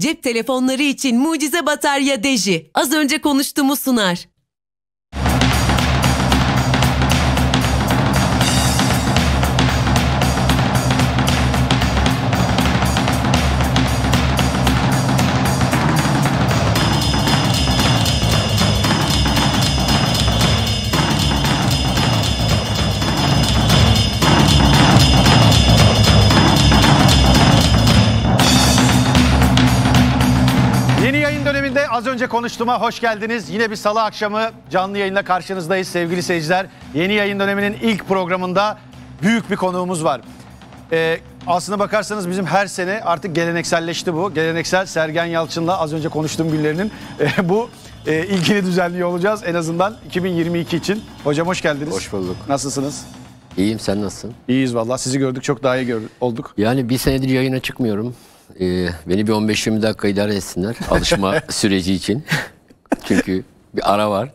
Cep telefonları için mucize batarya deji. Az önce konuştuğumu sunar. Az önce konuştuğuma hoş geldiniz. Yine bir salı akşamı canlı yayında karşınızdayız sevgili seyirciler. Yeni yayın döneminin ilk programında büyük bir konuğumuz var. Ee, aslına bakarsanız bizim her sene artık gelenekselleşti bu. Geleneksel Sergen Yalçın'la az önce konuştuğum günlerinin e, bu e, ilgini düzenliyor olacağız. En azından 2022 için. Hocam hoş geldiniz. Hoş bulduk. Nasılsınız? İyiyim sen nasılsın? İyiyiz vallahi sizi gördük çok daha iyi gördük, olduk. Yani bir senedir yayına çıkmıyorum. Ee, beni bir 15-20 dakika idare etsinler alışma süreci için. Çünkü bir ara var.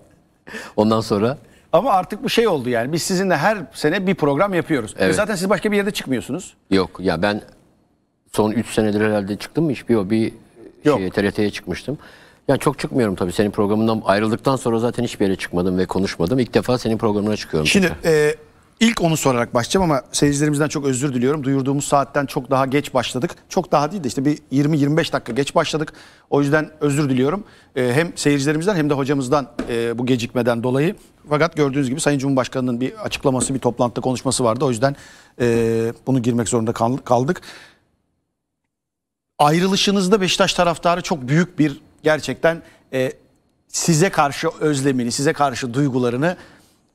Ondan sonra ama artık bu şey oldu yani. Biz sizinle her sene bir program yapıyoruz. E evet. zaten siz başka bir yerde çıkmıyorsunuz. Yok ya ben son 3 senedir herhalde çıktım mı bir o bir Yok. TRT'ye çıkmıştım. Yani çok çıkmıyorum tabii. Senin programından ayrıldıktan sonra zaten hiçbir yere çıkmadım ve konuşmadım. İlk defa senin programına çıkıyorum. Şimdi e, İlk onu sorarak başlayacağım ama seyircilerimizden çok özür diliyorum. Duyurduğumuz saatten çok daha geç başladık. Çok daha değil de işte bir 20-25 dakika geç başladık. O yüzden özür diliyorum. Ee, hem seyircilerimizden hem de hocamızdan e, bu gecikmeden dolayı. Fakat gördüğünüz gibi Sayın Cumhurbaşkanı'nın bir açıklaması, bir toplantıda konuşması vardı. O yüzden e, bunu girmek zorunda kaldık. Ayrılışınızda Beşiktaş taraftarı çok büyük bir gerçekten e, size karşı özlemini, size karşı duygularını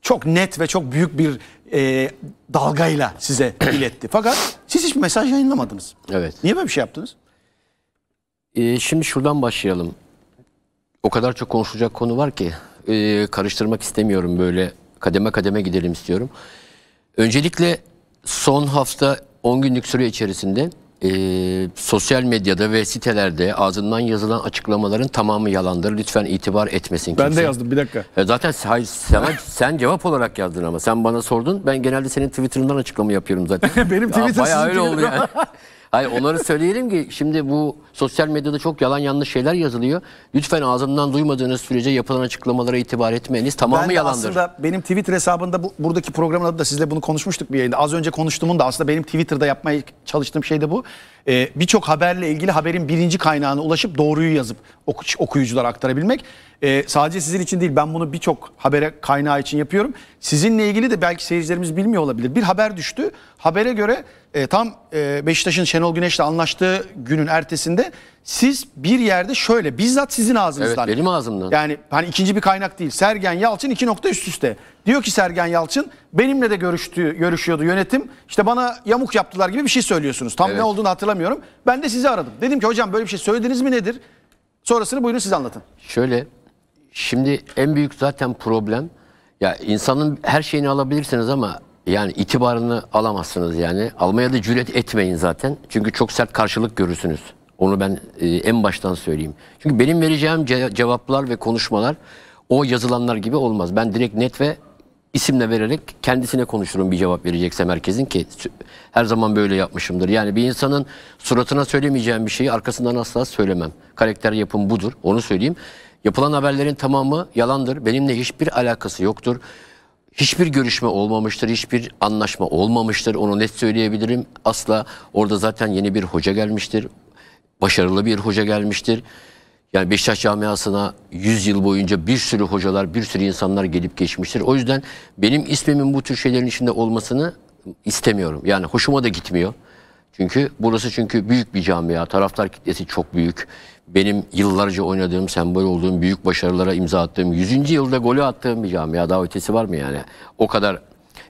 çok net ve çok büyük bir e, dalgayla size iletti. Fakat siz hiç mesaj yayınlamadınız. Evet. Niye böyle bir şey yaptınız? Ee, şimdi şuradan başlayalım. O kadar çok konuşacak konu var ki e, karıştırmak istemiyorum böyle kademe kademe gidelim istiyorum. Öncelikle son hafta 10 günlük süre içerisinde e, sosyal medyada ve sitelerde ağzından yazılan açıklamaların tamamı yalandır. Lütfen itibar etmesin kimse. Ben de yazdım bir dakika. E, zaten hayır, sen, sen cevap olarak yazdın ama sen bana sordun. Ben genelde senin Twitter'ından açıklama yapıyorum zaten. Benim Twitter'ım. ya, Bayağı öyle oluyor. Yani. Hayır onları söyleyelim ki şimdi bu sosyal medyada çok yalan yanlış şeyler yazılıyor. Lütfen ağzımdan duymadığınız sürece yapılan açıklamalara itibar etmeyiniz. Tamamı ben de yalandır. Aslında benim Twitter hesabında bu, buradaki programın adı da sizle bunu konuşmuştuk bir yayında. Az önce konuştuğumun da aslında benim Twitter'da yapmaya çalıştığım şey de bu e, birçok haberle ilgili haberin birinci kaynağına ulaşıp doğruyu yazıp oku, okuyuculara aktarabilmek. E, sadece sizin için değil ben bunu birçok habere kaynağı için yapıyorum. Sizinle ilgili de belki seyircilerimiz bilmiyor olabilir. Bir haber düştü. Habere göre e, tam e, Beşiktaş'ın Şenol Güneş'le anlaştığı günün ertesinde siz bir yerde şöyle bizzat sizin ağzınızdan. Evet benim ağzımdan. Yani hani ikinci bir kaynak değil. Sergen Yalçın iki nokta üst üste. Diyor ki Sergen Yalçın benimle de görüştü, görüşüyordu yönetim. İşte bana yamuk yaptılar gibi bir şey söylüyorsunuz. Tam evet. ne olduğunu hatırlamıyorum. Ben de sizi aradım. Dedim ki hocam böyle bir şey söylediniz mi nedir? Sonrasını buyurun siz anlatın. Şöyle şimdi en büyük zaten problem ya insanın her şeyini alabilirsiniz ama yani itibarını alamazsınız yani. Almaya da cüret etmeyin zaten. Çünkü çok sert karşılık görürsünüz. Onu ben e, en baştan söyleyeyim. Çünkü benim vereceğim cevaplar ve konuşmalar o yazılanlar gibi olmaz. Ben direkt net ve isimle vererek kendisine konuşurum bir cevap vereceksem merkezin ki her zaman böyle yapmışımdır. Yani bir insanın suratına söylemeyeceğim bir şeyi arkasından asla söylemem. Karakter yapım budur onu söyleyeyim. Yapılan haberlerin tamamı yalandır. Benimle hiçbir alakası yoktur. Hiçbir görüşme olmamıştır, hiçbir anlaşma olmamıştır. Onu net söyleyebilirim. Asla orada zaten yeni bir hoca gelmiştir başarılı bir hoca gelmiştir. Yani Beşiktaş camiasına 100 yıl boyunca bir sürü hocalar, bir sürü insanlar gelip geçmiştir. O yüzden benim ismimin bu tür şeylerin içinde olmasını istemiyorum. Yani hoşuma da gitmiyor. Çünkü burası çünkü büyük bir camia. Taraftar kitlesi çok büyük. Benim yıllarca oynadığım, sembol olduğum, büyük başarılara imza attığım, 100. yılda golü attığım bir camia. Daha ötesi var mı yani? O kadar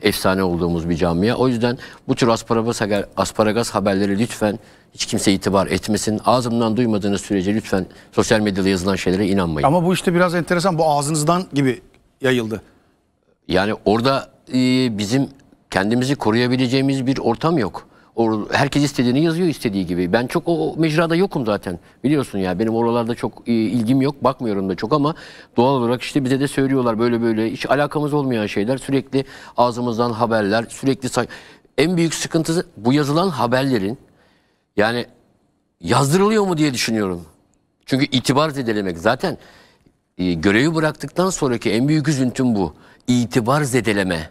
efsane olduğumuz bir camia. O yüzden bu tür asparagas, asparagas haberleri lütfen hiç kimse itibar etmesin. Ağzımdan duymadığınız sürece lütfen sosyal medyada yazılan şeylere inanmayın. Ama bu işte biraz enteresan. Bu ağzınızdan gibi yayıldı. Yani orada e, bizim kendimizi koruyabileceğimiz bir ortam yok. Or herkes istediğini yazıyor istediği gibi. Ben çok o, mecrada yokum zaten. Biliyorsun ya benim oralarda çok e, ilgim yok. Bakmıyorum da çok ama doğal olarak işte bize de söylüyorlar böyle böyle hiç alakamız olmayan şeyler. Sürekli ağzımızdan haberler, sürekli en büyük sıkıntısı bu yazılan haberlerin yani yazdırılıyor mu diye düşünüyorum. Çünkü itibar zedelemek zaten e, görevi bıraktıktan sonraki en büyük üzüntüm bu. İtibar zedeleme.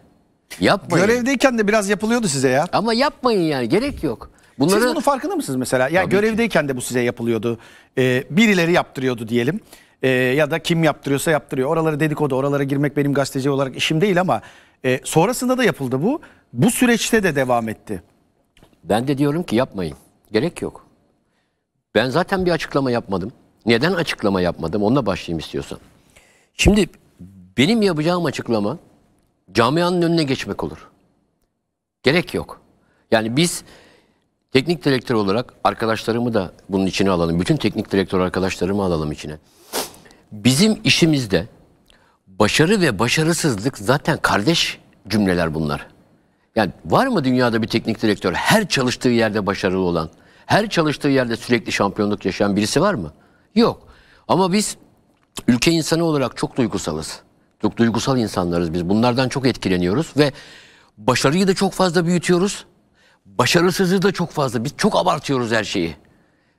Yapmayın. Görevdeyken de biraz yapılıyordu size ya. Ama yapmayın yani gerek yok. Bunları... Siz bunun farkında mısınız mesela? Ya görevdeyken ki. de bu size yapılıyordu. Ee, birileri yaptırıyordu diyelim. Ee, ya da kim yaptırıyorsa yaptırıyor. Oraları dedikodu, oralara girmek benim gazeteci olarak işim değil ama e, sonrasında da yapıldı bu. Bu süreçte de devam etti. Ben de diyorum ki yapmayın. Gerek yok. Ben zaten bir açıklama yapmadım. Neden açıklama yapmadım? Onunla başlayayım istiyorsan. Şimdi benim yapacağım açıklama camianın önüne geçmek olur. Gerek yok. Yani biz teknik direktör olarak arkadaşlarımı da bunun içine alalım. Bütün teknik direktör arkadaşlarımı alalım içine. Bizim işimizde başarı ve başarısızlık zaten kardeş cümleler bunlar. Yani var mı dünyada bir teknik direktör her çalıştığı yerde başarılı olan, her çalıştığı yerde sürekli şampiyonluk yaşayan birisi var mı? Yok. Ama biz ülke insanı olarak çok duygusalız. Çok duygusal insanlarız biz. Bunlardan çok etkileniyoruz ve başarıyı da çok fazla büyütüyoruz. Başarısızlığı da çok fazla. Biz çok abartıyoruz her şeyi.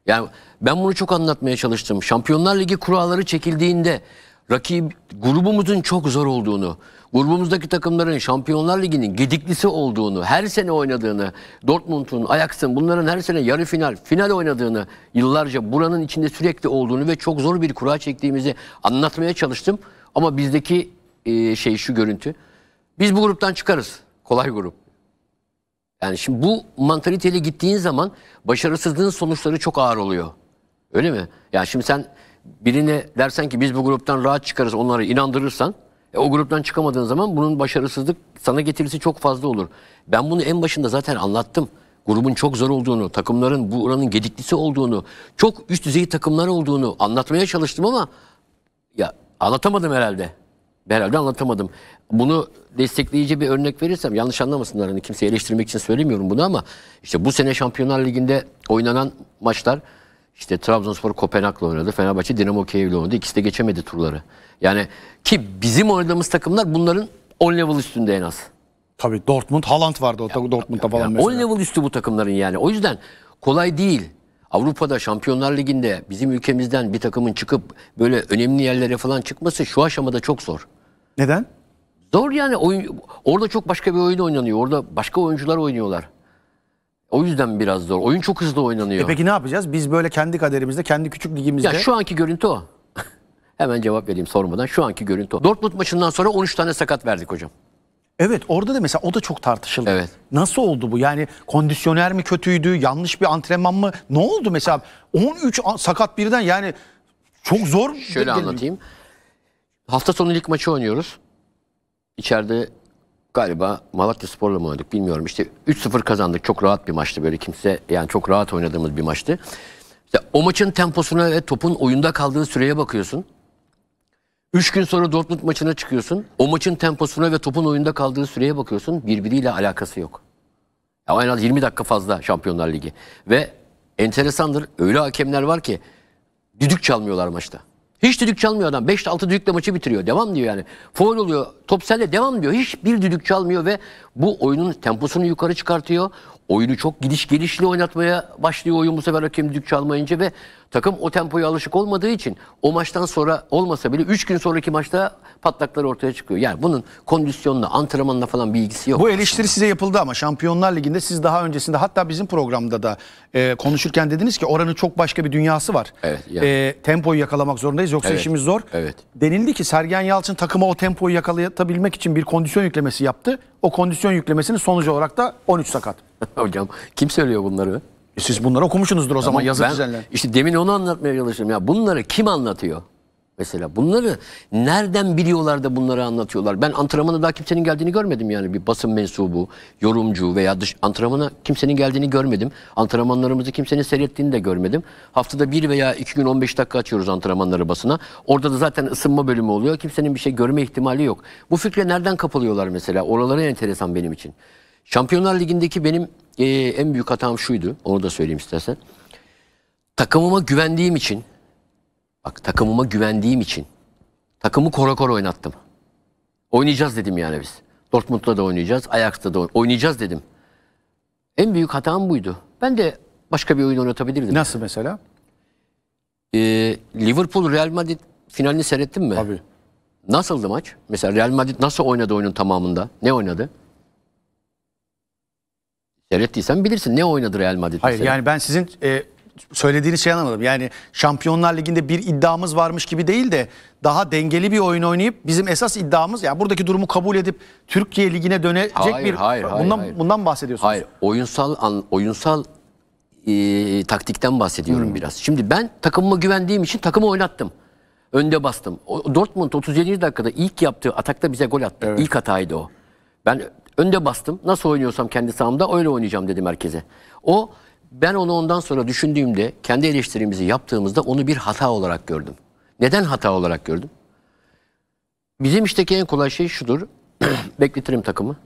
Yani ben bunu çok anlatmaya çalıştım. Şampiyonlar Ligi kuralları çekildiğinde rakip grubumuzun çok zor olduğunu, grubumuzdaki takımların Şampiyonlar Ligi'nin gediklisi olduğunu, her sene oynadığını, Dortmund'un, Ajax'ın bunların her sene yarı final, final oynadığını, yıllarca buranın içinde sürekli olduğunu ve çok zor bir kura çektiğimizi anlatmaya çalıştım. Ama bizdeki e, şey şu görüntü. Biz bu gruptan çıkarız. Kolay grup. Yani şimdi bu mantaliteyle gittiğin zaman başarısızlığın sonuçları çok ağır oluyor. Öyle mi? Yani şimdi sen birine dersen ki biz bu gruptan rahat çıkarız onları inandırırsan e, o gruptan çıkamadığın zaman bunun başarısızlık sana getirisi çok fazla olur. Ben bunu en başında zaten anlattım. Grubun çok zor olduğunu, takımların bu oranın gediklisi olduğunu, çok üst düzey takımlar olduğunu anlatmaya çalıştım ama ya anlatamadım herhalde. Herhalde anlatamadım. Bunu destekleyici bir örnek verirsem yanlış anlamasınlar. Hani kimseyi eleştirmek için söylemiyorum bunu ama işte bu sene Şampiyonlar Ligi'nde oynanan maçlar işte Trabzonspor Kopenhag'la oynadı. Fenerbahçe Dinamo Kiev'le oynadı. İkisi de geçemedi turları. Yani ki bizim oynadığımız takımlar bunların on level üstünde en az. Tabii Dortmund, Haaland vardı o Dortmund'da falan yani, mesela. 10 level üstü bu takımların yani. O yüzden kolay değil. Avrupa'da Şampiyonlar Ligi'nde bizim ülkemizden bir takımın çıkıp böyle önemli yerlere falan çıkması şu aşamada çok zor. Neden? Zor yani oyun orada çok başka bir oyun oynanıyor. Orada başka oyuncular oynuyorlar. O yüzden biraz zor. Oyun çok hızlı oynanıyor. E peki ne yapacağız? Biz böyle kendi kaderimizde, kendi küçük ligimizde... Ya şu anki görüntü o. Hemen cevap vereyim sormadan. Şu anki görüntü o. Dortmund maçından sonra 13 tane sakat verdik hocam. Evet orada da mesela o da çok tartışıldı. Evet. Nasıl oldu bu? Yani kondisyoner mi kötüydü? Yanlış bir antrenman mı? Ne oldu mesela? 13 sakat birden yani çok zor. Şöyle anlatayım. Hafta sonu lig maçı oynuyoruz. İçeride galiba Malatya Spor'la mı oynadık bilmiyorum. İşte 3-0 kazandık. Çok rahat bir maçtı böyle kimse yani çok rahat oynadığımız bir maçtı. İşte o maçın temposuna ve topun oyunda kaldığı süreye bakıyorsun. 3 gün sonra Dortmund maçına çıkıyorsun. O maçın temposuna ve topun oyunda kaldığı süreye bakıyorsun. Birbiriyle alakası yok. Ama en az 20 dakika fazla Şampiyonlar Ligi. Ve enteresandır öyle hakemler var ki düdük çalmıyorlar maçta. Hiç düdük çalmıyor adam. 5'te 6 düdükle maçı bitiriyor. Devam diyor yani. Foul oluyor. Top sende devam diyor. Hiçbir düdük çalmıyor ve bu oyunun temposunu yukarı çıkartıyor. Oyunu çok gidiş gelişli oynatmaya başlıyor oyun bu sefer hakem düdük çalmayınca ve takım o tempoya alışık olmadığı için o maçtan sonra olmasa bile 3 gün sonraki maçta patlaklar ortaya çıkıyor. Yani bunun kondisyonla, antrenmanla falan bir ilgisi yok. Bu eleştiri size yapıldı ama Şampiyonlar Ligi'nde siz daha öncesinde hatta bizim programda da e, konuşurken dediniz ki oranın çok başka bir dünyası var. Evet. Yani. E, tempoyu yakalamak zorundayız yoksa evet. işimiz zor. Evet. Denildi ki Sergen Yalçın takıma o tempoyu yakalayabilmek için bir kondisyon yüklemesi yaptı. O kondisyon yüklemesinin sonucu olarak da 13 sakat. Hocam kim söylüyor bunları? E, siz bunları okumuşsunuzdur o zaman tamam, yazı ben, İşte demin onu anlatmaya çalıştım. Ya bunları kim anlatıyor? Mesela bunları nereden biliyorlar da bunları anlatıyorlar? Ben antrenmana daha kimsenin geldiğini görmedim yani bir basın mensubu, yorumcu veya dış antrenmana kimsenin geldiğini görmedim. Antrenmanlarımızı kimsenin seyrettiğini de görmedim. Haftada bir veya iki gün 15 dakika açıyoruz antrenmanları basına. Orada da zaten ısınma bölümü oluyor. Kimsenin bir şey görme ihtimali yok. Bu fikre nereden kapılıyorlar mesela? Oraları enteresan benim için. Şampiyonlar Ligi'ndeki benim e, en büyük hatam şuydu. Onu da söyleyeyim istersen. Takımıma güvendiğim için Bak takımıma güvendiğim için. Takımı kora kora oynattım. Oynayacağız dedim yani biz. Dortmund'la da oynayacağız, Ajax'ta da oynayacağız dedim. En büyük hatam buydu. Ben de başka bir oyun oynatabilirdim. Nasıl mesela? Ee, Liverpool Real Madrid finalini seyrettin mi? Tabii. Nasıldı maç? Mesela Real Madrid nasıl oynadı oyunun tamamında? Ne oynadı? Seyrettiysen bilirsin ne oynadı Real Madrid Hayır mesela. yani ben sizin e, söylediğiniz şey anlamadım. Yani Şampiyonlar Ligi'nde bir iddiamız varmış gibi değil de daha dengeli bir oyun oynayıp bizim esas iddiamız yani buradaki durumu kabul edip Türkiye Ligi'ne dönecek hayır, bir hayır, bundan hayır. bundan bahsediyorsunuz. Hayır, oyunsal an, oyunsal e, taktikten bahsediyorum hmm. biraz. Şimdi ben takımıma güvendiğim için takımı oynattım. Önde bastım. O, Dortmund 37. dakikada ilk yaptığı atakta bize gol attı. Evet. İlk hataydı o. Ben önde bastım. Nasıl oynuyorsam kendi sahamda öyle oynayacağım dedim herkese. O ben onu ondan sonra düşündüğümde kendi eleştirimizi yaptığımızda onu bir hata olarak gördüm. Neden hata olarak gördüm? Bizim işteki en kolay şey şudur. bekletirim takımı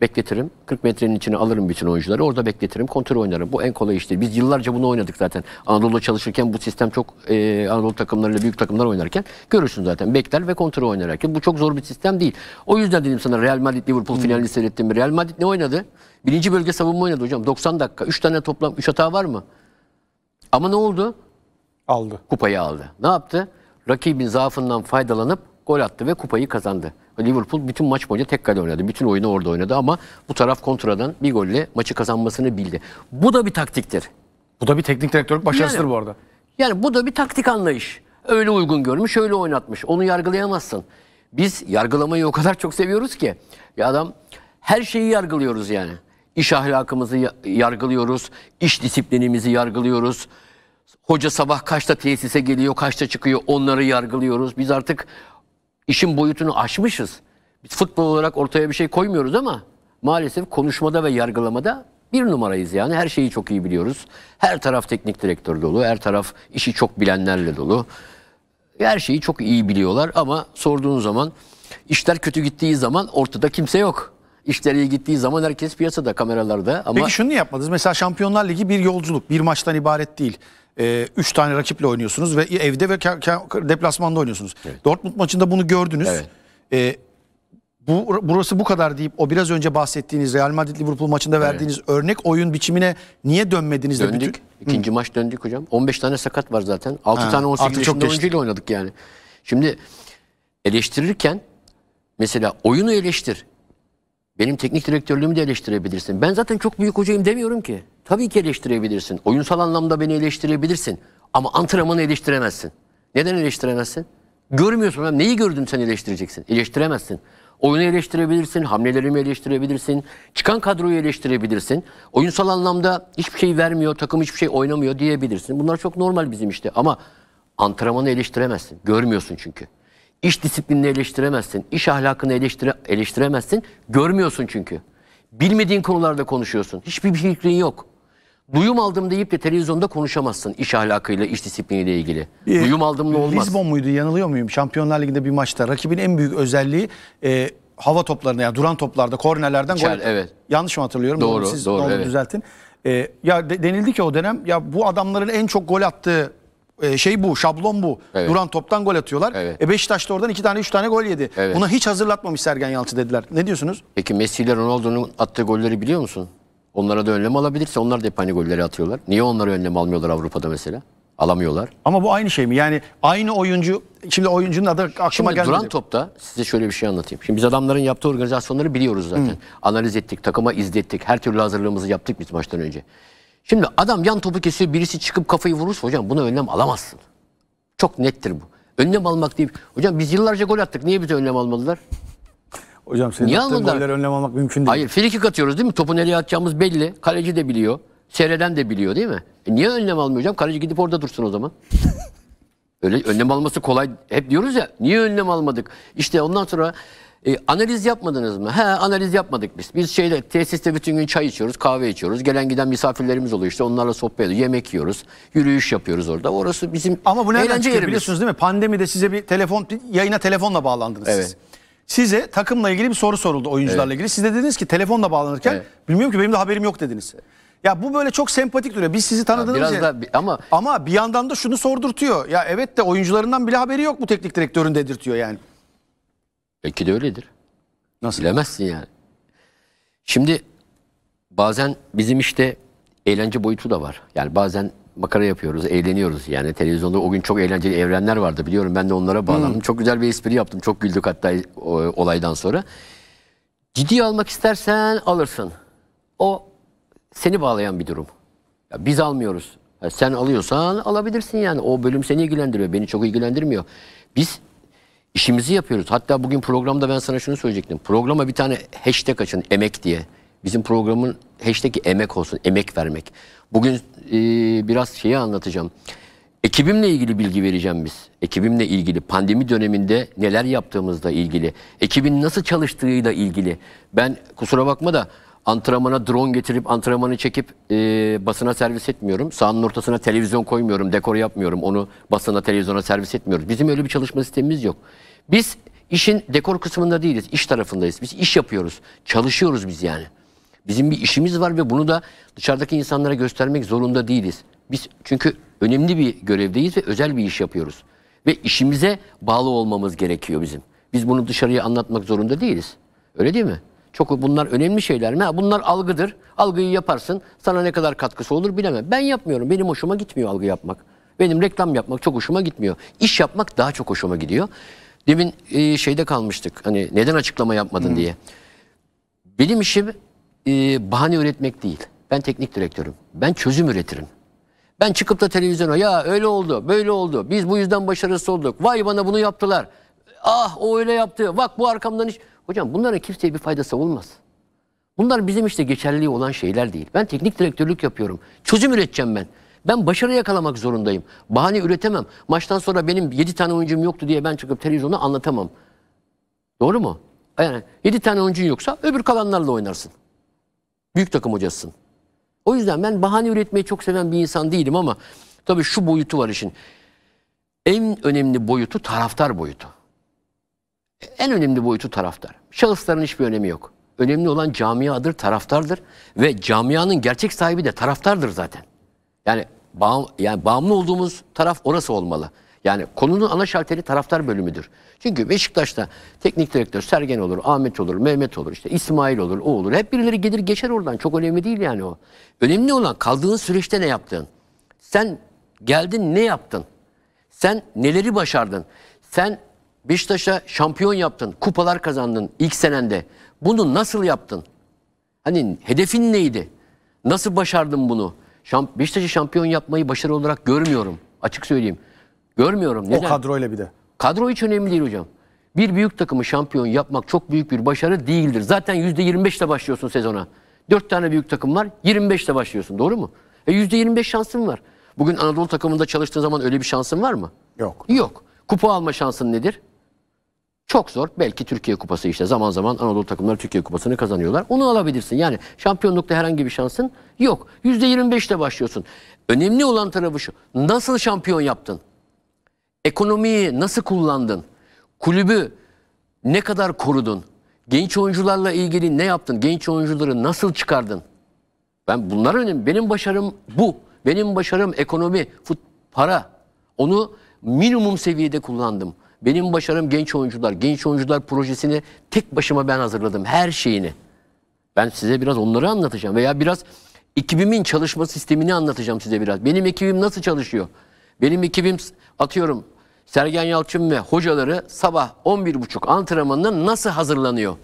bekletirim. 40 metrenin içine alırım bütün oyuncuları. Orada bekletirim. kontrol oynarım. Bu en kolay işti. Biz yıllarca bunu oynadık zaten. Anadolu'da çalışırken bu sistem çok e, Anadolu takımlarıyla büyük takımlar oynarken görürsün zaten. Bekler ve kontrol oynarken. Bu çok zor bir sistem değil. O yüzden dedim sana Real Madrid Liverpool hmm. finalini seyrettim. Real Madrid ne oynadı? Birinci bölge savunma oynadı hocam. 90 dakika. 3 tane toplam 3 hata var mı? Ama ne oldu? Aldı. Kupayı aldı. Ne yaptı? Rakibin zaafından faydalanıp gol attı ve kupayı kazandı. Liverpool bütün maç boyunca tek kale oynadı. Bütün oyunu orada oynadı ama bu taraf kontradan bir golle maçı kazanmasını bildi. Bu da bir taktiktir. Bu da bir teknik direktörlük başarısıdır yani, bu arada. Yani bu da bir taktik anlayış. Öyle uygun görmüş, öyle oynatmış. Onu yargılayamazsın. Biz yargılamayı o kadar çok seviyoruz ki. Ya adam her şeyi yargılıyoruz yani. İş ahlakımızı yargılıyoruz, iş disiplinimizi yargılıyoruz. Hoca sabah kaçta tesise geliyor, kaçta çıkıyor onları yargılıyoruz. Biz artık İşin boyutunu aşmışız. Biz futbol olarak ortaya bir şey koymuyoruz ama maalesef konuşmada ve yargılamada bir numarayız yani. Her şeyi çok iyi biliyoruz. Her taraf teknik direktör dolu, her taraf işi çok bilenlerle dolu. Her şeyi çok iyi biliyorlar ama sorduğun zaman işler kötü gittiği zaman ortada kimse yok. İşler iyi gittiği zaman herkes piyasada, kameralarda ama Peki şunu yapmadınız. Mesela Şampiyonlar Ligi bir yolculuk, bir maçtan ibaret değil e, üç tane rakiple oynuyorsunuz ve evde ve deplasmanda oynuyorsunuz. Evet. Dortmund maçında bunu gördünüz. Evet. E, bu burası bu kadar deyip o biraz önce bahsettiğiniz Real Madrid Liverpool maçında evet. verdiğiniz örnek oyun biçimine niye dönmediniz döndük. bütün? İkinci Hı. maç döndük hocam. 15 tane sakat var zaten. 6 ha, tane 18 yaşında oyuncuyla oynadık yani. Şimdi eleştirirken mesela oyunu eleştir. Benim teknik direktörlüğümü de eleştirebilirsin. Ben zaten çok büyük hocayım demiyorum ki. Tabii ki eleştirebilirsin. Oyunsal anlamda beni eleştirebilirsin. Ama antrenmanı eleştiremezsin. Neden eleştiremezsin? Görmüyorsun. Ben neyi gördüm sen eleştireceksin? Eleştiremezsin. Oyunu eleştirebilirsin, hamlelerimi eleştirebilirsin, çıkan kadroyu eleştirebilirsin. Oyunsal anlamda hiçbir şey vermiyor, takım hiçbir şey oynamıyor diyebilirsin. Bunlar çok normal bizim işte ama antrenmanı eleştiremezsin. Görmüyorsun çünkü. İş disiplinini eleştiremezsin. İş ahlakını eleştire, eleştiremezsin. Görmüyorsun çünkü. Bilmediğin konularda konuşuyorsun. Hiçbir fikrin yok. Duyum aldım deyip de televizyonda konuşamazsın iş ahlakıyla, iş disipliniyle ilgili. Ee, Duyum aldımla olmaz. Lisbon muydu yanılıyor muyum? Şampiyonlar Ligi'nde bir maçta rakibin en büyük özelliği e, hava toplarına yani duran toplarda, kornelerden gol. Evet. Yanlış mı hatırlıyorum? Doğru, siz doğru, doğru evet. düzeltin. E, ya de, denildi ki o dönem ya bu adamların en çok gol attığı e, şey bu, şablon bu. Evet. Duran toptan gol atıyorlar. Evet. E Beşiktaş da oradan iki tane, üç tane gol yedi. Evet. Buna hiç hazırlatmamış Sergen Yalçı dediler. Ne diyorsunuz? Peki Messi ile Ronaldo'nun attığı golleri biliyor musun? Onlara da önlem alabilirse onlar da hep aynı golleri atıyorlar. Niye onlara önlem almıyorlar Avrupa'da mesela? Alamıyorlar. Ama bu aynı şey mi? Yani aynı oyuncu, şimdi oyuncunun adı aklıma şimdi gelmedi. Duran topta size şöyle bir şey anlatayım. Şimdi biz adamların yaptığı organizasyonları biliyoruz zaten. Hı. Analiz ettik, takıma izlettik. Her türlü hazırlığımızı yaptık biz maçtan önce. Şimdi adam yan topu kesiyor birisi çıkıp kafayı vurursa hocam buna önlem alamazsın. Çok nettir bu. Önlem almak değil. Hocam biz yıllarca gol attık. Niye bize önlem almadılar? Hocam senin Niye attığın goller önlem almak mümkün değil. Hayır frikik atıyoruz değil mi? Topu nereye atacağımız belli. Kaleci de biliyor. Seyreden de biliyor değil mi? E niye önlem almayacağım hocam? Kaleci gidip orada dursun o zaman. Öyle önlem alması kolay. Hep diyoruz ya niye önlem almadık? İşte ondan sonra e, analiz yapmadınız mı? He analiz yapmadık biz. Biz şeyde tesiste bütün gün çay içiyoruz, kahve içiyoruz. Gelen giden misafirlerimiz oluyor işte onlarla sohbet ediyoruz, yemek yiyoruz, yürüyüş yapıyoruz orada. Orası bizim Ama bu nereden eğlence çıkıyor biliyorsunuz değil mi? Pandemide size bir telefon yayına telefonla bağlandınız Evet. siz. Size takımla ilgili bir soru soruldu oyuncularla ilgili. Siz de dediniz ki telefonla bağlanırken Evet. bilmiyorum ki benim de haberim yok dediniz. Ya bu böyle çok sempatik duruyor. Biz sizi tanıdığımız biraz için- da ama- ama bir yandan da şunu sordurtuyor. Ya evet de oyuncularından bile haberi yok bu teknik direktörün dedirtiyor yani. Belki de öyledir. Nasıl? Bilemezsin yani. Şimdi bazen bizim işte eğlence boyutu da var. Yani bazen makara yapıyoruz, eğleniyoruz. Yani televizyonda o gün çok eğlenceli evrenler vardı biliyorum. Ben de onlara bağlandım. Hmm. Çok güzel bir espri yaptım. Çok güldük hatta o, e, olaydan sonra. Ciddi almak istersen alırsın. O seni bağlayan bir durum. Ya biz almıyoruz. Ya sen alıyorsan alabilirsin yani. O bölüm seni ilgilendiriyor. Beni çok ilgilendirmiyor. Biz İşimizi yapıyoruz. Hatta bugün programda ben sana şunu söyleyecektim. Programa bir tane hashtag açın emek diye. Bizim programın hashtag'i emek olsun. Emek vermek. Bugün e, biraz şeyi anlatacağım. Ekibimle ilgili bilgi vereceğim biz. Ekibimle ilgili pandemi döneminde neler yaptığımızla ilgili. Ekibin nasıl çalıştığıyla ilgili. Ben kusura bakma da antrenmana drone getirip antrenmanı çekip e, basına servis etmiyorum. Sahanın ortasına televizyon koymuyorum, dekor yapmıyorum. Onu basına, televizyona servis etmiyoruz. Bizim öyle bir çalışma sistemimiz yok. Biz işin dekor kısmında değiliz, iş tarafındayız. Biz iş yapıyoruz, çalışıyoruz biz yani. Bizim bir işimiz var ve bunu da dışarıdaki insanlara göstermek zorunda değiliz. Biz çünkü önemli bir görevdeyiz ve özel bir iş yapıyoruz. Ve işimize bağlı olmamız gerekiyor bizim. Biz bunu dışarıya anlatmak zorunda değiliz. Öyle değil mi? Çok bunlar önemli şeyler mi? Bunlar algıdır. Algıyı yaparsın. Sana ne kadar katkısı olur bilemem. Ben yapmıyorum. Benim hoşuma gitmiyor algı yapmak. Benim reklam yapmak çok hoşuma gitmiyor. İş yapmak daha çok hoşuma gidiyor. Demin e, şeyde kalmıştık. Hani neden açıklama yapmadın hmm. diye. Benim işim e, bahane üretmek değil. Ben teknik direktörüm. Ben çözüm üretirim. Ben çıkıp da televizyona ya öyle oldu, böyle oldu. Biz bu yüzden başarısız olduk. Vay bana bunu yaptılar. Ah o öyle yaptı. Bak bu arkamdan hiç Hocam bunların kimseye bir faydası olmaz. Bunlar bizim işte geçerliliği olan şeyler değil. Ben teknik direktörlük yapıyorum. Çözüm üreteceğim ben. Ben başarı yakalamak zorundayım. Bahane üretemem. Maçtan sonra benim 7 tane oyuncum yoktu diye ben çıkıp televizyonda anlatamam. Doğru mu? Yani 7 tane oyuncun yoksa öbür kalanlarla oynarsın. Büyük takım hocasısın. O yüzden ben bahane üretmeyi çok seven bir insan değilim ama tabii şu boyutu var işin. En önemli boyutu taraftar boyutu. En önemli boyutu taraftar. Şahısların hiçbir önemi yok. Önemli olan camiadır, taraftardır ve camianın gerçek sahibi de taraftardır zaten. Yani bağım, yani bağımlı olduğumuz taraf orası olmalı. Yani konunun ana şalteri taraftar bölümüdür. Çünkü Beşiktaş'ta teknik direktör Sergen olur, Ahmet olur, Mehmet olur, işte İsmail olur, o olur. Hep birileri gelir geçer oradan. Çok önemli değil yani o. Önemli olan kaldığın süreçte ne yaptığın. Sen geldin ne yaptın? Sen neleri başardın? Sen Beşiktaş'a şampiyon yaptın, kupalar kazandın ilk senende. Bunu nasıl yaptın? Hani hedefin neydi? Nasıl başardın bunu? Şamp Beşiktaş'ı şampiyon yapmayı başarı olarak görmüyorum. Açık söyleyeyim. Görmüyorum. Neden? O kadroyla bir de. Kadro hiç önemli değil hocam. Bir büyük takımı şampiyon yapmak çok büyük bir başarı değildir. Zaten %25 ile başlıyorsun sezona. 4 tane büyük takım var. 25 ile başlıyorsun. Doğru mu? E %25 şansın var. Bugün Anadolu takımında çalıştığın zaman öyle bir şansın var mı? Yok. Yok. Kupa alma şansın nedir? Çok zor. Belki Türkiye Kupası işte zaman zaman Anadolu takımları Türkiye Kupası'nı kazanıyorlar. Onu alabilirsin. Yani şampiyonlukta herhangi bir şansın yok. %25 ile başlıyorsun. Önemli olan tarafı şu. Nasıl şampiyon yaptın? Ekonomiyi nasıl kullandın? Kulübü ne kadar korudun? Genç oyuncularla ilgili ne yaptın? Genç oyuncuları nasıl çıkardın? Ben bunlar önemli. Benim başarım bu. Benim başarım ekonomi, fut, para. Onu minimum seviyede kullandım. Benim başarım genç oyuncular. Genç oyuncular projesini tek başıma ben hazırladım. Her şeyini. Ben size biraz onları anlatacağım. Veya biraz ekibimin çalışma sistemini anlatacağım size biraz. Benim ekibim nasıl çalışıyor? Benim ekibim atıyorum Sergen Yalçın ve hocaları sabah 11.30 antrenmanına nasıl hazırlanıyor?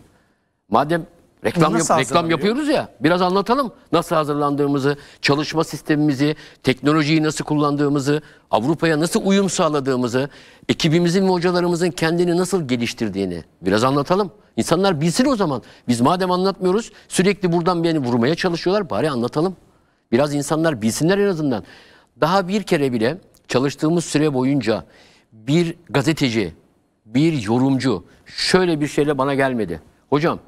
Madem Reklam, yap, reklam yapıyoruz ya. Biraz anlatalım nasıl hazırlandığımızı, çalışma sistemimizi, teknolojiyi nasıl kullandığımızı, Avrupa'ya nasıl uyum sağladığımızı, ekibimizin ve hocalarımızın kendini nasıl geliştirdiğini biraz anlatalım. İnsanlar bilsin o zaman. Biz madem anlatmıyoruz sürekli buradan beni vurmaya çalışıyorlar bari anlatalım. Biraz insanlar bilsinler en azından. Daha bir kere bile çalıştığımız süre boyunca bir gazeteci, bir yorumcu şöyle bir şeyle bana gelmedi. Hocam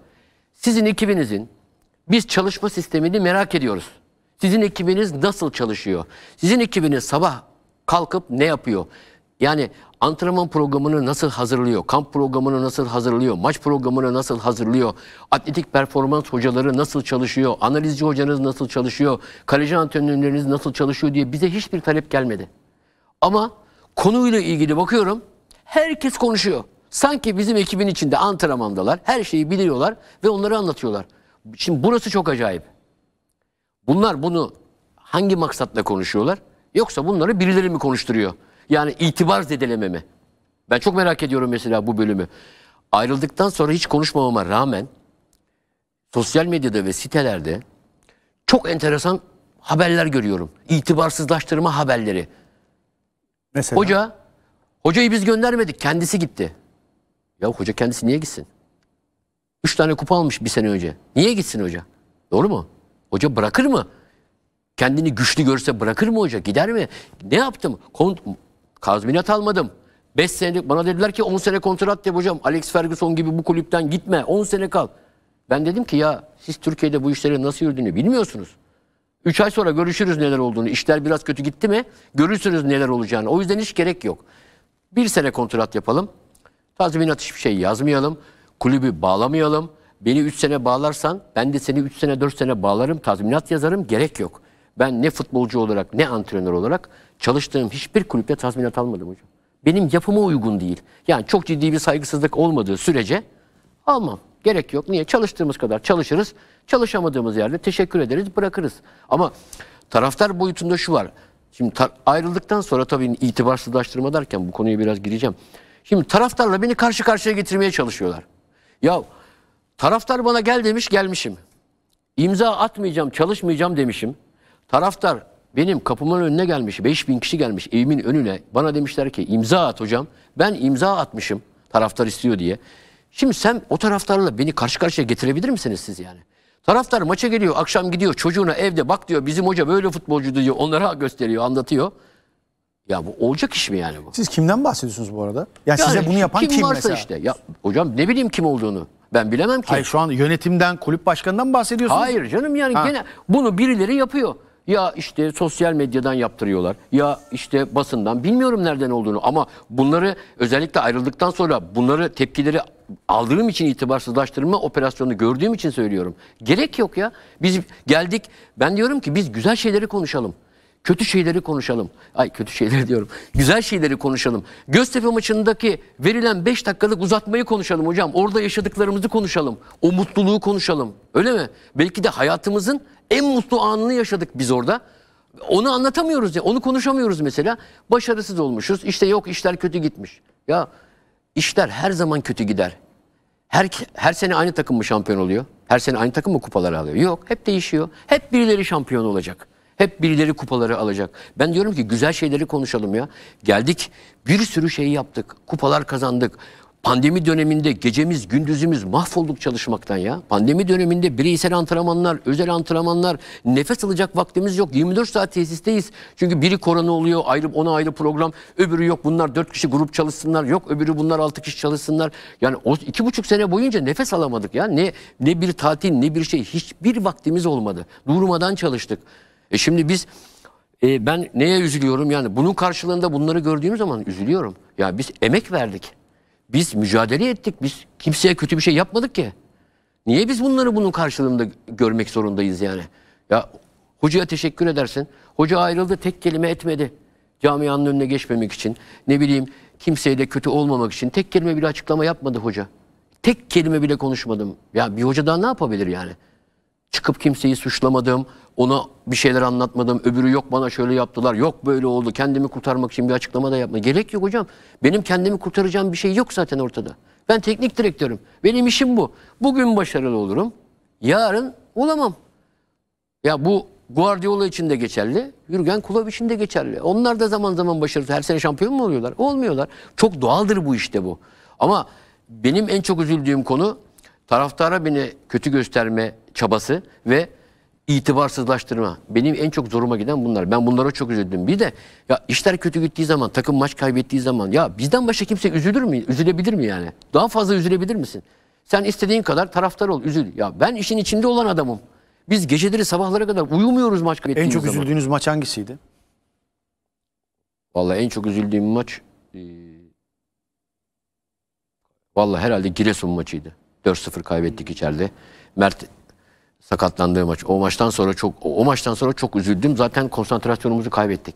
sizin ekibinizin, biz çalışma sistemini merak ediyoruz. Sizin ekibiniz nasıl çalışıyor? Sizin ekibiniz sabah kalkıp ne yapıyor? Yani antrenman programını nasıl hazırlıyor? Kamp programını nasıl hazırlıyor? Maç programını nasıl hazırlıyor? Atletik performans hocaları nasıl çalışıyor? Analizci hocanız nasıl çalışıyor? Kaleci antrenörleriniz nasıl çalışıyor diye bize hiçbir talep gelmedi. Ama konuyla ilgili bakıyorum herkes konuşuyor. Sanki bizim ekibin içinde antrenmandalar, her şeyi biliyorlar ve onları anlatıyorlar. Şimdi burası çok acayip. Bunlar bunu hangi maksatla konuşuyorlar? Yoksa bunları birileri mi konuşturuyor? Yani itibar zedeleme mi? Ben çok merak ediyorum mesela bu bölümü. Ayrıldıktan sonra hiç konuşmamama rağmen sosyal medyada ve sitelerde çok enteresan haberler görüyorum. İtibarsızlaştırma haberleri. Mesela? Hoca, hocayı biz göndermedik, kendisi gitti. Ya hoca kendisi niye gitsin? Üç tane kupa almış bir sene önce. Niye gitsin hoca? Doğru mu? Hoca bırakır mı? Kendini güçlü görse bırakır mı hoca? Gider mi? Ne yaptım? Kont Kazminat almadım. 5 senelik bana dediler ki 10 sene kontrat de hocam. Alex Ferguson gibi bu kulüpten gitme. 10 sene kal. Ben dedim ki ya siz Türkiye'de bu işlerin nasıl yürüdüğünü bilmiyorsunuz. 3 ay sonra görüşürüz neler olduğunu. İşler biraz kötü gitti mi görürsünüz neler olacağını. O yüzden hiç gerek yok. Bir sene kontrat yapalım. Tazminat hiçbir şey yazmayalım. Kulübü bağlamayalım. Beni 3 sene bağlarsan ben de seni 3 sene 4 sene bağlarım. Tazminat yazarım gerek yok. Ben ne futbolcu olarak ne antrenör olarak çalıştığım hiçbir kulüpte tazminat almadım hocam. Benim yapıma uygun değil. Yani çok ciddi bir saygısızlık olmadığı sürece almam. Gerek yok. Niye? Çalıştığımız kadar çalışırız. Çalışamadığımız yerde teşekkür ederiz, bırakırız. Ama taraftar boyutunda şu var. Şimdi ayrıldıktan sonra tabii itibarsızlaştırma derken bu konuya biraz gireceğim. Şimdi taraftarla beni karşı karşıya getirmeye çalışıyorlar. Ya taraftar bana gel demiş gelmişim. İmza atmayacağım çalışmayacağım demişim. Taraftar benim kapımın önüne gelmiş 5000 kişi gelmiş evimin önüne. Bana demişler ki imza at hocam. Ben imza atmışım taraftar istiyor diye. Şimdi sen o taraftarla beni karşı karşıya getirebilir misiniz siz yani? Taraftar maça geliyor akşam gidiyor çocuğuna evde bak diyor bizim hoca böyle futbolcu diyor onlara gösteriyor anlatıyor. Ya bu olacak iş mi yani bu? Siz kimden bahsediyorsunuz bu arada? Ya yani, size bunu yapan kim, kim varsa mesela? işte. Ya hocam ne bileyim kim olduğunu. Ben bilemem ki. Hayır şu an yönetimden, kulüp başkanından bahsediyorsunuz. Hayır canım yani ha. gene bunu birileri yapıyor. Ya işte sosyal medyadan yaptırıyorlar. Ya işte basından bilmiyorum nereden olduğunu ama bunları özellikle ayrıldıktan sonra bunları tepkileri aldığım için itibarsızlaştırma operasyonunu gördüğüm için söylüyorum. Gerek yok ya. Biz geldik ben diyorum ki biz güzel şeyleri konuşalım. Kötü şeyleri konuşalım. Ay kötü şeyleri diyorum. Güzel şeyleri konuşalım. Göztepe maçındaki verilen 5 dakikalık uzatmayı konuşalım hocam. Orada yaşadıklarımızı konuşalım. O mutluluğu konuşalım. Öyle mi? Belki de hayatımızın en mutlu anını yaşadık biz orada. Onu anlatamıyoruz ya. Onu konuşamıyoruz mesela. Başarısız olmuşuz. İşte yok işler kötü gitmiş. Ya işler her zaman kötü gider. Her, her sene aynı takım mı şampiyon oluyor? Her sene aynı takım mı kupaları alıyor? Yok hep değişiyor. Hep birileri şampiyon olacak. Hep birileri kupaları alacak. Ben diyorum ki güzel şeyleri konuşalım ya. Geldik bir sürü şey yaptık. Kupalar kazandık. Pandemi döneminde gecemiz gündüzümüz mahvolduk çalışmaktan ya. Pandemi döneminde bireysel antrenmanlar, özel antrenmanlar, nefes alacak vaktimiz yok. 24 saat tesisteyiz. Çünkü biri korona oluyor, ayrı ona ayrı program. Öbürü yok bunlar 4 kişi grup çalışsınlar. Yok öbürü bunlar 6 kişi çalışsınlar. Yani o 2,5 sene boyunca nefes alamadık ya. Ne ne bir tatil, ne bir şey. Hiçbir vaktimiz olmadı. Durmadan çalıştık. E şimdi biz e, ben neye üzülüyorum yani bunun karşılığında bunları gördüğüm zaman üzülüyorum. Ya biz emek verdik. Biz mücadele ettik. Biz kimseye kötü bir şey yapmadık ki. Niye biz bunları bunun karşılığında görmek zorundayız yani? Ya hocaya teşekkür edersin. Hoca ayrıldı tek kelime etmedi. Camianın önüne geçmemek için ne bileyim kimseye de kötü olmamak için tek kelime bile açıklama yapmadı hoca. Tek kelime bile konuşmadım. Ya bir hoca daha ne yapabilir yani? Çıkıp kimseyi suçlamadım. Ona bir şeyler anlatmadım. Öbürü yok bana şöyle yaptılar. Yok böyle oldu. Kendimi kurtarmak için bir açıklama da yapma. Gerek yok hocam. Benim kendimi kurtaracağım bir şey yok zaten ortada. Ben teknik direktörüm. Benim işim bu. Bugün başarılı olurum. Yarın olamam. Ya bu Guardiola için de geçerli, Jürgen Klopp için de geçerli. Onlar da zaman zaman başarılı. Her sene şampiyon mu oluyorlar? Olmuyorlar. Çok doğaldır bu işte bu. Ama benim en çok üzüldüğüm konu taraftara beni kötü gösterme çabası ve itibarsızlaştırma. Benim en çok zoruma giden bunlar. Ben bunlara çok üzüldüm. Bir de ya işler kötü gittiği zaman, takım maç kaybettiği zaman ya bizden başka kimse üzülür mü? Üzülebilir mi yani? Daha fazla üzülebilir misin? Sen istediğin kadar taraftar ol, üzül. Ya ben işin içinde olan adamım. Biz geceleri sabahlara kadar uyumuyoruz maç kaybettiğimiz En çok zaman. üzüldüğünüz maç hangisiydi? Vallahi en çok üzüldüğüm maç e, vallahi herhalde Giresun maçıydı. 4-0 kaybettik içeride. Mert sakatlandığı maç. O maçtan sonra çok o maçtan sonra çok üzüldüm. Zaten konsantrasyonumuzu kaybettik.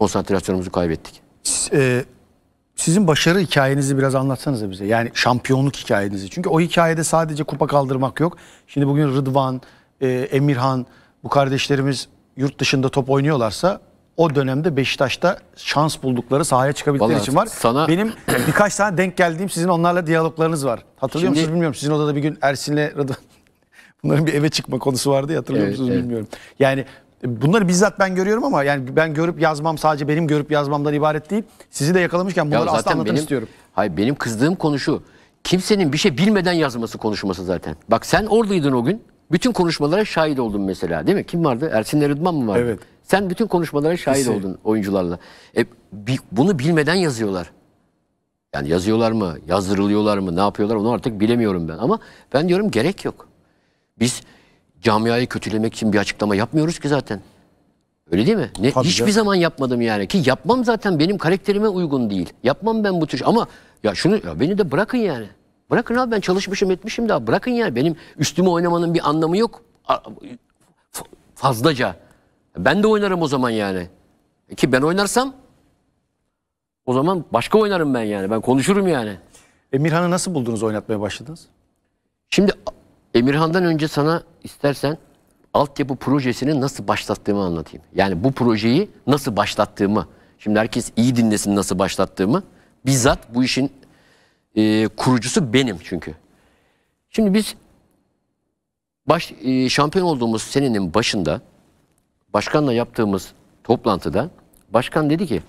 Konsantrasyonumuzu kaybettik. Siz, e, sizin başarı hikayenizi biraz anlatsanız bize. Yani şampiyonluk hikayenizi. Çünkü o hikayede sadece kupa kaldırmak yok. Şimdi bugün Rıdvan, e, Emirhan bu kardeşlerimiz yurt dışında top oynuyorlarsa o dönemde Beşiktaş'ta şans buldukları sahaya çıkabildikleri Vallahi için var. Sana... Benim birkaç tane denk geldiğim sizin onlarla diyaloglarınız var. Hatırlıyor Şimdi... musunuz bilmiyorum. Sizin odada bir gün Ersin'le Rıdvan Bunların bir eve çıkma konusu vardı ya hatırlıyor evet, musunuz evet. bilmiyorum. Yani bunları bizzat ben görüyorum ama yani ben görüp yazmam sadece benim görüp yazmamdan ibaret değil. Sizi de yakalamışken bunları ya asla anlatın benim, istiyorum. Hayır benim kızdığım konu şu. Kimsenin bir şey bilmeden yazması konuşması zaten. Bak sen oradaydın o gün. Bütün konuşmalara şahit oldun mesela değil mi? Kim vardı? Ersin Erıdman mı vardı? Evet. Sen bütün konuşmalara şahit Kesin. oldun oyuncularla. E, bunu bilmeden yazıyorlar. Yani yazıyorlar mı, yazdırılıyorlar mı, ne yapıyorlar onu artık bilemiyorum ben. Ama ben diyorum gerek yok. Biz camiayı kötülemek için bir açıklama yapmıyoruz ki zaten. Öyle değil mi? Ne, Tabii hiçbir ya. zaman yapmadım yani ki yapmam zaten benim karakterime uygun değil. Yapmam ben bu tür şey. ama ya şunu ya beni de bırakın yani. Bırakın abi ben çalışmışım etmişim daha bırakın yani benim üstüme oynamanın bir anlamı yok fazlaca. Ben de oynarım o zaman yani. Ki ben oynarsam o zaman başka oynarım ben yani. Ben konuşurum yani. Emirhan'ı nasıl buldunuz oynatmaya başladınız? Şimdi Emirhan'dan önce sana istersen altyapı projesini nasıl başlattığımı anlatayım. Yani bu projeyi nasıl başlattığımı. Şimdi herkes iyi dinlesin nasıl başlattığımı. Bizzat bu işin e, kurucusu benim çünkü. Şimdi biz baş, e, şampiyon olduğumuz senenin başında başkanla yaptığımız toplantıda başkan dedi ki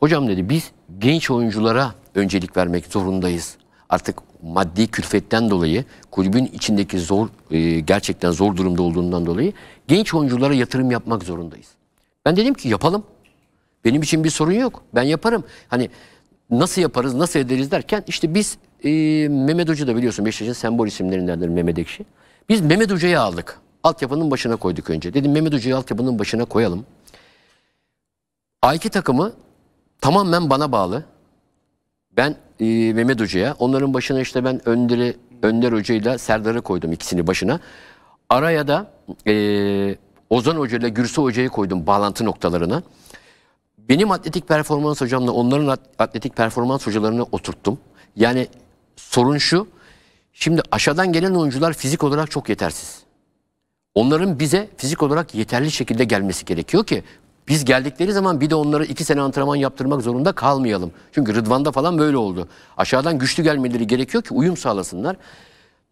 hocam dedi biz genç oyunculara öncelik vermek zorundayız artık maddi külfetten dolayı kulübün içindeki zor e, gerçekten zor durumda olduğundan dolayı genç oyunculara yatırım yapmak zorundayız. Ben dedim ki yapalım. Benim için bir sorun yok. Ben yaparım. Hani nasıl yaparız, nasıl ederiz derken işte biz e, Mehmet Hoca da biliyorsun Beşiktaş'ın sembol isimlerindendir Mehmet Ekşi. Biz Mehmet Hoca'yı aldık. Altyapının başına koyduk önce. Dedim Mehmet Hoca'yı altyapının başına koyalım. A2 takımı tamamen bana bağlı. Ben e, Mehmet Hoca'ya. Onların başına işte ben Önder'i, Önder Hoca'yla Serdar'ı koydum ikisini başına. Araya da e, Ozan Hoca ile Gürsü Hoca'yı koydum bağlantı noktalarına. Benim atletik performans hocamla onların atletik performans hocalarını oturttum. Yani sorun şu. Şimdi aşağıdan gelen oyuncular fizik olarak çok yetersiz. Onların bize fizik olarak yeterli şekilde gelmesi gerekiyor ki biz geldikleri zaman bir de onlara iki sene antrenman yaptırmak zorunda kalmayalım. Çünkü Rıdvan'da falan böyle oldu. Aşağıdan güçlü gelmeleri gerekiyor ki uyum sağlasınlar.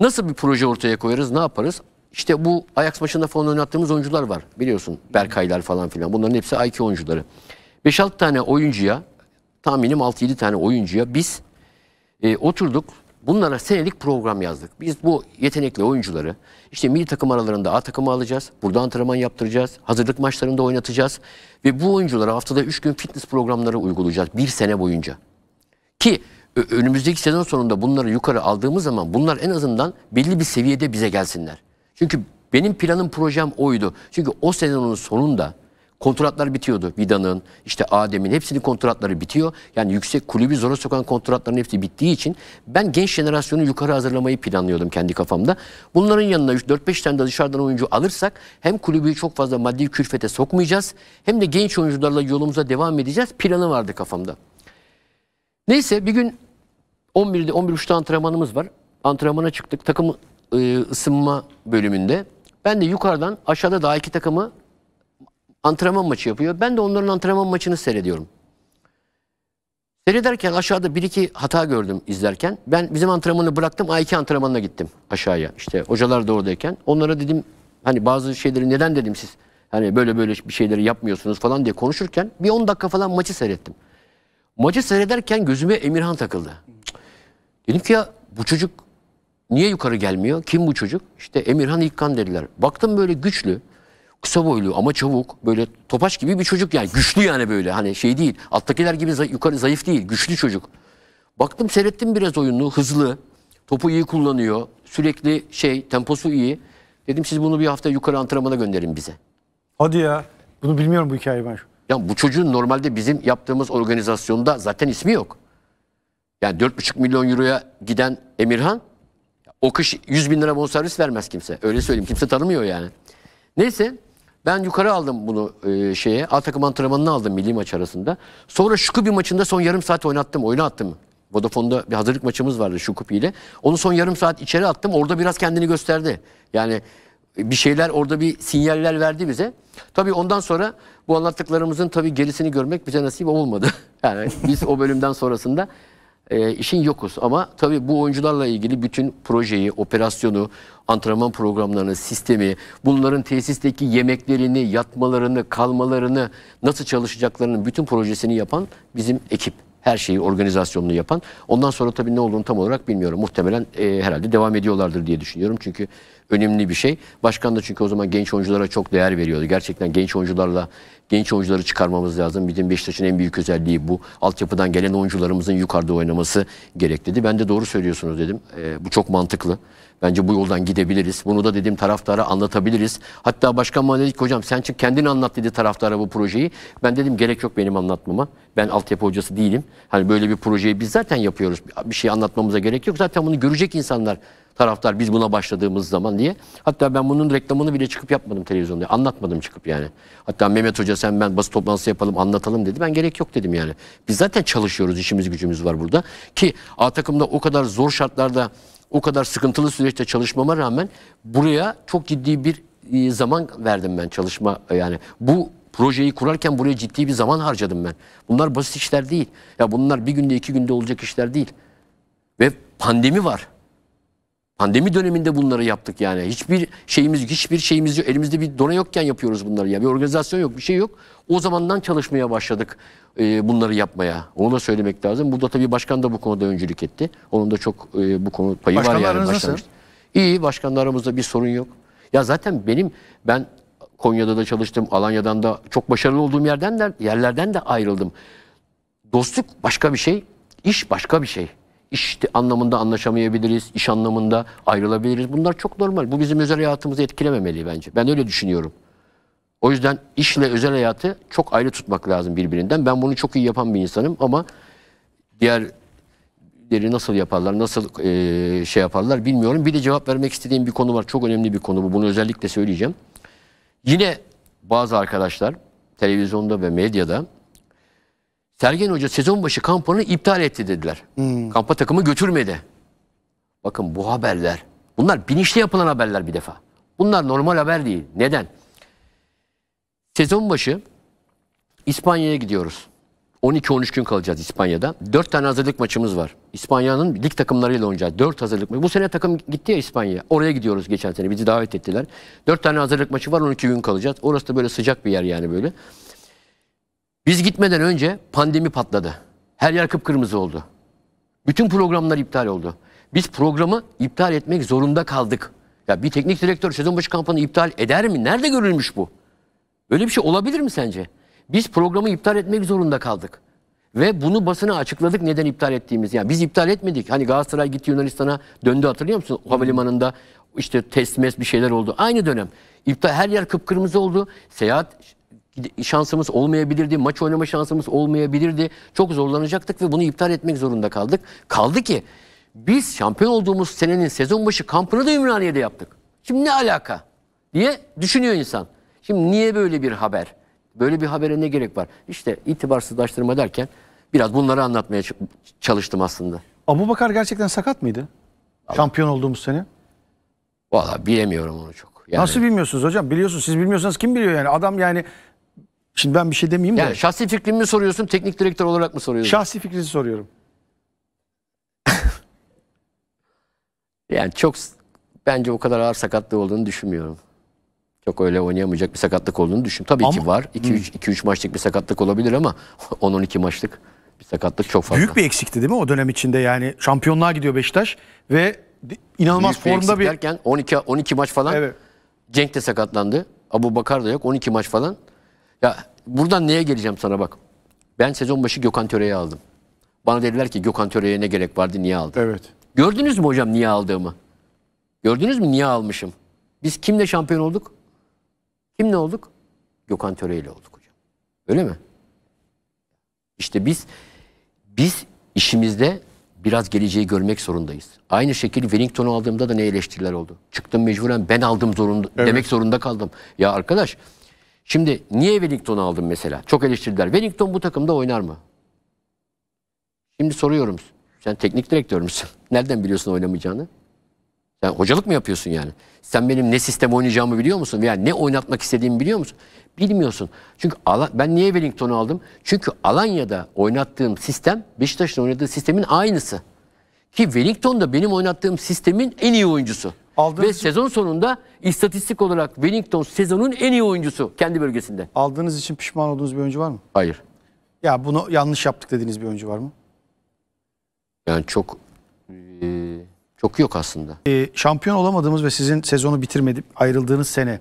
Nasıl bir proje ortaya koyarız, ne yaparız? İşte bu Ajax maçında falan oynattığımız oyuncular var. Biliyorsun Berkaylar falan filan. Bunların hepsi IQ oyuncuları. 5-6 tane oyuncuya, tahminim 6-7 tane oyuncuya biz e, oturduk. Bunlara senelik program yazdık. Biz bu yetenekli oyuncuları işte milli takım aralarında A takımı alacağız. Burada antrenman yaptıracağız. Hazırlık maçlarında oynatacağız. Ve bu oyunculara haftada 3 gün fitness programları uygulayacağız. Bir sene boyunca. Ki önümüzdeki sezon sonunda bunları yukarı aldığımız zaman bunlar en azından belli bir seviyede bize gelsinler. Çünkü benim planım projem oydu. Çünkü o sezonun sonunda kontratlar bitiyordu. Vida'nın, işte Adem'in hepsinin kontratları bitiyor. Yani yüksek kulübü zora sokan kontratların hepsi bittiği için ben genç jenerasyonu yukarı hazırlamayı planlıyordum kendi kafamda. Bunların yanına 4-5 tane de dışarıdan oyuncu alırsak hem kulübü çok fazla maddi külfete sokmayacağız hem de genç oyuncularla yolumuza devam edeceğiz. Planı vardı kafamda. Neyse bir gün 11'de 11.30'da antrenmanımız var. Antrenmana çıktık. Takım ıı, ısınma bölümünde. Ben de yukarıdan aşağıda daha iki takımı antrenman maçı yapıyor. Ben de onların antrenman maçını seyrediyorum. Seyrederken aşağıda bir iki hata gördüm izlerken. Ben bizim antrenmanı bıraktım A2 antrenmanına gittim aşağıya. İşte hocalar da oradayken. Onlara dedim hani bazı şeyleri neden dedim siz hani böyle böyle bir şeyleri yapmıyorsunuz falan diye konuşurken bir 10 dakika falan maçı seyrettim. Maçı seyrederken gözüme Emirhan takıldı. Dedim ki ya bu çocuk niye yukarı gelmiyor? Kim bu çocuk? İşte Emirhan İlkan dediler. Baktım böyle güçlü kısa boylu ama çabuk böyle topaç gibi bir çocuk yani güçlü yani böyle hani şey değil alttakiler gibi zayıf, yukarı zayıf değil güçlü çocuk. Baktım seyrettim biraz oyununu hızlı topu iyi kullanıyor sürekli şey temposu iyi. Dedim siz bunu bir hafta yukarı antrenmana gönderin bize. Hadi ya bunu bilmiyorum bu hikayeyi ben. Ya bu çocuğun normalde bizim yaptığımız organizasyonda zaten ismi yok. Yani 4,5 milyon euroya giden Emirhan o kış 100 bin lira bonservis vermez kimse. Öyle söyleyeyim kimse tanımıyor yani. Neyse ben yukarı aldım bunu e, şeye. A takım antrenmanını aldım milli maç arasında. Sonra şukup bir maçında son yarım saat oynattım. Oyuna attım. Vodafone'da bir hazırlık maçımız vardı şukup ile. Onu son yarım saat içeri attım. Orada biraz kendini gösterdi. Yani e, bir şeyler orada bir sinyaller verdi bize. Tabii ondan sonra bu anlattıklarımızın tabii gerisini görmek bize nasip olmadı. Yani biz o bölümden sonrasında e, işin yokuz. Ama tabii bu oyuncularla ilgili bütün projeyi, operasyonu, antrenman programlarını, sistemi, bunların tesisteki yemeklerini, yatmalarını, kalmalarını, nasıl çalışacaklarının bütün projesini yapan bizim ekip her şeyi organizasyonunu yapan. Ondan sonra tabii ne olduğunu tam olarak bilmiyorum. Muhtemelen e, herhalde devam ediyorlardır diye düşünüyorum. Çünkü önemli bir şey. Başkan da çünkü o zaman genç oyunculara çok değer veriyordu. Gerçekten genç oyuncularla genç oyuncuları çıkarmamız lazım. Bizim Beşiktaş'ın en büyük özelliği bu. Altyapıdan gelen oyuncularımızın yukarıda oynaması gerekliydi. Ben de doğru söylüyorsunuz dedim. E, bu çok mantıklı. Bence bu yoldan gidebiliriz. Bunu da dedim taraftara anlatabiliriz. Hatta başkan bana hocam sen çık kendini anlat dedi taraftara bu projeyi. Ben dedim gerek yok benim anlatmama. Ben altyapı hocası değilim. Hani böyle bir projeyi biz zaten yapıyoruz. Bir şey anlatmamıza gerek yok. Zaten bunu görecek insanlar taraftar biz buna başladığımız zaman diye. Hatta ben bunun reklamını bile çıkıp yapmadım televizyonda. Anlatmadım çıkıp yani. Hatta Mehmet Hoca sen ben basın toplantısı yapalım anlatalım dedi. Ben gerek yok dedim yani. Biz zaten çalışıyoruz işimiz gücümüz var burada. Ki A takımda o kadar zor şartlarda o kadar sıkıntılı süreçte çalışmama rağmen buraya çok ciddi bir e, zaman verdim ben çalışma e, yani bu projeyi kurarken buraya ciddi bir zaman harcadım ben. Bunlar basit işler değil. Ya bunlar bir günde iki günde olacak işler değil. Ve pandemi var. Pandemi döneminde bunları yaptık yani. Hiçbir şeyimiz hiçbir şeyimiz yok. Elimizde bir dona yokken yapıyoruz bunları ya. Bir organizasyon yok, bir şey yok. O zamandan çalışmaya başladık e, bunları yapmaya. Onu da söylemek lazım. Burada tabii başkan da bu konuda öncülük etti. Onun da çok e, bu konu payı var yani. Nasıl? İyi, başkanlarımızda bir sorun yok. Ya zaten benim ben Konya'da da çalıştım, Alanya'dan da çok başarılı olduğum yerden de yerlerden de ayrıldım. Dostluk başka bir şey, iş başka bir şey iş anlamında anlaşamayabiliriz, iş anlamında ayrılabiliriz. Bunlar çok normal. Bu bizim özel hayatımızı etkilememeli bence. Ben öyle düşünüyorum. O yüzden işle özel hayatı çok ayrı tutmak lazım birbirinden. Ben bunu çok iyi yapan bir insanım ama diğerleri nasıl yaparlar, nasıl e, şey yaparlar bilmiyorum. Bir de cevap vermek istediğim bir konu var. Çok önemli bir konu bu. Bunu özellikle söyleyeceğim. Yine bazı arkadaşlar televizyonda ve medyada Sergen Hoca sezon başı kampını iptal etti dediler. Hmm. Kampa takımı götürmedi. Bakın bu haberler, bunlar bilinçli yapılan haberler bir defa. Bunlar normal haber değil. Neden? Sezon başı İspanya'ya gidiyoruz. 12-13 gün kalacağız İspanya'da. 4 tane hazırlık maçımız var. İspanya'nın lig takımlarıyla oynayacağız. 4 hazırlık maçı. Bu sene takım gitti ya İspanya'ya. Oraya gidiyoruz geçen sene. Bizi davet ettiler. 4 tane hazırlık maçı var. 12 gün kalacağız. Orası da böyle sıcak bir yer yani böyle. Biz gitmeden önce pandemi patladı. Her yer kıpkırmızı oldu. Bütün programlar iptal oldu. Biz programı iptal etmek zorunda kaldık. Ya bir teknik direktör sezon başı kampanı iptal eder mi? Nerede görülmüş bu? Öyle bir şey olabilir mi sence? Biz programı iptal etmek zorunda kaldık. Ve bunu basına açıkladık neden iptal ettiğimiz. Yani biz iptal etmedik. Hani Galatasaray gitti Yunanistan'a döndü hatırlıyor musun? Havalimanında işte test mes bir şeyler oldu. Aynı dönem. İptal, her yer kıpkırmızı oldu. Seyahat şansımız olmayabilirdi. Maç oynama şansımız olmayabilirdi. Çok zorlanacaktık ve bunu iptal etmek zorunda kaldık. Kaldı ki biz şampiyon olduğumuz senenin sezon başı kampını da Ümraniye'de yaptık. Şimdi ne alaka diye düşünüyor insan. Şimdi niye böyle bir haber? Böyle bir habere ne gerek var? İşte itibarsızlaştırma derken biraz bunları anlatmaya çalıştım aslında. Abu Bakar gerçekten sakat mıydı? Abi. Şampiyon olduğumuz sene. Valla bilemiyorum onu çok. Yani... Nasıl bilmiyorsunuz hocam? Biliyorsunuz siz bilmiyorsanız kim biliyor yani? Adam yani Şimdi ben bir şey demeyeyim yani de. şahsi fikrimi mi soruyorsun, teknik direktör olarak mı soruyorsun? Şahsi fikrini soruyorum. yani çok bence o kadar ağır sakatlığı olduğunu düşünmüyorum. Çok öyle oynayamayacak bir sakatlık olduğunu düşün. Tabii ama, ki var. 2-3 maçlık bir sakatlık olabilir ama 10-12 maçlık bir sakatlık çok fazla. Büyük bir eksikti değil mi o dönem içinde yani şampiyonluğa gidiyor Beşiktaş ve inanılmaz Büyük formda bir, bir derken 12 12 maç falan. Evet. Cenk de sakatlandı. Abu Bakar da yok. 12 maç falan. Ya buradan neye geleceğim sana bak. Ben sezon başı Gökhan Töre'yi aldım. Bana dediler ki Gökhan Töre'ye ne gerek vardı niye aldın? Evet. Gördünüz mü hocam niye aldığımı? Gördünüz mü niye almışım? Biz kimle şampiyon olduk? Kimle olduk? Gökhan Töre ile olduk hocam. Öyle mi? İşte biz biz işimizde biraz geleceği görmek zorundayız. Aynı şekilde Wellington'u aldığımda da ne eleştiriler oldu? Çıktım mecburen ben aldım zorunda evet. demek zorunda kaldım. Ya arkadaş Şimdi niye Wellington aldın mesela? Çok eleştirdiler. Wellington bu takımda oynar mı? Şimdi soruyorum. Sen teknik direktör müsün? Nereden biliyorsun oynamayacağını? Sen hocalık mı yapıyorsun yani? Sen benim ne sistem oynayacağımı biliyor musun? Veya ne oynatmak istediğimi biliyor musun? Bilmiyorsun. Çünkü ben niye Wellington'u aldım? Çünkü Alanya'da oynattığım sistem Beşiktaş'ın oynadığı sistemin aynısı. Ki Wellington da benim oynattığım sistemin en iyi oyuncusu. Aldığınız Ve sezon sonunda istatistik olarak Wellington sezonun en iyi oyuncusu kendi bölgesinde. Aldığınız için pişman olduğunuz bir oyuncu var mı? Hayır. Ya bunu yanlış yaptık dediğiniz bir oyuncu var mı? Yani çok e, çok yok aslında. E, şampiyon olamadığımız ve sizin sezonu bitirmedi ayrıldığınız sene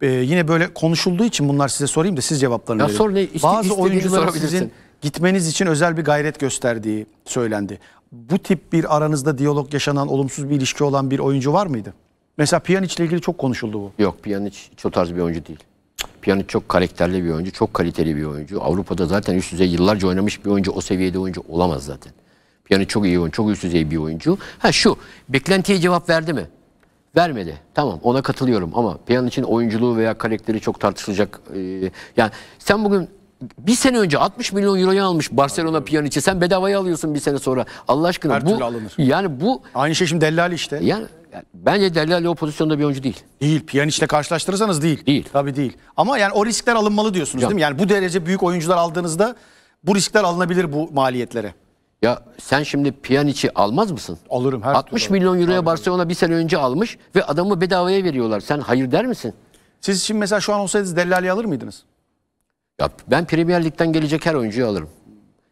e, yine böyle konuşulduğu için bunlar size sorayım da siz cevaplarını ya verin. Sor ne, işte Bazı oyuncuların sizin gitmeniz için özel bir gayret gösterdiği söylendi bu tip bir aranızda diyalog yaşanan, olumsuz bir ilişki olan bir oyuncu var mıydı? Mesela Pjanic ile ilgili çok konuşuldu bu. Yok Pjanic hiç o tarz bir oyuncu değil. Pjanic çok karakterli bir oyuncu, çok kaliteli bir oyuncu. Avrupa'da zaten üst düzey yıllarca oynamış bir oyuncu o seviyede oyuncu olamaz zaten. Pjanic çok iyi oyuncu, çok üst düzey bir oyuncu. Ha şu, beklentiye cevap verdi mi? Vermedi. Tamam ona katılıyorum ama Pjanic'in oyunculuğu veya karakteri çok tartışılacak. Ee, yani sen bugün bir sene önce 60 milyon euroya almış Barcelona Pjanic'i. Sen bedavaya alıyorsun bir sene sonra. Allah aşkına Her bu türlü alınır. yani bu Aynı şey şimdi Dellali işte. yani, yani bence Delali o pozisyonda bir oyuncu değil. Değil. Pjanic'le karşılaştırırsanız değil. Değil. Tabii değil. Ama yani o riskler alınmalı diyorsunuz Yok. değil mi? Yani bu derece büyük oyuncular aldığınızda bu riskler alınabilir bu maliyetlere. Ya sen şimdi Pjanic'i almaz mısın? Alırım her 60 türlü. milyon euroya Barcelona bir sene önce almış ve adamı bedavaya veriyorlar. Sen hayır der misin? Siz şimdi mesela şu an olsaydınız Dellali alır mıydınız? Ya ben Premier Lig'den gelecek her oyuncuyu alırım.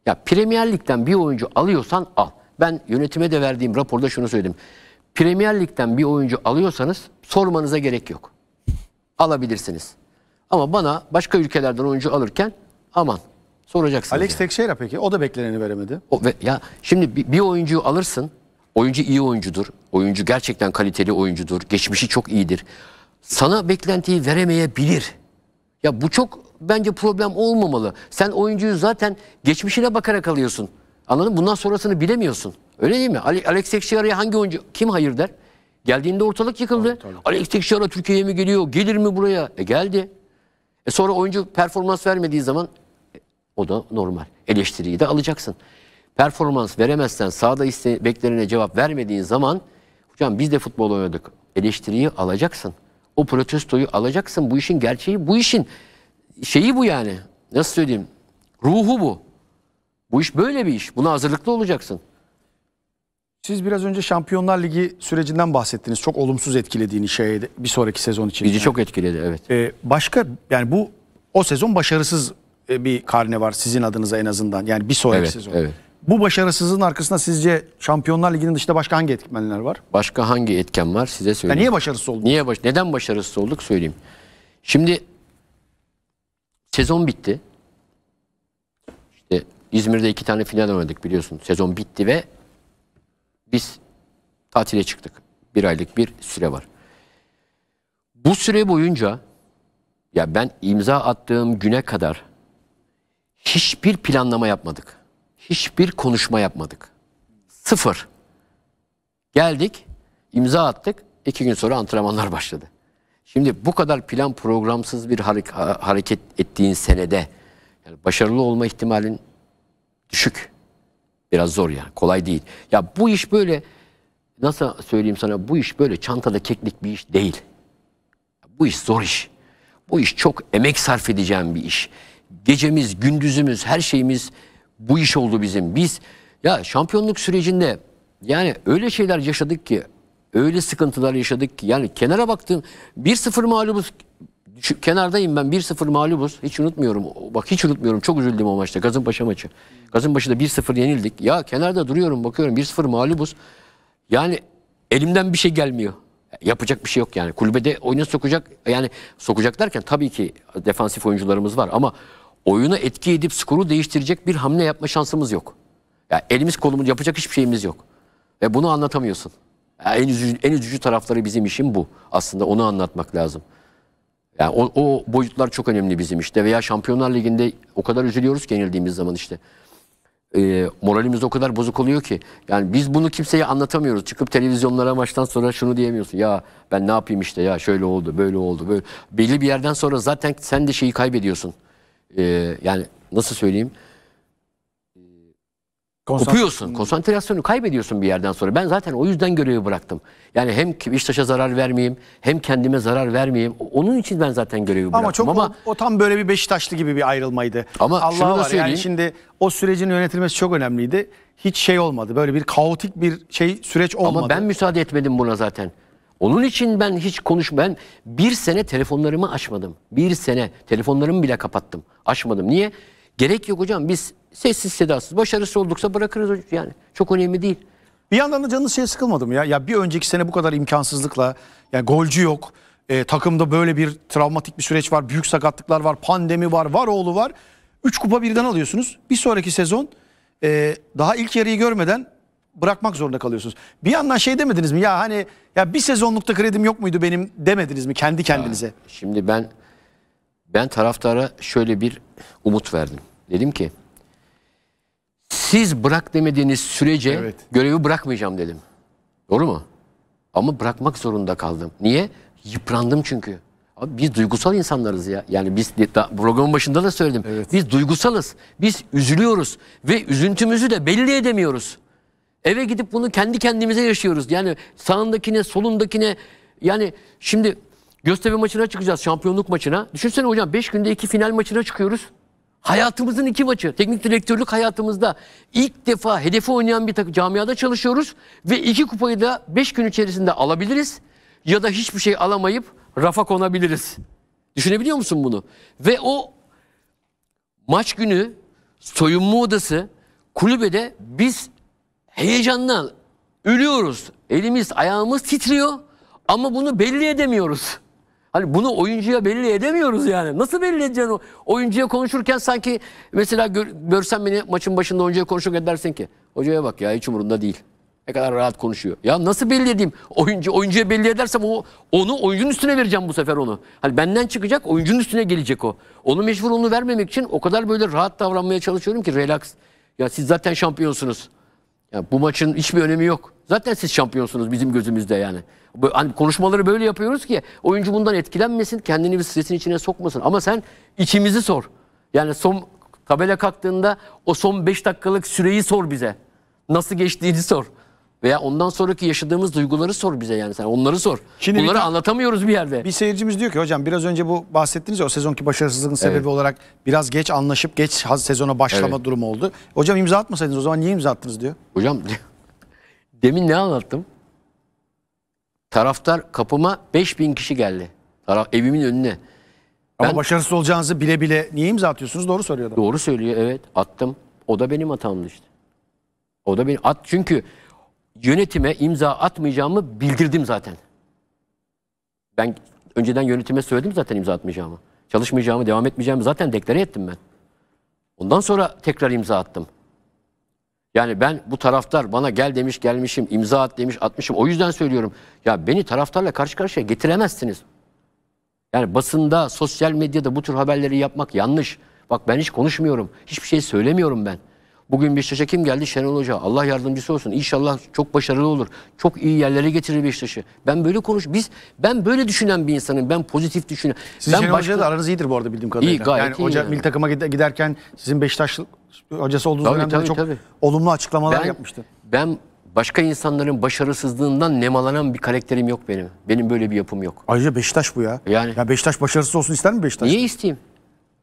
Ya Premier Lig'den bir oyuncu alıyorsan al. Ben yönetime de verdiğim raporda şunu söyledim. Premier Lig'den bir oyuncu alıyorsanız sormanıza gerek yok. Alabilirsiniz. Ama bana başka ülkelerden oyuncu alırken aman soracaksınız. Alex yani. Tekşehir'e peki o da bekleneni veremedi. O, ve, ya şimdi bir, bir oyuncuyu alırsın. Oyuncu iyi oyuncudur. Oyuncu gerçekten kaliteli oyuncudur. Geçmişi çok iyidir. Sana beklentiyi veremeyebilir. Ya bu çok bence problem olmamalı. Sen oyuncuyu zaten geçmişine bakarak alıyorsun. Anladın mı? Bundan sonrasını bilemiyorsun. Öyle değil mi? Alex Teixeira'ya hangi oyuncu kim hayır der? Geldiğinde ortalık yıkıldı. Tabii, tabii. Alex Teixeira Türkiye'ye mi geliyor? Gelir mi buraya? E geldi. E sonra oyuncu performans vermediği zaman e, o da normal. Eleştiriyi de alacaksın. Performans veremezsen sahada iste, beklerine cevap vermediğin zaman hocam biz de futbol oynadık. Eleştiriyi alacaksın. O protestoyu alacaksın. Bu işin gerçeği bu işin şeyi bu yani. Nasıl söyleyeyim? Ruhu bu. Bu iş böyle bir iş. Buna hazırlıklı olacaksın. Siz biraz önce Şampiyonlar Ligi sürecinden bahsettiniz. Çok olumsuz etkilediğini şey bir sonraki sezon için. Bizi çok etkiledi evet. Ee, başka yani bu o sezon başarısız e, bir karne var sizin adınıza en azından. Yani bir sonraki evet, sezon. Evet. Bu başarısızlığın arkasında sizce Şampiyonlar Ligi'nin dışında başka hangi etkenler var? Başka hangi etken var size söyleyeyim. Yani niye başarısız olduk? Niye baş neden başarısız olduk söyleyeyim. Şimdi Sezon bitti. İşte İzmir'de iki tane final oynadık biliyorsun. Sezon bitti ve biz tatile çıktık. Bir aylık bir süre var. Bu süre boyunca ya ben imza attığım güne kadar hiçbir planlama yapmadık. Hiçbir konuşma yapmadık. Sıfır. Geldik, imza attık. İki gün sonra antrenmanlar başladı. Şimdi bu kadar plan programsız bir hareket ettiğin senede yani başarılı olma ihtimalin düşük. Biraz zor yani kolay değil. Ya bu iş böyle nasıl söyleyeyim sana bu iş böyle çantada keklik bir iş değil. Bu iş zor iş. Bu iş çok emek sarf edeceğim bir iş. Gecemiz, gündüzümüz, her şeyimiz bu iş oldu bizim. Biz ya şampiyonluk sürecinde yani öyle şeyler yaşadık ki öyle sıkıntılar yaşadık ki yani kenara baktım 1-0 mağlubuz şu, kenardayım ben 1-0 mağlubuz. Hiç unutmuyorum. Bak hiç unutmuyorum. Çok üzüldüm o maçta. Gazınpaşa maçı. Gazınpaşa'da 1-0 yenildik. Ya kenarda duruyorum bakıyorum 1-0 mağlubuz. Yani elimden bir şey gelmiyor. Yapacak bir şey yok yani. Kulübede oyuna sokacak yani sokacak derken tabii ki defansif oyuncularımız var ama oyuna etki edip skoru değiştirecek bir hamle yapma şansımız yok. Ya yani elimiz kolumuz yapacak hiçbir şeyimiz yok. Ve bunu anlatamıyorsun en üzücü, en üzücü tarafları bizim işim bu. Aslında onu anlatmak lazım. Yani o, o boyutlar çok önemli bizim işte. Veya Şampiyonlar Ligi'nde o kadar üzülüyoruz ki yenildiğimiz zaman işte. E, moralimiz o kadar bozuk oluyor ki. Yani biz bunu kimseye anlatamıyoruz. Çıkıp televizyonlara maçtan sonra şunu diyemiyorsun. Ya ben ne yapayım işte ya şöyle oldu böyle oldu. böyle Belli bir yerden sonra zaten sen de şeyi kaybediyorsun. E, yani nasıl söyleyeyim? Kopuyorsun. Hmm. Konsantrasyonu kaybediyorsun bir yerden sonra. Ben zaten o yüzden görevi bıraktım. Yani hem İştaş'a zarar vermeyeyim, hem kendime zarar vermeyeyim. Onun için ben zaten görevi bıraktım. Ama çok ama o, o tam böyle bir Beşiktaşlı gibi bir ayrılmaydı. Ama Allah şunu da söyleyeyim. Yani şimdi o sürecin yönetilmesi çok önemliydi. Hiç şey olmadı. Böyle bir kaotik bir şey süreç olmadı. Ama ben müsaade etmedim buna zaten. Onun için ben hiç konuşmam, ben bir sene telefonlarımı açmadım. Bir sene telefonlarımı bile kapattım. Açmadım. Niye? Gerek yok hocam biz sessiz sedasız. Başarısı oldukça bırakırız yani. Çok önemli değil. Bir yandan da canınız şey sıkılmadım ya. Ya bir önceki sene bu kadar imkansızlıkla yani golcü yok. E, takımda böyle bir travmatik bir süreç var. Büyük sakatlıklar var. Pandemi var. Var oğlu var. Üç kupa birden alıyorsunuz. Bir sonraki sezon e, daha ilk yarıyı görmeden bırakmak zorunda kalıyorsunuz. Bir yandan şey demediniz mi? Ya hani ya bir sezonlukta kredim yok muydu benim demediniz mi kendi kendinize? Ya, şimdi ben ben taraftara şöyle bir umut verdim. Dedim ki siz bırak demediğiniz sürece evet. görevi bırakmayacağım dedim. Doğru mu? Ama bırakmak zorunda kaldım. Niye? Yıprandım çünkü. Abi biz duygusal insanlarız ya. Yani biz programın başında da söyledim. Evet. Biz duygusalız. Biz üzülüyoruz ve üzüntümüzü de belli edemiyoruz. Eve gidip bunu kendi kendimize yaşıyoruz. Yani sağındakine, solundakine yani şimdi Göztepe maçına çıkacağız şampiyonluk maçına. Düşünsene hocam 5 günde 2 final maçına çıkıyoruz. Hayatımızın iki maçı. Teknik direktörlük hayatımızda ilk defa hedefe oynayan bir takım camiada çalışıyoruz ve iki kupayı da beş gün içerisinde alabiliriz ya da hiçbir şey alamayıp rafa konabiliriz. Düşünebiliyor musun bunu? Ve o maç günü soyunma odası kulübede biz heyecandan ölüyoruz. Elimiz ayağımız titriyor ama bunu belli edemiyoruz. Hani bunu oyuncuya belli edemiyoruz yani. Nasıl belli edeceksin o? Oyuncuya konuşurken sanki mesela gör, görsen beni maçın başında oyuncuya konuşurken dersin ki hocaya bak ya hiç umurunda değil. Ne kadar rahat konuşuyor. Ya nasıl belli edeyim? Oyuncu, oyuncuya belli edersem o, onu oyuncunun üstüne vereceğim bu sefer onu. Hani benden çıkacak oyuncunun üstüne gelecek o. Onu mecbur onu vermemek için o kadar böyle rahat davranmaya çalışıyorum ki relax. Ya siz zaten şampiyonsunuz. Ya bu maçın hiçbir önemi yok. Zaten siz şampiyonsunuz bizim gözümüzde yani. Hani konuşmaları böyle yapıyoruz ki oyuncu bundan etkilenmesin, kendini bir stresin içine sokmasın. Ama sen içimizi sor. Yani son tabela kalktığında o son 5 dakikalık süreyi sor bize. Nasıl geçtiğini sor. Veya ondan sonraki yaşadığımız duyguları sor bize yani sen onları sor. Şimdi Bunları bir, anlatamıyoruz bir yerde. Bir seyircimiz diyor ki hocam biraz önce bu bahsettiniz ya o sezonki başarısızlığın evet. sebebi olarak biraz geç anlaşıp geç sezona başlama evet. durumu oldu. Hocam imza atmasaydınız o zaman niye imza attınız diyor. Hocam demin ne anlattım? Taraftar kapıma 5000 kişi geldi. Taraf, evimin önüne. Ama Ben- başarısız olacağınızı bile bile niye imza atıyorsunuz? Doğru söylüyor adam. Doğru söylüyor evet attım. O da benim hatamdı işte. O da benim at çünkü yönetime imza atmayacağımı bildirdim zaten. Ben önceden yönetime söyledim zaten imza atmayacağımı. Çalışmayacağımı, devam etmeyeceğimi zaten deklare ettim ben. Ondan sonra tekrar imza attım. Yani ben bu taraftar bana gel demiş gelmişim, imza at demiş atmışım. O yüzden söylüyorum. Ya beni taraftarla karşı karşıya getiremezsiniz. Yani basında, sosyal medyada bu tür haberleri yapmak yanlış. Bak ben hiç konuşmuyorum. Hiçbir şey söylemiyorum ben. Bugün Beşiktaş'a kim geldi? Şenol Hoca. Allah yardımcısı olsun. İnşallah çok başarılı olur. Çok iyi yerlere getirir Beşiktaş'ı. Ben böyle konuş. Biz ben böyle düşünen bir insanım. Ben pozitif düşünen. Sizin ben Şenol başka... Hoca'yla da aranız iyidir bu arada bildiğim kadarıyla. İyi gayet yani iyi. Hoca yani. milli takıma giderken sizin Beşiktaş hocası olduğunuz tabii, dönemde tabii, çok tabii. olumlu açıklamalar ben, yapmıştı. Ben başka insanların başarısızlığından nemalanan bir karakterim yok benim. Benim böyle bir yapım yok. Ayrıca Beşiktaş bu ya. Yani ya Beşiktaş başarısız olsun ister mi Beşiktaş? Niye isteyeyim?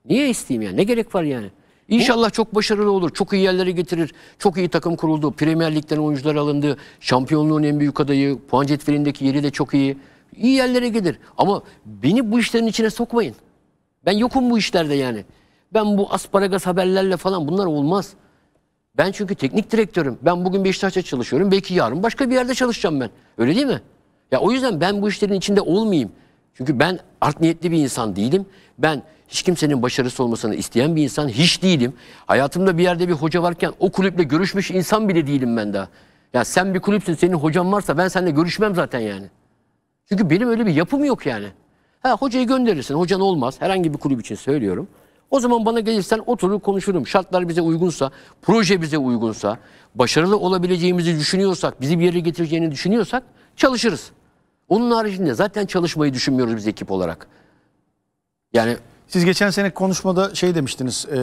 Niye isteyeyim ya? Ne gerek var yani? İnşallah çok başarılı olur. Çok iyi yerlere getirir. Çok iyi takım kuruldu. Premier Lig'den oyuncular alındı. Şampiyonluğun en büyük adayı. Puan cetvelindeki yeri de çok iyi. İyi yerlere gelir. Ama beni bu işlerin içine sokmayın. Ben yokum bu işlerde yani. Ben bu asparagas haberlerle falan bunlar olmaz. Ben çünkü teknik direktörüm. Ben bugün Beşiktaş'ta çalışıyorum. Belki yarın başka bir yerde çalışacağım ben. Öyle değil mi? Ya o yüzden ben bu işlerin içinde olmayayım. Çünkü ben art niyetli bir insan değilim. Ben hiç kimsenin başarısı olmasını isteyen bir insan hiç değilim. Hayatımda bir yerde bir hoca varken o kulüple görüşmüş insan bile değilim ben daha. Ya sen bir kulüpsün, senin hocan varsa ben seninle görüşmem zaten yani. Çünkü benim öyle bir yapım yok yani. Ha hocayı gönderirsin, hocan olmaz. Herhangi bir kulüp için söylüyorum. O zaman bana gelirsen oturur konuşurum. Şartlar bize uygunsa, proje bize uygunsa, başarılı olabileceğimizi düşünüyorsak, bizi bir yere getireceğini düşünüyorsak çalışırız. Onun haricinde zaten çalışmayı düşünmüyoruz biz ekip olarak. Yani siz geçen sene konuşmada şey demiştiniz. E,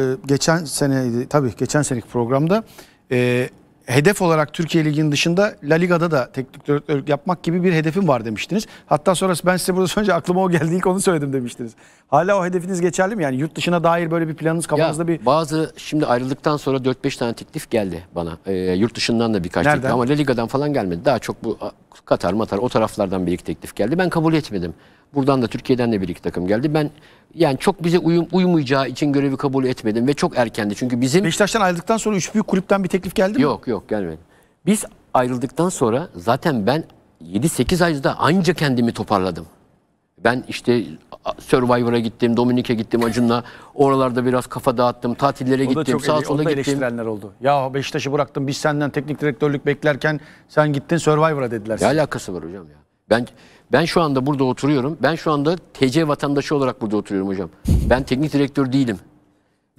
e, geçen sene tabii geçen seneki programda e, hedef olarak Türkiye Ligi'nin dışında La Liga'da da teknik direktörlük yapmak gibi bir hedefim var demiştiniz. Hatta sonrası ben size burada söyleyince aklıma o geldi ilk onu söyledim demiştiniz. Hala o hedefiniz geçerli mi? Yani yurt dışına dair böyle bir planınız kafanızda ya, bir... Bazı şimdi ayrıldıktan sonra 4-5 tane teklif geldi bana. Ee, yurt dışından da birkaç Nereden? teklif ama La Liga'dan falan gelmedi. Daha çok bu Katar, Matar o taraflardan bir iki teklif geldi. Ben kabul etmedim. Buradan da Türkiye'den de bir iki takım geldi. Ben yani çok bize uyum, uyumayacağı için görevi kabul etmedim ve çok erkendi. Çünkü bizim... Beşiktaş'tan ayrıldıktan sonra üç büyük kulüpten bir teklif geldi mi? Yok yok gelmedi. Biz ayrıldıktan sonra zaten ben 7-8 ayda anca kendimi toparladım. Ben işte Survivor'a gittim, Dominik'e gittim Acun'la. Oralarda biraz kafa dağıttım, tatillere gittim, sağa sola gittim. eleştirenler oldu. Ya Beşiktaş'ı bıraktım, biz senden teknik direktörlük beklerken sen gittin Survivor'a dediler. Ne alakası var hocam ya? Ben ben şu anda burada oturuyorum. Ben şu anda TC vatandaşı olarak burada oturuyorum hocam. Ben teknik direktör değilim.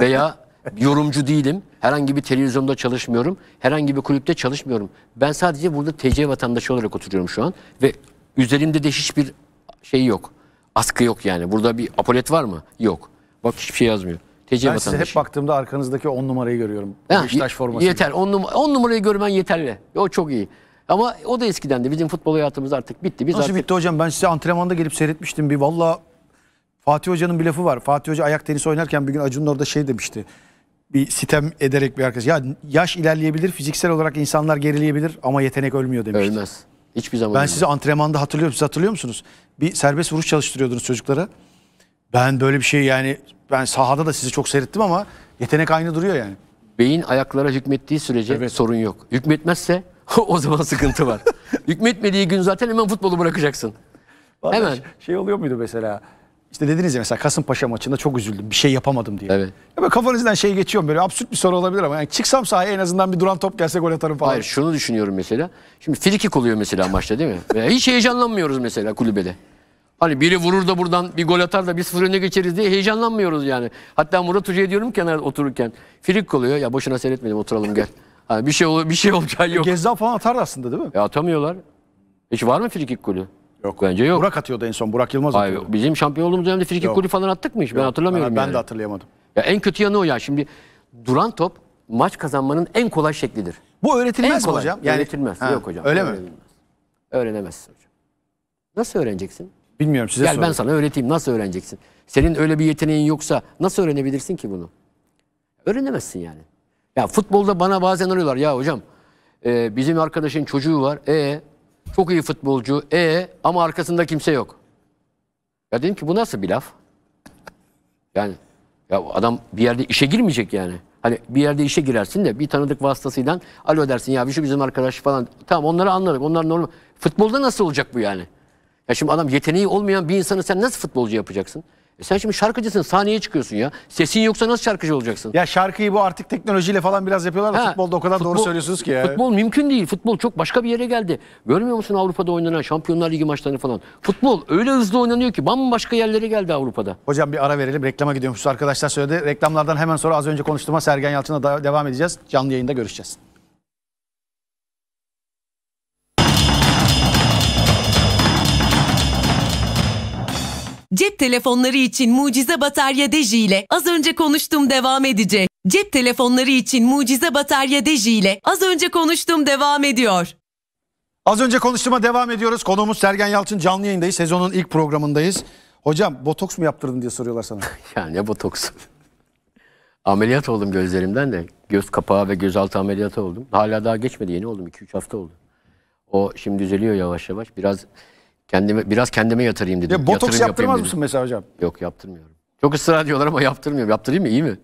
Veya yorumcu değilim. Herhangi bir televizyonda çalışmıyorum. Herhangi bir kulüpte çalışmıyorum. Ben sadece burada TC vatandaşı olarak oturuyorum şu an. Ve üzerimde de hiçbir şey yok. Askı yok yani. Burada bir apolet var mı? Yok. Bak hiçbir şey yazmıyor. TC ben vatandaşı. size hep baktığımda arkanızdaki 10 numarayı görüyorum. Ha, Beşiktaş forması. Yeter. 10 num on numarayı görmen yeterli. O çok iyi. Ama o da eskiden de bizim futbol hayatımız artık bitti. Biz Nasıl artık... bitti hocam? Ben size antrenmanda gelip seyretmiştim. Bir valla Fatih Hoca'nın bir lafı var. Fatih Hoca ayak tenisi oynarken bir gün Acun'un orada şey demişti. Bir sitem ederek bir arkadaş. Ya yaş ilerleyebilir, fiziksel olarak insanlar gerileyebilir ama yetenek ölmüyor demişti. Ölmez. Hiçbir zaman Ben sizi antrenmanda hatırlıyorum. Siz hatırlıyor musunuz? Bir serbest vuruş çalıştırıyordunuz çocuklara. Ben böyle bir şey yani ben sahada da sizi çok seyrettim ama yetenek aynı duruyor yani. Beyin ayaklara hükmettiği sürece evet. sorun yok. Hükmetmezse o zaman sıkıntı var. Hükmetmediği gün zaten hemen futbolu bırakacaksın. Vallahi hemen. Şey oluyor muydu mesela? İşte dediniz ya mesela Kasımpaşa maçında çok üzüldüm. Bir şey yapamadım diye. Evet. Ya böyle kafanızdan şey geçiyorum böyle absürt bir soru olabilir ama yani çıksam sahaya en azından bir duran top gelse gol atarım falan. Hayır şunu düşünüyorum mesela. Şimdi frikik oluyor mesela maçta değil mi? Veya hiç heyecanlanmıyoruz mesela kulübede. Hani biri vurur da buradan bir gol atar da biz sıfır öne geçeriz diye heyecanlanmıyoruz yani. Hatta Murat Hoca'ya diyorum kenar otururken. Filik oluyor ya boşuna seyretmedim oturalım gel. Hani bir şey olur, bir şey olacağı e, yok. Gezzal falan atar aslında değil mi? E atamıyorlar. Hiç var mı frikik golü? Yok. Bence yok. Burak atıyordu en son. Burak Yılmaz Hayır, atıyordu. Bizim şampiyon olduğumuz dönemde frikik golü falan attık mı hiç? Ben hatırlamıyorum ben, yani. ben de hatırlayamadım. Ya en kötü yanı o ya. Şimdi duran top maç kazanmanın en kolay şeklidir. Bu öğretilmez mi hocam? Yani, Öğretilmez. Ha, Yok hocam. Öyle mi? Öğrenilmez. Öğrenemezsin hocam. Nasıl öğreneceksin? Bilmiyorum size Gel ben sana öğreteyim nasıl öğreneceksin? Senin öyle bir yeteneğin yoksa nasıl öğrenebilirsin ki bunu? Öğrenemezsin yani. Ya futbolda bana bazen arıyorlar ya hocam e, bizim arkadaşın çocuğu var. E çok iyi futbolcu. E ama arkasında kimse yok. Ya dedim ki bu nasıl bir laf? Yani ya adam bir yerde işe girmeyecek yani. Hani bir yerde işe girersin de bir tanıdık vasıtasıyla alo dersin ya bir şu bizim arkadaş falan. Tamam onları anladık. Onlar normal. Futbolda nasıl olacak bu yani? Ya şimdi adam yeteneği olmayan bir insanı sen nasıl futbolcu yapacaksın? E sen şimdi şarkıcısın sahneye çıkıyorsun ya. Sesin yoksa nasıl şarkıcı olacaksın? Ya şarkıyı bu artık teknolojiyle falan biraz yapıyorlar da ha, futbolda o kadar futbol, doğru söylüyorsunuz ki ya. Futbol mümkün değil. Futbol çok başka bir yere geldi. Görmüyor musun Avrupa'da oynanan Şampiyonlar Ligi maçlarını falan? Futbol öyle hızlı oynanıyor ki bambaşka yerlere geldi Avrupa'da. Hocam bir ara verelim. Reklama gidiyormuşuz. Arkadaşlar söyledi. Reklamlardan hemen sonra az önce konuştuğuma Sergen Yalçın'la devam edeceğiz. Canlı yayında görüşeceğiz. Cep telefonları için mucize batarya deji ile az önce konuştum devam edecek. Cep telefonları için mucize batarya deji ile az önce konuştum devam ediyor. Az önce konuştuğuma devam ediyoruz. Konuğumuz Sergen Yalçın canlı yayındayız. Sezonun ilk programındayız. Hocam botoks mu yaptırdın diye soruyorlar sana. ya ne botoks? Ameliyat oldum gözlerimden de. Göz kapağı ve gözaltı ameliyatı oldum. Hala daha geçmedi. Yeni oldum. 2-3 hafta oldu. O şimdi düzeliyor yavaş yavaş. Biraz Kendime biraz kendime yatırayım dedim. Ya botoks Yatırım yaptırmaz mısın mesela hocam? Yok yaptırmıyorum. Çok ısrar ediyorlar ama yaptırmıyorum. Yaptırayım mı? İyi mi?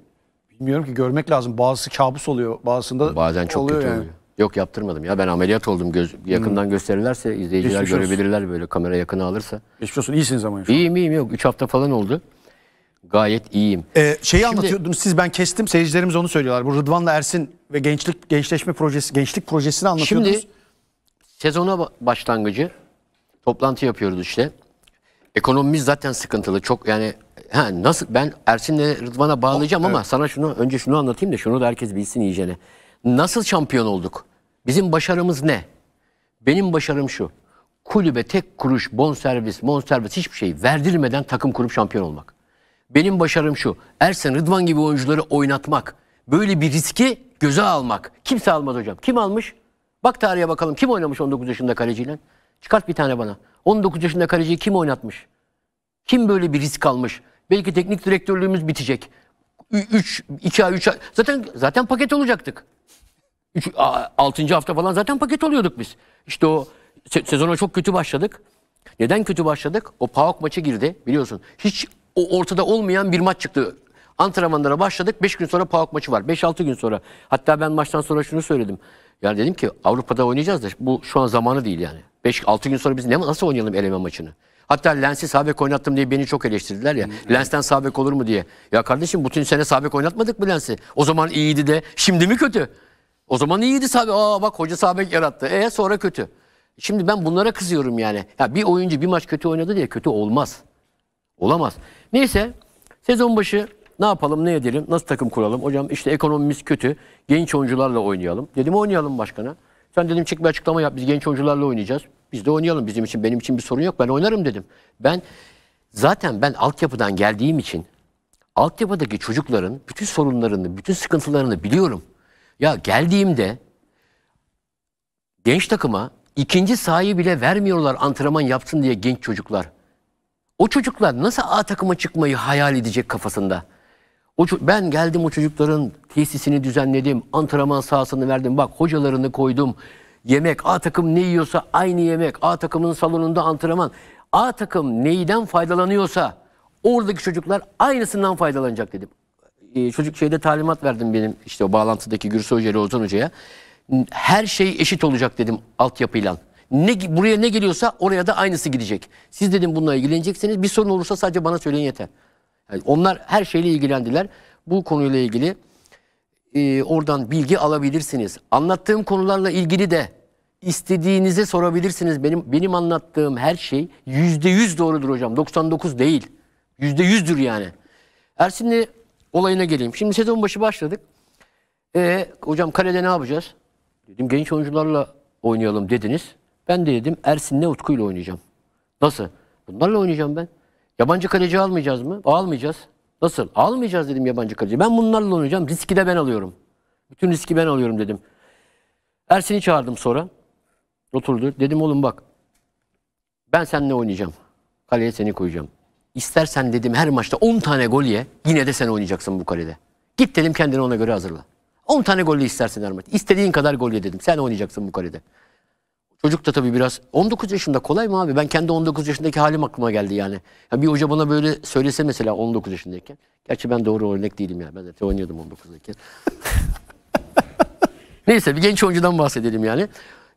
Bilmiyorum ki görmek lazım. Bazısı kabus oluyor, bazısında Bazen çok oluyor kötü yani. oluyor. Yok yaptırmadım ya ben ameliyat oldum. Göz, yakından hmm. gösterirlerse izleyiciler Geçmiş olsun. görebilirler böyle kamera yakını alırsa. Geçmiş olsun iyisiniz ama İyiyim iyiyim yok 3 hafta falan oldu. Gayet iyiyim. Ee, şeyi anlatıyordunuz siz ben kestim seyircilerimiz onu söylüyorlar. Bu Rıdvan'la Ersin ve gençlik gençleşme projesi gençlik projesini anlatıyordunuz. Şimdi sezona başlangıcı toplantı yapıyoruz işte. Ekonomimiz zaten sıkıntılı. Çok yani ha, nasıl ben Ersin'le Rıdvan'a bağlayacağım oh, ama evet. sana şunu önce şunu anlatayım da şunu da herkes bilsin iyicene. Nasıl şampiyon olduk? Bizim başarımız ne? Benim başarım şu. Kulübe tek kuruş bonservis, monservis hiçbir şey verdirmeden takım kurup şampiyon olmak. Benim başarım şu. Ersin Rıdvan gibi oyuncuları oynatmak. Böyle bir riski göze almak. Kimse almaz hocam. Kim almış? Bak tarihe bakalım. Kim oynamış 19 yaşında kaleciyle? Çıkart bir tane bana. 19 yaşında kaleciyi kim oynatmış? Kim böyle bir risk almış? Belki teknik direktörlüğümüz bitecek. 3 2 ay 3 ay zaten zaten paket olacaktık. 3 6. hafta falan zaten paket oluyorduk biz. İşte o se sezona çok kötü başladık. Neden kötü başladık? O PAOK maçı girdi biliyorsun. Hiç o ortada olmayan bir maç çıktı. Antrenmanlara başladık. 5 gün sonra PAOK maçı var. 5-6 gün sonra. Hatta ben maçtan sonra şunu söyledim. Yani dedim ki Avrupa'da oynayacağız da bu şu an zamanı değil yani. 5-6 gün sonra biz ne, nasıl oynayalım eleme maçını? Hatta Lens'i sabek oynattım diye beni çok eleştirdiler ya. Hı. Lens'ten sabek olur mu diye. Ya kardeşim bütün sene sabek oynatmadık mı Lens'i? O zaman iyiydi de şimdi mi kötü? O zaman iyiydi sabek. Aa bak hoca sabek yarattı. E sonra kötü. Şimdi ben bunlara kızıyorum yani. Ya bir oyuncu bir maç kötü oynadı diye kötü olmaz. Olamaz. Neyse sezon başı ne yapalım ne edelim nasıl takım kuralım? Hocam işte ekonomimiz kötü genç oyuncularla oynayalım. Dedim oynayalım başkana. Sen dedim çık bir açıklama yap. Biz genç oyuncularla oynayacağız. Biz de oynayalım bizim için. Benim için bir sorun yok. Ben oynarım dedim. Ben zaten ben altyapıdan geldiğim için altyapıdaki çocukların bütün sorunlarını, bütün sıkıntılarını biliyorum. Ya geldiğimde genç takıma ikinci sahayı bile vermiyorlar antrenman yapsın diye genç çocuklar. O çocuklar nasıl A takıma çıkmayı hayal edecek kafasında? ben geldim o çocukların tesisini düzenledim, antrenman sahasını verdim, bak hocalarını koydum. Yemek, A takım ne yiyorsa aynı yemek, A takımın salonunda antrenman. A takım neyden faydalanıyorsa oradaki çocuklar aynısından faydalanacak dedim. Ee, çocuk şeyde talimat verdim benim işte o bağlantıdaki Gürsü Hoca ile Ozan Hoca'ya. Her şey eşit olacak dedim altyapıyla. Ne, buraya ne geliyorsa oraya da aynısı gidecek. Siz dedim bununla ilgileneceksiniz. Bir sorun olursa sadece bana söyleyin yeter. Yani onlar her şeyle ilgilendiler. Bu konuyla ilgili e, oradan bilgi alabilirsiniz. Anlattığım konularla ilgili de istediğinize sorabilirsiniz. Benim benim anlattığım her şey yüzde yüz doğrudur hocam. 99 değil. Yüzde yüzdür yani. Ersinli olayına geleyim. Şimdi sezon başı başladık. E, hocam kalede ne yapacağız? Dedim genç oyuncularla oynayalım dediniz. Ben de dedim Ersin'le Utku'yla oynayacağım. Nasıl? Bunlarla oynayacağım ben. Yabancı kaleci almayacağız mı? Almayacağız. Nasıl? Almayacağız dedim yabancı kaleci. Ben bunlarla oynayacağım. Riski de ben alıyorum. Bütün riski ben alıyorum dedim. Ersin'i çağırdım sonra. Oturdu. Dedim oğlum bak. Ben seninle oynayacağım. Kaleye seni koyacağım. İstersen dedim her maçta 10 tane gol ye. Yine de sen oynayacaksın bu kalede. Git dedim kendini ona göre hazırla. 10 tane golle istersin her maç. İstediğin kadar gol ye dedim. Sen oynayacaksın bu kalede. Çocuk da tabii biraz 19 yaşında kolay mı abi? Ben kendi 19 yaşındaki halim aklıma geldi yani. Ya bir hoca bana böyle söylese mesela 19 yaşındayken. Gerçi ben doğru örnek değilim ya. Ben de oynuyordum 19'dayken. Neyse bir genç oyuncudan bahsedelim yani.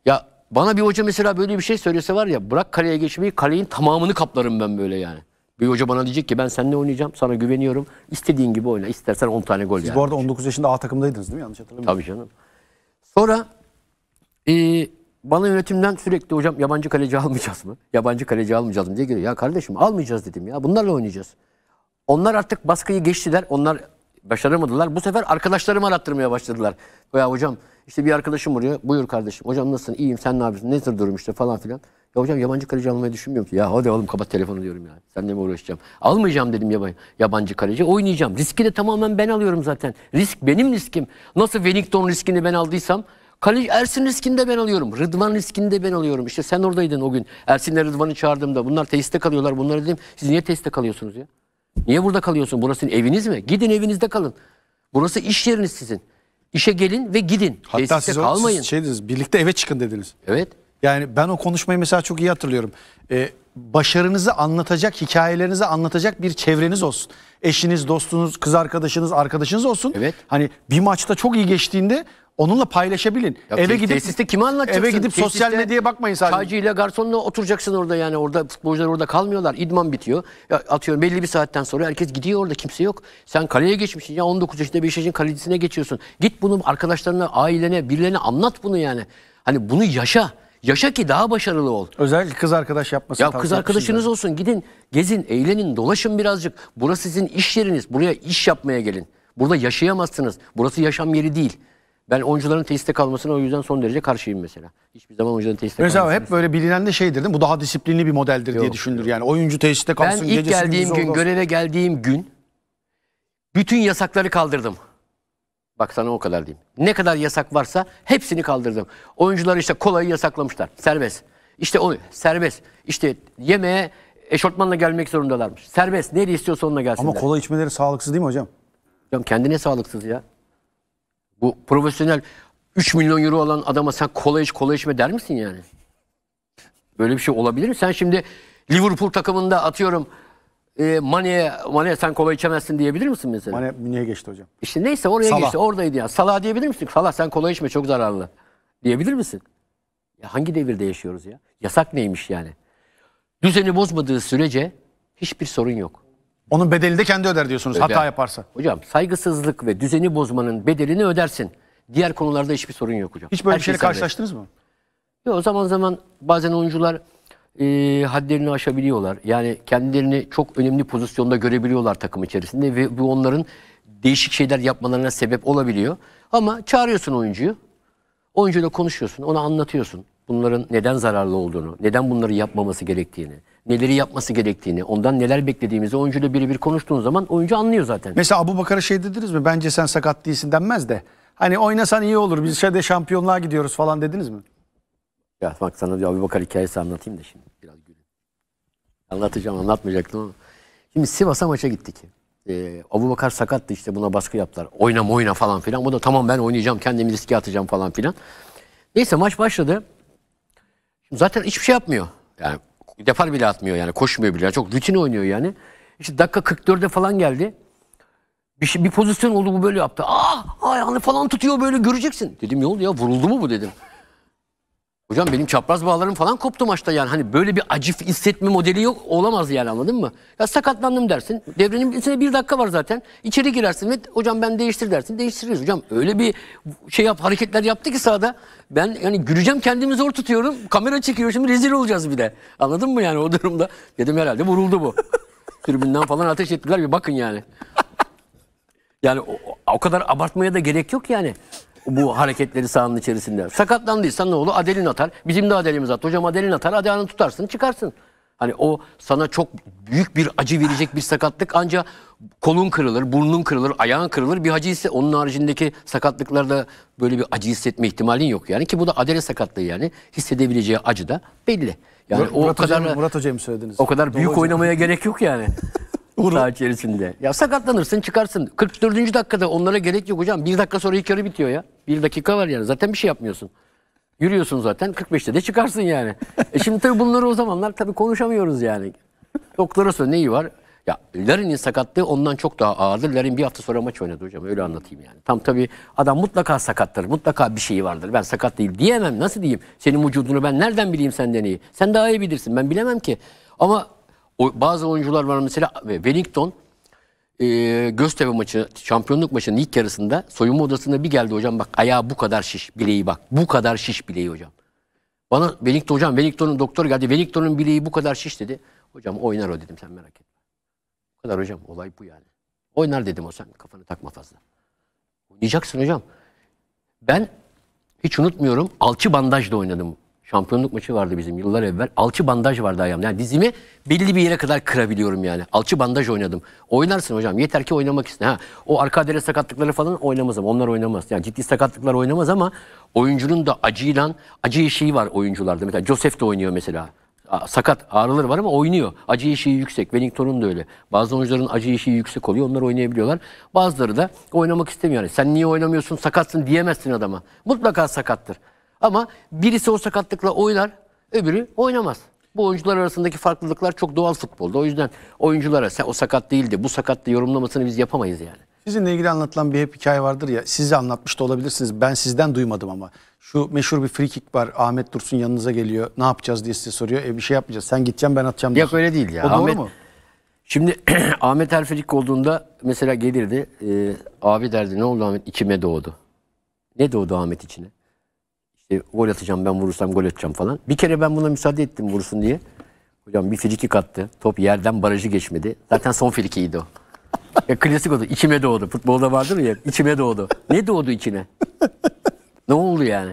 Ya bana bir hoca mesela böyle bir şey söylese var ya bırak kaleye geçmeyi kaleyin tamamını kaplarım ben böyle yani. Bir hoca bana diyecek ki ben seninle oynayacağım sana güveniyorum. İstediğin gibi oyna istersen 10 tane gol Siz yani. bu arada 19 yaşında A takımdaydınız değil mi yanlış hatırlamıyorum. Tabii canım. Sonra e, bana yönetimden sürekli hocam yabancı kaleci almayacağız mı? Yabancı kaleci almayacağız mı diye geliyor. Ya kardeşim almayacağız dedim ya. Bunlarla oynayacağız. Onlar artık baskıyı geçtiler. Onlar başaramadılar. Bu sefer arkadaşlarımı arattırmaya başladılar. Veya hocam işte bir arkadaşım vuruyor. Buyur kardeşim. Hocam nasılsın? İyiyim. Sen ne yapıyorsun? Nedir durum işte falan filan. Ya hocam yabancı kaleci almayı düşünmüyorum ki. Ya hadi oğlum kapat telefonu diyorum ya. Seninle mi uğraşacağım? Almayacağım dedim yabancı, yabancı kaleci. Oynayacağım. Riski de tamamen ben alıyorum zaten. Risk benim riskim. Nasıl Wellington riskini ben aldıysam Kale Ersin riskini de ben alıyorum. Rıdvan riskini de ben alıyorum. İşte sen oradaydın o gün. Ersin'le Rıdvan'ı çağırdığımda bunlar tesiste kalıyorlar. Bunlara dedim siz niye tesiste kalıyorsunuz ya? Niye burada kalıyorsun? Burası eviniz mi? Gidin evinizde kalın. Burası iş yeriniz sizin. İşe gelin ve gidin. Hatta Tesiste siz, kalmayın. siz şey dediniz, birlikte eve çıkın dediniz. Evet. Yani ben o konuşmayı mesela çok iyi hatırlıyorum. Ee, başarınızı anlatacak, hikayelerinizi anlatacak bir çevreniz olsun. Eşiniz, dostunuz, kız arkadaşınız, arkadaşınız olsun. Evet. Hani bir maçta çok iyi geçtiğinde Onunla paylaşabilin. Ya eve gidip tesiste kime anlatacaksın? Eve gidip tesiste, sosyal medyaya bakmayın sadece. ile garsonla oturacaksın orada yani orada futbolcular orada kalmıyorlar. İdman bitiyor. Ya atıyorum belli bir saatten sonra herkes gidiyor orada kimse yok. Sen kaleye geçmişsin ya 19 yaşında bir yaşın kalecisine geçiyorsun. Git bunu arkadaşlarına, ailene, birilerine anlat bunu yani. Hani bunu yaşa. Yaşa ki daha başarılı ol. Özellikle kız arkadaş yapmasın. Ya kız arkadaşınız olsun gidin gezin eğlenin dolaşın birazcık. Burası sizin iş yeriniz. Buraya iş yapmaya gelin. Burada yaşayamazsınız. Burası yaşam yeri değil. Ben oyuncuların tesiste kalmasına o yüzden son derece karşıyım mesela. Hiçbir zaman oyuncuların tesiste kalmasına. Mesela hep böyle bilinen de şeydir değil mi? Bu daha disiplinli bir modeldir yok, diye düşünülür. Yani oyuncu tesiste kalsın. Ben ilk geldiğim gün, göreve geldiğim gün bütün yasakları kaldırdım. Bak sana o kadar diyeyim. Ne kadar yasak varsa hepsini kaldırdım. Oyuncular işte kolayı yasaklamışlar. Serbest. İşte o serbest. İşte yemeğe eşortmanla gelmek zorundalarmış. Serbest. Neyle istiyorsa onunla gelsinler. Ama kola içmeleri sağlıksız değil mi hocam? Hocam kendine sağlıksız ya. Bu profesyonel 3 milyon euro alan adama sen kola iç kola içme der misin yani? Böyle bir şey olabilir mi? Sen şimdi Liverpool takımında atıyorum e, Mane'ye Mane sen kola içemezsin diyebilir misin mesela? Mane Münih'e geçti hocam. İşte neyse oraya Salah. geçti oradaydı ya. Salah diyebilir misin? Salah sen kola içme çok zararlı. Diyebilir misin? Ya hangi devirde yaşıyoruz ya? Yasak neymiş yani? Düzeni bozmadığı sürece hiçbir sorun yok. Onun bedelini de kendi öder diyorsunuz Öder. hata yaparsa. Hocam saygısızlık ve düzeni bozmanın bedelini ödersin. Diğer konularda hiçbir sorun yok hocam. Hiç böyle Her bir şey şeyle serbest. karşılaştınız mı? Yo, zaman zaman bazen oyuncular e, hadlerini aşabiliyorlar. Yani kendilerini çok önemli pozisyonda görebiliyorlar takım içerisinde ve bu onların değişik şeyler yapmalarına sebep olabiliyor. Ama çağırıyorsun oyuncuyu. Oyuncuyla konuşuyorsun, ona anlatıyorsun. Bunların neden zararlı olduğunu, neden bunları yapmaması gerektiğini neleri yapması gerektiğini, ondan neler beklediğimizi oyuncuyla biri bir konuştuğun zaman oyuncu anlıyor zaten. Mesela Abu Bakar'a şey dediniz mi? Bence sen sakat değilsin denmez de. Hani oynasan iyi olur biz şeyde şampiyonluğa gidiyoruz falan dediniz mi? Ya bak sana bir Abu Bakar hikayesi anlatayım da şimdi biraz gülün. Anlatacağım anlatmayacaktım ama. Şimdi Sivas'a maça gittik. Ee, Abu Bakar sakattı işte buna baskı yaptılar. Oyna oyna falan filan. O da tamam ben oynayacağım kendimi riske atacağım falan filan. Neyse maç başladı. Şimdi zaten hiçbir şey yapmıyor. Yani Defar bile atmıyor yani koşmuyor bile. çok rutin oynuyor yani. İşte dakika 44'e falan geldi. Bir, şey, bir pozisyon oldu bu böyle yaptı. Aa ah, ayağını falan tutuyor böyle göreceksin. Dedim ne oldu ya vuruldu mu bu dedim. Hocam benim çapraz bağlarım falan koptu maçta yani. Hani böyle bir acif hissetme modeli yok olamaz yani anladın mı? Ya sakatlandım dersin. Devrenin içine bir dakika var zaten. İçeri girersin ve hocam ben değiştir dersin. Değiştiririz hocam. Öyle bir şey yap hareketler yaptı ki sahada. Ben yani güleceğim kendimi zor tutuyorum. Kamera çekiyor şimdi rezil olacağız bir de. Anladın mı yani o durumda? Dedim herhalde vuruldu bu. Tribünden falan ateş ettiler bir bakın yani. Yani o, o kadar abartmaya da gerek yok yani bu hareketleri sahanın içerisinde. Sakatlandıysan ne olur? Adelin atar. Bizim de adelimiz attı. Hocam adelin atar. Adelini tutarsın çıkarsın. Hani o sana çok büyük bir acı verecek bir sakatlık ancak kolun kırılır, burnun kırılır, ayağın kırılır. Bir acı ise onun haricindeki sakatlıklarda böyle bir acı hissetme ihtimalin yok yani ki bu da adele sakatlığı yani hissedebileceği acı da belli. Yani Murat, o Murat kadar hocam, Murat hocam söylediniz. O kadar Doğru büyük hocam. oynamaya gerek yok yani. Bunu... içerisinde. Ya sakatlanırsın çıkarsın. 44. dakikada onlara gerek yok hocam. Bir dakika sonra ilk yarı bitiyor ya. Bir dakika var yani. Zaten bir şey yapmıyorsun. Yürüyorsun zaten. 45'te de çıkarsın yani. e şimdi tabii bunları o zamanlar tabii konuşamıyoruz yani. Doktora sonra neyi var? Ya Larin'in sakatlığı ondan çok daha ağırdır. Larin bir hafta sonra maç oynadı hocam. Öyle anlatayım yani. Tam tabii adam mutlaka sakattır. Mutlaka bir şeyi vardır. Ben sakat değil diyemem. Nasıl diyeyim? Senin vücudunu ben nereden bileyim senden iyi? Sen daha iyi bilirsin. Ben bilemem ki. Ama o, bazı oyuncular var mesela e, Wellington e, Göztepe maçı, şampiyonluk maçının ilk yarısında soyunma odasında bir geldi hocam bak ayağı bu kadar şiş bileği bak. Bu kadar şiş bileği hocam. Bana Wellington hocam Wellington'un doktor geldi. Wellington'un bileği bu kadar şiş dedi. Hocam oynar o dedim sen merak etme. Bu kadar hocam olay bu yani. Oynar dedim o sen kafanı takma fazla. Oynayacaksın hocam. Ben hiç unutmuyorum alçı bandajla oynadım şampiyonluk maçı vardı bizim yıllar evvel. Alçı bandaj vardı ayağımda. Yani dizimi belli bir yere kadar kırabiliyorum yani. Alçı bandaj oynadım. Oynarsın hocam. Yeter ki oynamak iste. Ha, o arka dere sakatlıkları falan oynamaz ama onlar oynamaz. Yani ciddi sakatlıklar oynamaz ama oyuncunun da acıyla acı eşiği var oyuncularda. Mesela Joseph de oynuyor mesela. Sakat ağrıları var ama oynuyor. Acı eşiği yüksek. Wellington'un da öyle. Bazı oyuncuların acı eşiği yüksek oluyor. Onlar oynayabiliyorlar. Bazıları da oynamak istemiyor. Yani sen niye oynamıyorsun? Sakatsın diyemezsin adama. Mutlaka sakattır. Ama birisi o sakatlıkla oynar, öbürü oynamaz. Bu oyuncular arasındaki farklılıklar çok doğal futbolda. O yüzden oyunculara sen o sakat değildi, bu sakattı yorumlamasını biz yapamayız yani. Sizinle ilgili anlatılan bir hep hikaye vardır ya. Sizi anlatmış da olabilirsiniz. Ben sizden duymadım ama. Şu meşhur bir free kick var. Ahmet Dursun yanınıza geliyor. Ne yapacağız diye size soruyor. E bir şey yapmayacağız. Sen gideceğim ben atacağım. Yok öyle değil ya. O Ahmet, doğru mu? Şimdi Ahmet her free kick olduğunda mesela gelirdi. E, abi derdi ne oldu Ahmet? İçime doğdu. Ne doğdu Ahmet içine? İşte gol atacağım ben vurursam gol atacağım falan. Bir kere ben buna müsaade ettim vursun diye. Hocam bir friki kattı. Top yerden barajı geçmedi. Zaten son frikiydi o. Ya klasik oldu. İçime doğdu. Futbolda vardır ya. İçime doğdu. Ne doğdu içine? Ne oldu yani?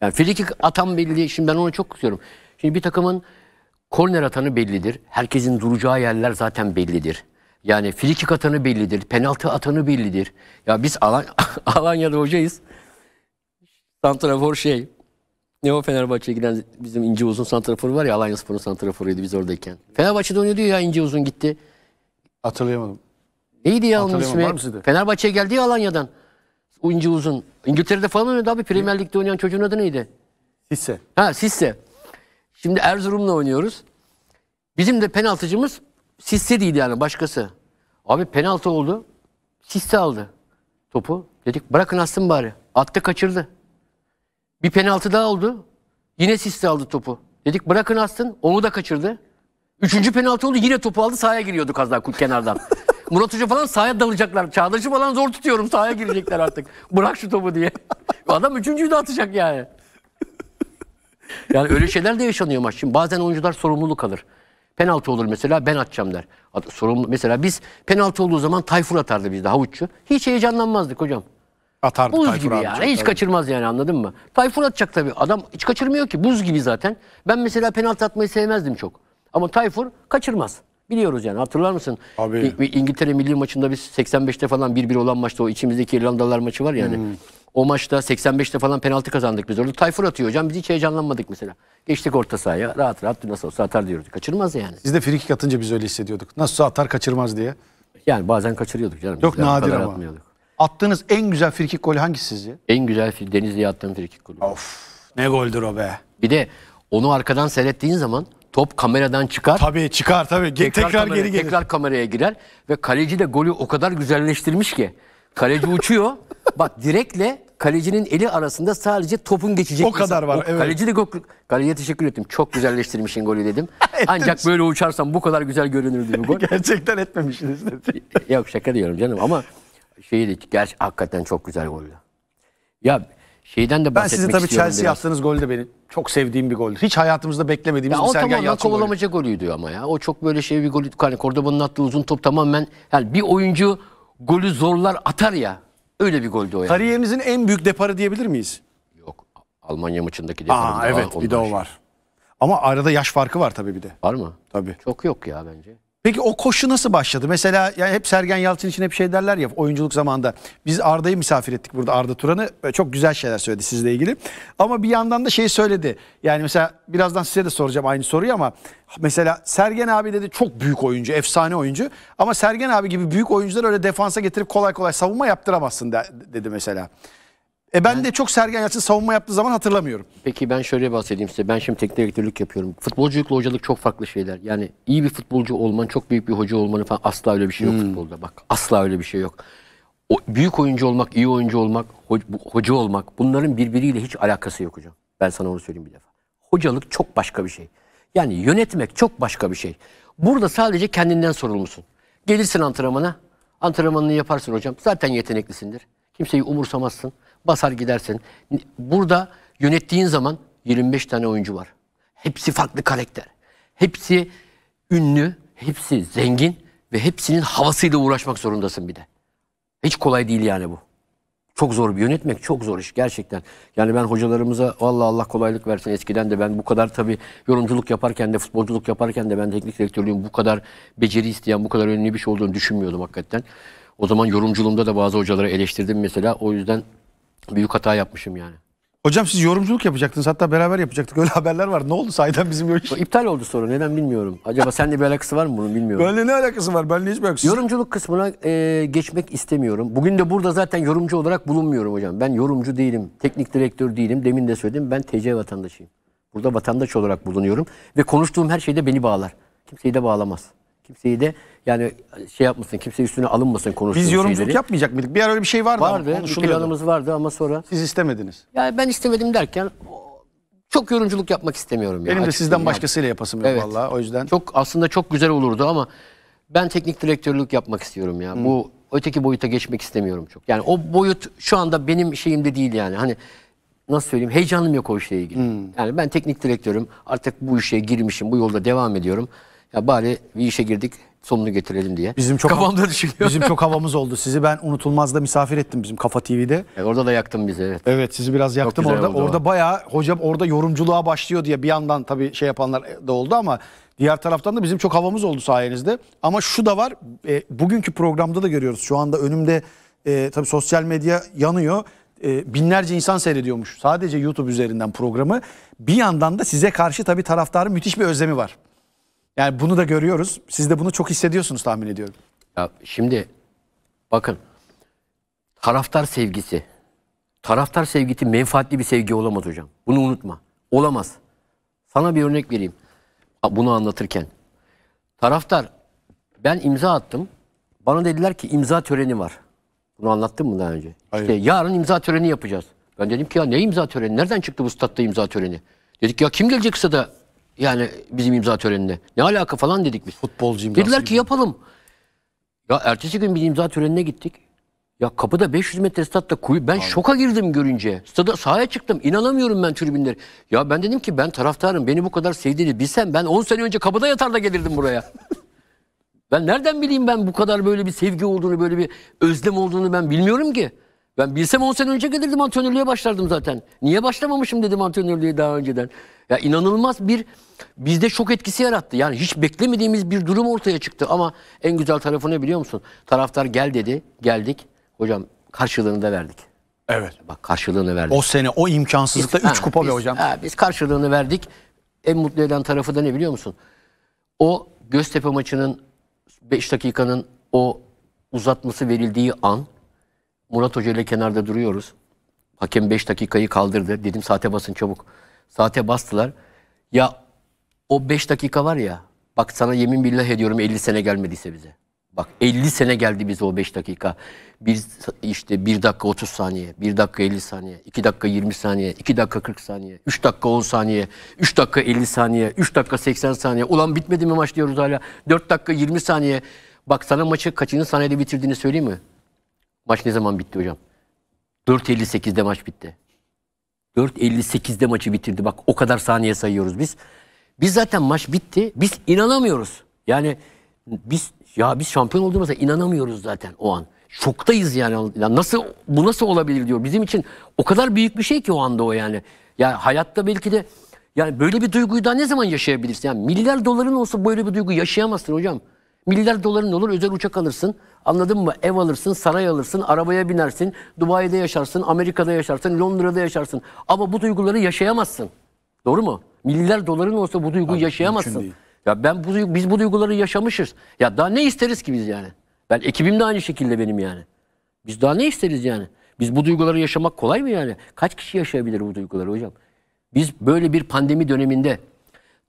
Yani friki atan belli. Şimdi ben onu çok kızıyorum. Şimdi bir takımın korner atanı bellidir. Herkesin duracağı yerler zaten bellidir. Yani frikik atanı bellidir. Penaltı atanı bellidir. Ya biz Alan Alanya'da hocayız. Santrafor şey. Ne o Fenerbahçe'ye giden bizim ince uzun santraforu var ya Alanya Spor'un santraforuydu biz oradayken. Fenerbahçe'de oynuyordu ya ince uzun gitti. Hatırlayamadım. Neydi ya onun ismi? Fenerbahçe'ye geldi ya Alanya'dan. İnce uzun. İngiltere'de falan oynuyordu abi. Premier Lig'de oynayan çocuğun adı neydi? Sisse. Ha Sisse. Şimdi Erzurum'la oynuyoruz. Bizim de penaltıcımız Sisse değildi yani başkası. Abi penaltı oldu. Sisse aldı topu. Dedik bırakın atsın bari. Attı kaçırdı. Bir penaltı daha oldu. Yine Sisse aldı topu. Dedik bırakın Aston. Onu da kaçırdı. Üçüncü penaltı oldu. Yine topu aldı. Sahaya giriyordu az daha kenardan. Murat Hoca falan sahaya dalacaklar. Çağdaş'ı falan zor tutuyorum. Sahaya girecekler artık. Bırak şu topu diye. Adam üçüncüyü de atacak yani. Yani öyle şeyler de yaşanıyor maç. Şimdi bazen oyuncular sorumluluk alır. Penaltı olur mesela ben atacağım der. Sorumlu, mesela biz penaltı olduğu zaman Tayfur atardı bizde havuççu. Hiç heyecanlanmazdık hocam. Atar Buz Tayfur gibi yani. Hiç tabii. kaçırmaz yani anladın mı? Tayfur atacak tabii. Adam hiç kaçırmıyor ki. Buz gibi zaten. Ben mesela penaltı atmayı sevmezdim çok. Ama Tayfur kaçırmaz. Biliyoruz yani hatırlar mısın? Abi. İ- İngiltere milli maçında biz 85'te falan 1-1 olan maçta o içimizdeki İrlandalılar maçı var yani. Hmm. O maçta 85'te falan penaltı kazandık biz orada. Tayfur atıyor hocam biz hiç heyecanlanmadık mesela. Geçtik orta sahaya rahat rahat nasıl olsa atar diyorduk. Kaçırmaz yani. Biz de frikik atınca biz öyle hissediyorduk. Nasıl atar kaçırmaz diye. Yani bazen kaçırıyorduk canım. Yok nadir ama. Atmıyorduk. Attığınız en güzel frikik golü hangisi sizi? En güzel fir- Denizli'ye attığım frikik golü. Of ne goldür o be. Bir de onu arkadan seyrettiğin zaman top kameradan çıkar. Tabii çıkar tabii. Ge- Tekrar, kameraya- geri gelir. Tekrar kameraya girer ve kaleci de golü o kadar güzelleştirmiş ki. Kaleci uçuyor. Bak direkle kalecinin eli arasında sadece topun geçecek. O kadar var, evet. Kaleci de gol- kaleciye teşekkür ettim. Çok güzelleştirmişsin golü dedim. Ancak böyle uçarsam bu kadar güzel görünürdü bu gol. Gerçekten etmemişsiniz dedi. Yok şaka diyorum canım ama şeyi de gerçi hakikaten çok güzel goldü. Ya şeyden de bahsetmek istiyorum. Ben sizin tabii Chelsea biraz. attığınız gol de benim çok sevdiğim bir goldü. Hiç hayatımızda beklemediğimiz ya bir Sergen Yalçın golü. O tamamen kovalamaca golüydü ama ya. O çok böyle şey bir gol. Hani Cordoba'nın attığı uzun top tamamen yani bir oyuncu golü zorlar atar ya. Öyle bir goldü o yani. Kariyerimizin en büyük deparı diyebilir miyiz? Yok. Almanya maçındaki deparı. Aa, evet bir de o var. Ama arada yaş farkı var tabii bir de. Var mı? Tabii. Çok yok ya bence. Peki o koşu nasıl başladı? Mesela yani hep Sergen Yalçın için hep şey derler ya oyunculuk zamanında. Biz Arda'yı misafir ettik burada Arda Turan'ı. Çok güzel şeyler söyledi sizle ilgili. Ama bir yandan da şey söyledi. Yani mesela birazdan size de soracağım aynı soruyu ama mesela Sergen abi dedi çok büyük oyuncu, efsane oyuncu. Ama Sergen abi gibi büyük oyuncular öyle defansa getirip kolay kolay savunma yaptıramazsın dedi mesela. E ben, ben de çok Sergen Yalçın savunma yaptığı zaman hatırlamıyorum. Peki ben şöyle bahsedeyim size. Ben şimdi teknik direktörlük yapıyorum. Futbolculukla hocalık çok farklı şeyler. Yani iyi bir futbolcu olman, çok büyük bir hoca olmanın falan asla öyle bir şey yok hmm. futbolda. Bak asla öyle bir şey yok. O, büyük oyuncu olmak, iyi oyuncu olmak, ho hoca olmak bunların birbiriyle hiç alakası yok hocam. Ben sana onu söyleyeyim bir defa. Hocalık çok başka bir şey. Yani yönetmek çok başka bir şey. Burada sadece kendinden sorulmuşsun. Gelirsin antrenmana, antrenmanını yaparsın hocam. Zaten yeteneklisindir. Kimseyi umursamazsın basar gidersin. Burada yönettiğin zaman 25 tane oyuncu var. Hepsi farklı karakter. Hepsi ünlü, hepsi zengin ve hepsinin havasıyla uğraşmak zorundasın bir de. Hiç kolay değil yani bu. Çok zor bir yönetmek çok zor iş gerçekten. Yani ben hocalarımıza Allah Allah kolaylık versin eskiden de ben bu kadar tabi yorumculuk yaparken de futbolculuk yaparken de ben teknik direktörlüğüm bu kadar beceri isteyen bu kadar önemli bir şey olduğunu düşünmüyordum hakikaten. O zaman yorumculuğumda da bazı hocaları eleştirdim mesela o yüzden Büyük hata yapmışım yani. Hocam siz yorumculuk yapacaktınız hatta beraber yapacaktık öyle haberler var. Ne oldu sayeden bizim yok. İptal oldu sonra neden bilmiyorum. Acaba seninle bir alakası var mı bunun bilmiyorum. Benle ne alakası var benimle hiçbir alakası Yorumculuk kısmına e, geçmek istemiyorum. Bugün de burada zaten yorumcu olarak bulunmuyorum hocam. Ben yorumcu değilim, teknik direktör değilim. Demin de söyledim ben TC vatandaşıyım. Burada vatandaş olarak bulunuyorum ve konuştuğum her şeyde beni bağlar. Kimseyi de bağlamaz. Kimseyi de yani şey yapmasın, kimse üstüne alınmasın konuştuğumuz Biz yorumculuk şeyleri. yapmayacak mıydık? Bir ara öyle bir şey vardı. Vardı, bir planımız vardı ama sonra. Siz istemediniz. Yani ben istemedim derken çok yorumculuk yapmak istemiyorum. Ya. Benim de sizden söyleyeyim. başkasıyla yapasım Evet. Valla o yüzden. Çok aslında çok güzel olurdu ama ben teknik direktörlük yapmak istiyorum ya. Bu öteki boyuta geçmek istemiyorum çok. Yani o boyut şu anda benim şeyimde değil yani. Hani nasıl söyleyeyim heyecanım yok o işle ilgili. Yani ben teknik direktörüm. Artık bu işe girmişim. Bu yolda devam ediyorum. Ya bari bir işe girdik sonunu getirelim diye. Bizim çok Kafamda düşünüyor. Bizim çok havamız oldu. Sizi ben unutulmazda misafir ettim bizim Kafa TV'de. E, orada da yaktım bizi evet. Evet sizi biraz yaktım orada. Orada o. bayağı hocam orada yorumculuğa başlıyor diye bir yandan tabii şey yapanlar da oldu ama diğer taraftan da bizim çok havamız oldu sayenizde. Ama şu da var. E, bugünkü programda da görüyoruz. Şu anda önümde e, tabii sosyal medya yanıyor e, binlerce insan seyrediyormuş sadece YouTube üzerinden programı. Bir yandan da size karşı tabii taraftarın müthiş bir özlemi var. Yani bunu da görüyoruz. Siz de bunu çok hissediyorsunuz tahmin ediyorum. Ya şimdi bakın taraftar sevgisi. Taraftar sevgisi menfaatli bir sevgi olamaz hocam. Bunu unutma. Olamaz. Sana bir örnek vereyim. Bunu anlatırken. Taraftar ben imza attım. Bana dediler ki imza töreni var. Bunu anlattım mı daha önce? Hayır. İşte yarın imza töreni yapacağız. Ben dedim ki ya ne imza töreni? Nereden çıktı bu statta imza töreni? Dedik ya kim gelecek kısa da yani bizim imza törenine. Ne alaka falan dedik biz. Futbolcu imzası. Dediler ki yapalım. Ya ertesi gün bir imza törenine gittik. Ya kapıda 500 metre statta kuyu. Ben Abi. şoka girdim görünce. Stada sahaya çıktım. İnanamıyorum ben tribünlere. Ya ben dedim ki ben taraftarım. Beni bu kadar sevdiğini bilsem ben 10 sene önce kapıda yatar gelirdim buraya. ben nereden bileyim ben bu kadar böyle bir sevgi olduğunu, böyle bir özlem olduğunu ben bilmiyorum ki. Ben bilsem 10 sene önce gelirdim antrenörlüğe başlardım zaten. Niye başlamamışım dedim antrenörlüğe daha önceden. Ya inanılmaz bir bizde şok etkisi yarattı. Yani hiç beklemediğimiz bir durum ortaya çıktı ama en güzel tarafı ne biliyor musun? Taraftar gel dedi, geldik. Hocam karşılığını da verdik. Evet. Bak karşılığını verdik. O sene o imkansızlıkta 3 kupa be hocam. Ha, biz karşılığını verdik. En mutlu eden tarafı da ne biliyor musun? O Göztepe maçının 5 dakikanın o uzatması verildiği an Murat Hoca ile kenarda duruyoruz. Hakem 5 dakikayı kaldırdı. Dedim saate basın çabuk. Saate bastılar. Ya o 5 dakika var ya. Bak sana yemin billah ediyorum 50 sene gelmediyse bize. Bak 50 sene geldi bize o 5 dakika. Bir, işte 1 dakika 30 saniye, 1 dakika 50 saniye, 2 dakika 20 saniye, 2 dakika 40 saniye, 3 dakika 10 saniye, 3 dakika 50 saniye, 3 dakika 80 saniye. Ulan bitmedi mi maç diyoruz hala. 4 dakika 20 saniye. Bak sana maçı kaçıncı saniyede bitirdiğini söyleyeyim mi? Maç ne zaman bitti hocam? 4.58'de maç bitti. 4.58'de maçı bitirdi. Bak o kadar saniye sayıyoruz biz. Biz zaten maç bitti. Biz inanamıyoruz. Yani biz ya biz şampiyon olduğumuza inanamıyoruz zaten o an. Şoktayız yani. Ya nasıl bu nasıl olabilir diyor. Bizim için o kadar büyük bir şey ki o anda o yani. Ya hayatta belki de yani böyle bir duyguyu daha ne zaman yaşayabilirsin? Yani milyar doların olsa böyle bir duygu yaşayamazsın hocam. Milyar doların olur özel uçak alırsın. Anladın mı? Ev alırsın, saray alırsın, arabaya binersin. Dubai'de yaşarsın, Amerika'da yaşarsın, Londra'da yaşarsın. Ama bu duyguları yaşayamazsın. Doğru mu? Milyar doların olsa bu duyguyu Abi, yaşayamazsın. Ya ben bu biz bu duyguları yaşamışız. Ya daha ne isteriz ki biz yani? Ben ekibim de aynı şekilde benim yani. Biz daha ne isteriz yani? Biz bu duyguları yaşamak kolay mı yani? Kaç kişi yaşayabilir bu duyguları hocam? Biz böyle bir pandemi döneminde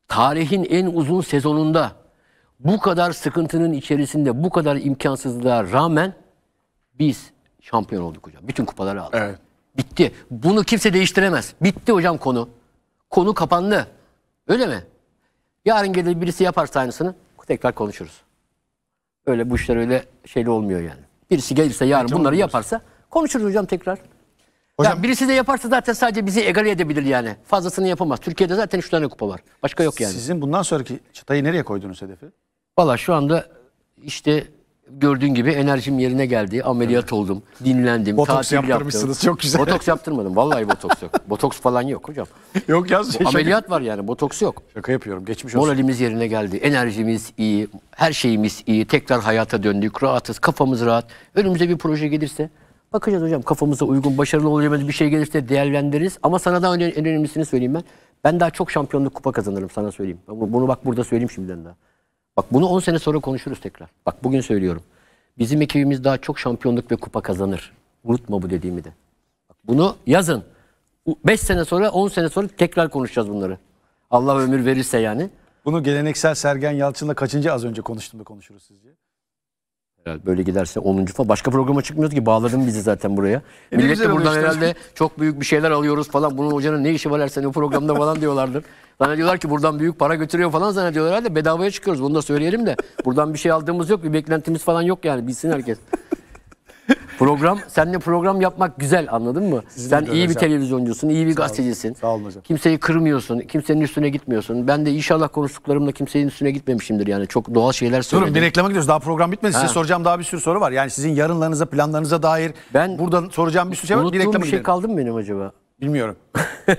tarihin en uzun sezonunda bu kadar sıkıntının içerisinde, bu kadar imkansızlığa rağmen biz şampiyon olduk hocam. Bütün kupaları aldık. Evet. Bitti. Bunu kimse değiştiremez. Bitti hocam konu. Konu kapandı. Öyle mi? Yarın gelir birisi yaparsa aynısını tekrar konuşuruz. Öyle bu işler öyle şeyli olmuyor yani. Birisi gelirse yarın Hiç bunları yaparsa konuşuruz hocam tekrar. Hocam yani birisi de yaparsa zaten sadece bizi egale edebilir yani. Fazlasını yapamaz. Türkiye'de zaten 3 tane kupa var. Başka yok yani. Sizin bundan sonraki çıtayı nereye koydunuz hedefi? Valla şu anda işte gördüğün gibi enerjim yerine geldi. Ameliyat evet. oldum, dinlendim, botoks yaptırmışsınız yaptım. çok güzel. Botoks yaptırmadım. Vallahi botoks yok. botoks falan yok hocam. Yok ya. Şey, ameliyat var yani botoks yok. Şaka yapıyorum. Geçmiş olsun. Moralimiz yerine geldi. Enerjimiz iyi, her şeyimiz iyi. Tekrar hayata döndük. Rahatız, kafamız rahat. Önümüze bir proje gelirse bakacağız hocam. Kafamıza uygun, başarılı olacağımız bir şey gelirse değerlendiririz. Ama sana daha en önemlisini söyleyeyim ben. Ben daha çok şampiyonluk kupa kazanırım sana söyleyeyim. Bunu bak burada söyleyeyim şimdiden daha. Bak bunu 10 sene sonra konuşuruz tekrar. Bak bugün söylüyorum. Bizim ekibimiz daha çok şampiyonluk ve kupa kazanır. Unutma bu dediğimi de. Bak bunu yazın. 5 sene sonra 10 sene sonra tekrar konuşacağız bunları. Allah ömür verirse yani. Bunu geleneksel Sergen Yalçın'la kaçıncı az önce konuştum da konuşuruz sizce? Herhalde. Böyle giderse 10. falan. Başka programa çıkmıyoruz ki bağladın bizi zaten buraya. E Millet de buradan herhalde çok büyük bir şeyler alıyoruz falan. Bunun hocanın ne işi var her o programda falan diyorlardır. Zannediyorlar ki buradan büyük para götürüyor falan zannediyorlar herhalde bedavaya çıkıyoruz. Bunu da söyleyelim de buradan bir şey aldığımız yok. Bir beklentimiz falan yok yani bilsin herkes. Program, seninle program yapmak güzel anladın mı? Sizin Sen iyi bir televizyoncusun, iyi bir Sağ gazetecisin. Olun. Sağ olun hocam. Kimseyi kırmıyorsun, kimsenin üstüne gitmiyorsun. Ben de inşallah konuştuklarımla kimsenin üstüne gitmemişimdir yani. Çok doğal şeyler söyledim. Durun bir reklama gidiyoruz. Daha program bitmedi. Ha. Size soracağım daha bir sürü soru var. Yani sizin yarınlarınıza, planlarınıza dair. Ben buradan soracağım bir sürü şey var. Bir reklama bir şey gidelim. kaldı mı benim acaba? Bilmiyorum.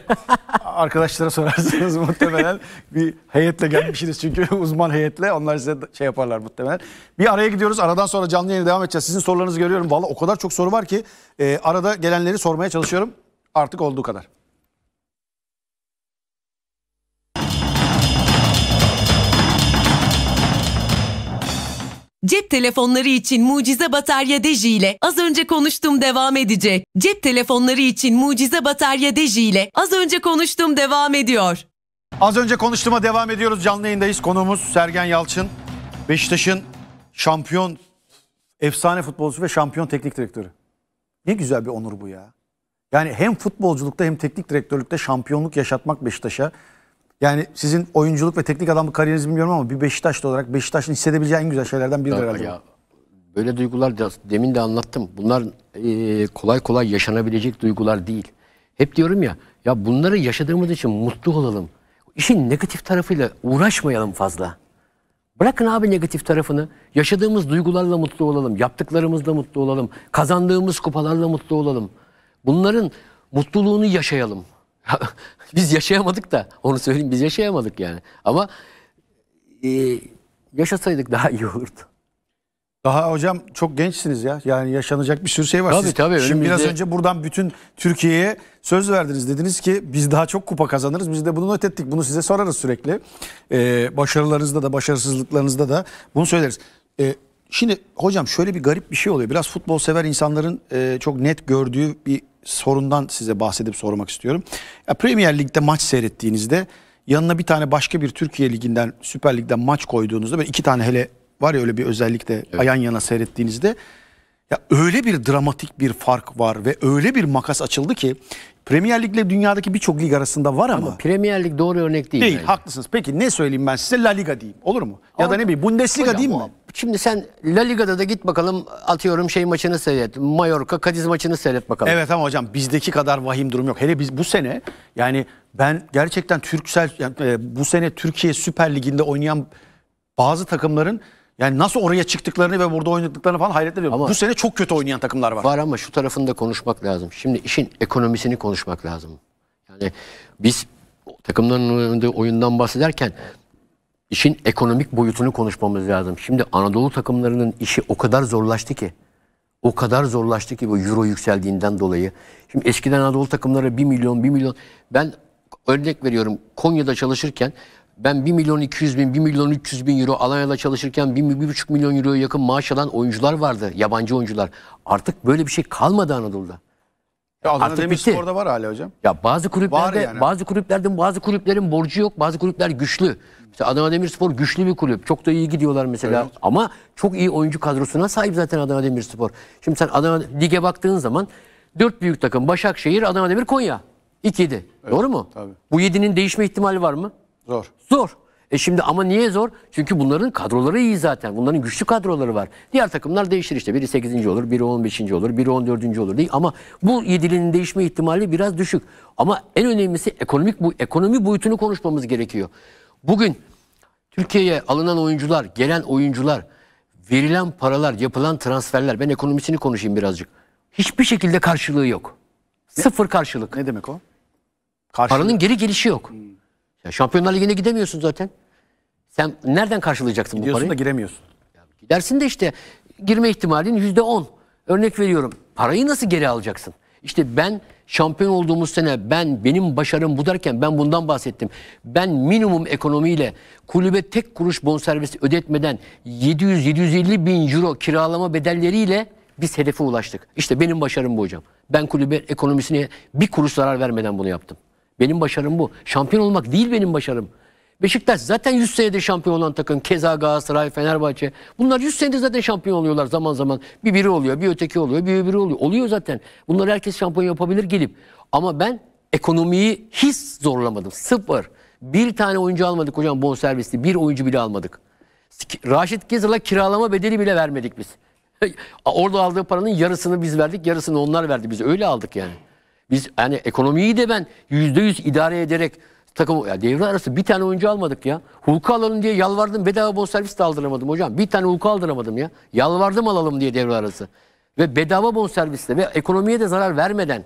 Arkadaşlara sorarsınız muhtemelen bir heyetle gelmişsiniz çünkü uzman heyetle onlar size şey yaparlar muhtemelen. Bir araya gidiyoruz aradan sonra canlı yayına devam edeceğiz. Sizin sorularınızı görüyorum. Valla o kadar çok soru var ki e, arada gelenleri sormaya çalışıyorum. Artık olduğu kadar. Cep telefonları için mucize batarya deji ile az önce konuştum devam edecek. Cep telefonları için mucize batarya deji ile az önce konuştum devam ediyor. Az önce konuştuğuma devam ediyoruz. Canlı yayındayız. Konuğumuz Sergen Yalçın. Beşiktaş'ın şampiyon efsane futbolcusu ve şampiyon teknik direktörü. Ne güzel bir onur bu ya. Yani hem futbolculukta hem teknik direktörlükte şampiyonluk yaşatmak Beşiktaş'a yani sizin oyunculuk ve teknik adamı kariyerinizi bilmiyorum ama bir Beşiktaşlı olarak Beşiktaş'ın hissedebileceği en güzel şeylerden biridir herhalde. Ya, böyle duygular demin de anlattım. Bunlar e, kolay kolay yaşanabilecek duygular değil. Hep diyorum ya, ya bunları yaşadığımız için mutlu olalım. İşin negatif tarafıyla uğraşmayalım fazla. Bırakın abi negatif tarafını. Yaşadığımız duygularla mutlu olalım. Yaptıklarımızla mutlu olalım. Kazandığımız kupalarla mutlu olalım. Bunların mutluluğunu yaşayalım. biz yaşayamadık da onu söyleyeyim biz yaşayamadık yani. Ama e, yaşasaydık daha iyi olurdu. Daha hocam çok gençsiniz ya. Yani yaşanacak bir sürü şey var. Tabii Siz, tabii. Şimdi biraz önce buradan bütün Türkiye'ye söz verdiniz. Dediniz ki biz daha çok kupa kazanırız. Biz de bunu not ettik. Bunu size sorarız sürekli. Ee, başarılarınızda da başarısızlıklarınızda da bunu söyleriz. Ee, şimdi hocam şöyle bir garip bir şey oluyor. Biraz futbol sever insanların e, çok net gördüğü bir sorundan size bahsedip sormak istiyorum. Ya Premier Lig'de maç seyrettiğinizde yanına bir tane başka bir Türkiye Ligi'nden Süper Lig'den maç koyduğunuzda böyle iki tane hele var ya öyle bir özellikle evet. ayan yana seyrettiğinizde ya öyle bir dramatik bir fark var ve öyle bir makas açıldı ki Premier Lig'le dünyadaki birçok lig arasında var ama. Ama Premier Lig doğru örnek değil. Değil, bence. haklısınız. Peki ne söyleyeyim ben size? La Liga diyeyim. Olur mu? Ya Ama- da ne bileyim Bundesliga Hocam, diyeyim mi? Şimdi sen La Liga'da da git bakalım atıyorum şey maçını seyret. Mallorca Kadiz maçını seyret bakalım. Evet ama hocam bizdeki kadar vahim durum yok. Hele biz bu sene yani ben gerçekten Türksel yani, e, bu sene Türkiye Süper Ligi'nde oynayan bazı takımların yani nasıl oraya çıktıklarını ve burada oynadıklarını falan hayret ediyorum. Ama Bu sene çok kötü oynayan takımlar var. Var ama şu tarafında konuşmak lazım. Şimdi işin ekonomisini konuşmak lazım. Yani biz takımların oynadığı oyundan bahsederken işin ekonomik boyutunu konuşmamız lazım. Şimdi Anadolu takımlarının işi o kadar zorlaştı ki. O kadar zorlaştı ki bu euro yükseldiğinden dolayı. Şimdi eskiden Anadolu takımları 1 milyon 1 milyon. Ben örnek veriyorum Konya'da çalışırken ben 1 milyon 200 bin, 1 milyon 300 bin euro Alanya'da çalışırken 1, 1,5 milyon euroya yakın maaş alan oyuncular vardı. Yabancı oyuncular. Artık böyle bir şey kalmadı Anadolu'da. Ya Adana Artık Demirspor'da var hala hocam. Ya bazı kulüplerde yani. bazı kulüplerden bazı kulüplerin borcu yok. Bazı kulüpler güçlü. Mesela Adana Demirspor güçlü bir kulüp. Çok da iyi gidiyorlar mesela. Evet. Ama çok iyi oyuncu kadrosuna sahip zaten Adana Demirspor. Şimdi sen Adana lige baktığın zaman dört büyük takım Başakşehir, Adana Demir, Konya. İkiydi. Evet, Doğru mu? Tabii. Bu yedinin değişme ihtimali var mı? Zor. Zor. E şimdi ama niye zor? Çünkü bunların kadroları iyi zaten. Bunların güçlü kadroları var. Diğer takımlar değişir işte. Biri 8. olur, biri 15. olur, biri 14. olur değil. Ama bu yedilinin değişme ihtimali biraz düşük. Ama en önemlisi ekonomik bu ekonomi boyutunu konuşmamız gerekiyor. Bugün Türkiye'ye alınan oyuncular, gelen oyuncular, verilen paralar, yapılan transferler. Ben ekonomisini konuşayım birazcık. Hiçbir şekilde karşılığı yok. Ne? Sıfır karşılık. Ne demek o? Karşılığı. Paranın geri gelişi yok. Hmm. Ya Şampiyonlar Ligi'ne gidemiyorsun zaten. Sen nereden karşılayacaksın Gidiyorsun bu parayı? da giremiyorsun. Gidersin de işte girme ihtimalin yüzde on. Örnek veriyorum. Parayı nasıl geri alacaksın? İşte ben şampiyon olduğumuz sene ben benim başarım bu derken ben bundan bahsettim. Ben minimum ekonomiyle kulübe tek kuruş bonservisi ödetmeden 700-750 bin euro kiralama bedelleriyle biz hedefe ulaştık. İşte benim başarım bu hocam. Ben kulübe ekonomisine bir kuruş zarar vermeden bunu yaptım. Benim başarım bu. Şampiyon olmak değil benim başarım. Beşiktaş zaten 100 senedir şampiyon olan takım. Keza Galatasaray, Fenerbahçe. Bunlar 100 senedir zaten şampiyon oluyorlar zaman zaman. Bir biri oluyor, bir öteki oluyor, bir öbürü oluyor. Oluyor zaten. Bunları herkes şampiyon yapabilir gelip. Ama ben ekonomiyi hiç zorlamadım. Sıfır. Bir tane oyuncu almadık hocam bonservisli. Bir oyuncu bile almadık. Raşit Gezal'a kiralama bedeli bile vermedik biz. Orada aldığı paranın yarısını biz verdik, yarısını onlar verdi bize. Öyle aldık yani. Biz yani ekonomiyi de ben yüzde yüz idare ederek takım ya devre arası bir tane oyuncu almadık ya. Hulku alalım diye yalvardım. Bedava bonservis de aldıramadım hocam. Bir tane Hulku aldıramadım ya. Yalvardım alalım diye devre arası. Ve bedava bonservisle ve ekonomiye de zarar vermeden.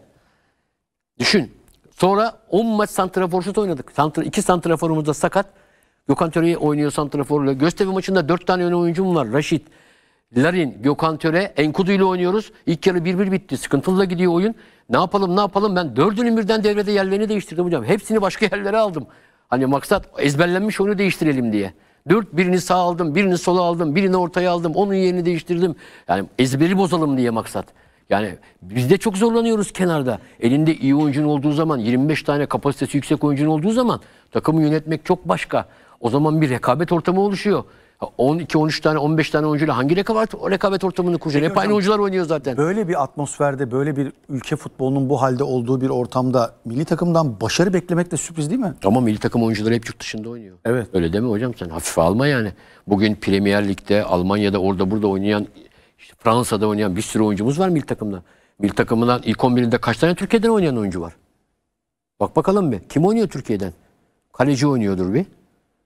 Düşün. Sonra 10 maç santraforsuz oynadık. Santra, iki santraforumuz da sakat. Gökhan Töre'yi oynuyor santraforla. Göztepe maçında 4 tane oyuncum var. Raşit, Larin, Gökhan Töre, Enkudu ile oynuyoruz. İlk yarı 1-1 bitti. Sıkıntılı da gidiyor oyun. Ne yapalım ne yapalım ben dördünün birden devrede yerlerini değiştirdim hocam. Hepsini başka yerlere aldım. Hani maksat ezberlenmiş oyunu değiştirelim diye. Dört birini sağ aldım, birini sola aldım, birini ortaya aldım, onun yerini değiştirdim. Yani ezberi bozalım diye maksat. Yani biz de çok zorlanıyoruz kenarda. Elinde iyi oyuncun olduğu zaman, 25 tane kapasitesi yüksek oyuncun olduğu zaman takımı yönetmek çok başka. O zaman bir rekabet ortamı oluşuyor. 12-13 tane 15 tane oyuncuyla hangi rekabet, rekabet ortamını kuracak? Hep aynı oyuncular oynuyor zaten. Böyle bir atmosferde böyle bir ülke futbolunun bu halde olduğu bir ortamda milli takımdan başarı beklemek de sürpriz değil mi? Ama milli takım oyuncuları hep yurt dışında oynuyor. Evet. Öyle deme hocam sen hafife alma yani. Bugün Premier Lig'de Almanya'da orada burada oynayan işte Fransa'da oynayan bir sürü oyuncumuz var milli takımda. Milli takımından ilk 11'inde kaç tane Türkiye'den oynayan oyuncu var? Bak bakalım bir. Kim oynuyor Türkiye'den? Kaleci oynuyordur bir.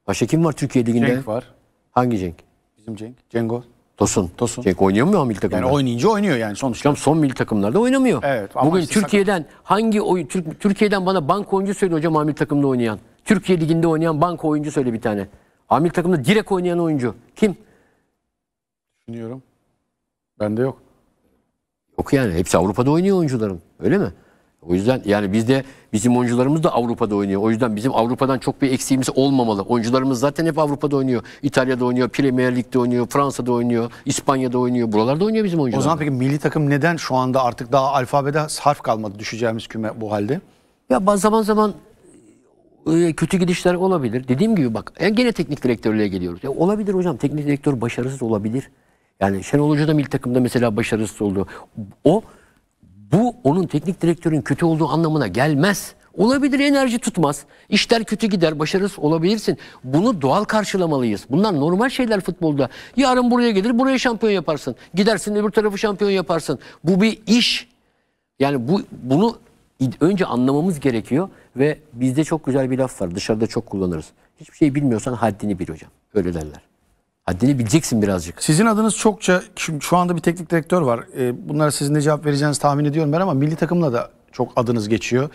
Başka kim var Türkiye Liginde? Cenk var. Hangi Cenk? Bizim Cenk. Cengo. Tosun. Tosun. Cenk oynuyor mu milli takımlarda? Yani oynayınca oynuyor yani sonuçta. Hocam son milli takımlarda oynamıyor. Evet. Bugün işte Türkiye'den sakat. hangi oyun Türk Türkiye'den bana bank oyuncu söyle hocam amil takımda oynayan. Türkiye liginde oynayan bank oyuncu söyle bir tane. Amil takımda direkt oynayan oyuncu kim? Düşünüyorum. Bende yok. Yok yani hepsi Avrupa'da oynuyor oyuncularım Öyle mi? O yüzden yani bizde bizim oyuncularımız da Avrupa'da oynuyor. O yüzden bizim Avrupa'dan çok bir eksiğimiz olmamalı. Oyuncularımız zaten hep Avrupa'da oynuyor. İtalya'da oynuyor, Premier Lig'de oynuyor, Fransa'da oynuyor, İspanya'da oynuyor. Buralarda oynuyor bizim oyuncular. O zaman peki milli takım neden şu anda artık daha alfabede harf kalmadı düşeceğimiz küme bu halde? Ya zaman zaman e, kötü gidişler olabilir. Dediğim gibi bak gene teknik direktörlüğe geliyoruz. Ya olabilir hocam teknik direktör başarısız olabilir. Yani Şenol Hoca da milli takımda mesela başarısız oldu. O bu onun teknik direktörün kötü olduğu anlamına gelmez. Olabilir enerji tutmaz. İşler kötü gider, başarısız olabilirsin. Bunu doğal karşılamalıyız. Bunlar normal şeyler futbolda. Yarın buraya gelir, buraya şampiyon yaparsın. Gidersin öbür tarafı şampiyon yaparsın. Bu bir iş. Yani bu bunu önce anlamamız gerekiyor ve bizde çok güzel bir laf var. Dışarıda çok kullanırız. Hiçbir şey bilmiyorsan haddini bil hocam. Öyle derler. Haddini bileceksin birazcık. Sizin adınız çokça, şu anda bir teknik direktör var. Ee, bunlara sizin de cevap vereceğinizi tahmin ediyorum ben ama milli takımla da çok adınız geçiyor.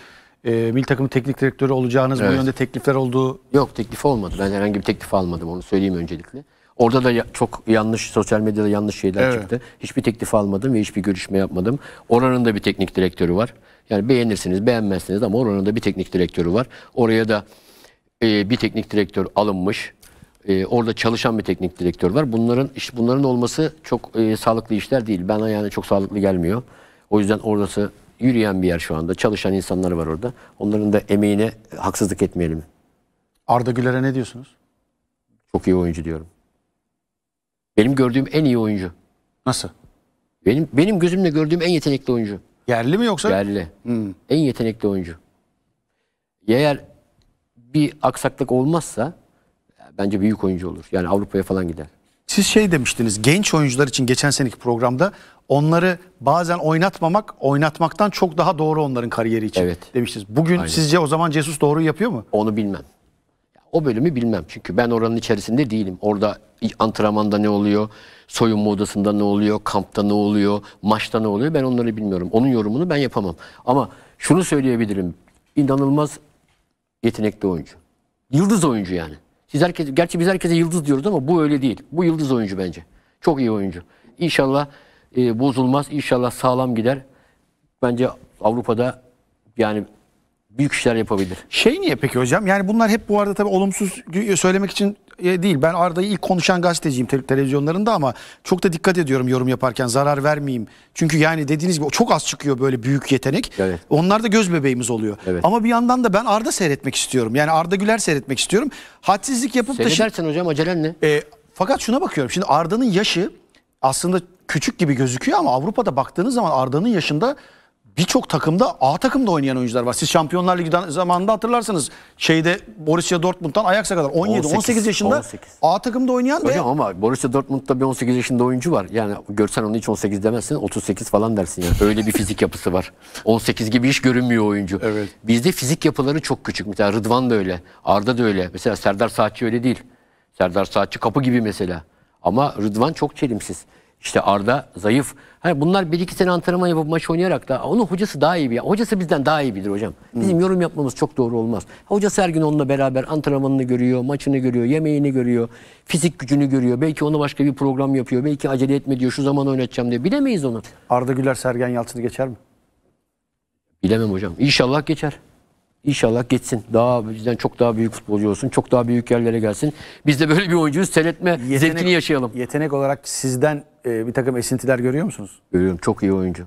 Ee, milli takımın teknik direktörü olacağınız evet. bu yönde teklifler olduğu... Yok teklif olmadı. Ben herhangi bir teklif almadım onu söyleyeyim öncelikle. Orada da çok yanlış, sosyal medyada yanlış şeyler evet. çıktı. Hiçbir teklif almadım ve hiçbir görüşme yapmadım. Oranın da bir teknik direktörü var. Yani beğenirsiniz, beğenmezsiniz ama oranın da bir teknik direktörü var. Oraya da e, bir teknik direktör alınmış. E, orada çalışan bir teknik direktör var. Bunların iş, bunların olması çok e, sağlıklı işler değil. Ben yani çok sağlıklı gelmiyor. O yüzden orası yürüyen bir yer şu anda. Çalışan insanlar var orada. Onların da emeğine haksızlık etmeyelim. Arda Güler'e ne diyorsunuz? Çok iyi oyuncu diyorum. Benim gördüğüm en iyi oyuncu. Nasıl? Benim benim gözümle gördüğüm en yetenekli oyuncu. Yerli mi yoksa? Yerli. Hmm. En yetenekli oyuncu. Eğer bir aksaklık olmazsa bence büyük oyuncu olur. Yani Avrupa'ya falan gider. Siz şey demiştiniz genç oyuncular için geçen seneki programda onları bazen oynatmamak oynatmaktan çok daha doğru onların kariyeri için evet. demiştiniz. Bugün Aynen. sizce o zaman Jesus doğru yapıyor mu? Onu bilmem. O bölümü bilmem çünkü ben oranın içerisinde değilim. Orada antrenmanda ne oluyor, soyunma odasında ne oluyor, kampta ne oluyor, maçta ne oluyor ben onları bilmiyorum. Onun yorumunu ben yapamam. Ama şunu söyleyebilirim. İnanılmaz yetenekli oyuncu. Yıldız oyuncu yani. Biz herkes, gerçi biz herkese yıldız diyoruz ama bu öyle değil. Bu yıldız oyuncu bence. Çok iyi oyuncu. İnşallah e, bozulmaz. İnşallah sağlam gider. Bence Avrupa'da yani büyük işler yapabilir. Şey niye peki hocam? Yani bunlar hep bu arada tabii olumsuz söylemek için e, değil. Ben Arda'yı ilk konuşan gazeteciyim televizyonlarında ama çok da dikkat ediyorum yorum yaparken zarar vermeyeyim. Çünkü yani dediğiniz gibi çok az çıkıyor böyle büyük yetenek. Evet. Onlar da göz bebeğimiz oluyor. Evet. Ama bir yandan da ben Arda seyretmek istiyorum. Yani Arda Güler seyretmek istiyorum. Hadsizlik yapıp Seyredersin da... Seyredersin hocam acelen ne? E, fakat şuna bakıyorum. Şimdi Arda'nın yaşı aslında küçük gibi gözüküyor ama Avrupa'da baktığınız zaman Arda'nın yaşında birçok takımda A takımda oynayan oyuncular var. Siz Şampiyonlar Ligi zamanında hatırlarsınız. Şeyde Borussia Dortmund'dan Ajax'a kadar 17 18, 18 yaşında 18. A takımda oynayan Hocam ve... ama Borussia Dortmund'da bir 18 yaşında oyuncu var. Yani görsen onu hiç 18 demezsin. 38 falan dersin yani. Öyle bir fizik yapısı var. 18 gibi hiç görünmüyor oyuncu. Evet. Bizde fizik yapıları çok küçük. Mesela Rıdvan da öyle. Arda da öyle. Mesela Serdar Saatçi öyle değil. Serdar Saatçi kapı gibi mesela. Ama Rıdvan çok çelimsiz. İşte Arda zayıf. Hani bunlar bir iki sene antrenman yapıp maç oynayarak da onun hocası daha iyi bir. Hocası bizden daha iyi bilir hocam. Bizim yorum yapmamız çok doğru olmaz. Hocası her gün onunla beraber antrenmanını görüyor, maçını görüyor, yemeğini görüyor, fizik gücünü görüyor. Belki ona başka bir program yapıyor. Belki acele etme diyor şu zaman oynatacağım diye. Bilemeyiz onu. Arda Güler Sergen Yalçın'ı geçer mi? Bilemem hocam. İnşallah geçer. İnşallah geçsin. Daha bizden çok daha büyük futbolcu olsun. Çok daha büyük yerlere gelsin. Biz de böyle bir oyuncuyuz. Seyretme yetenek, zevkini yaşayalım. Yetenek olarak sizden e, bir takım esintiler görüyor musunuz? Görüyorum. Çok iyi oyuncu.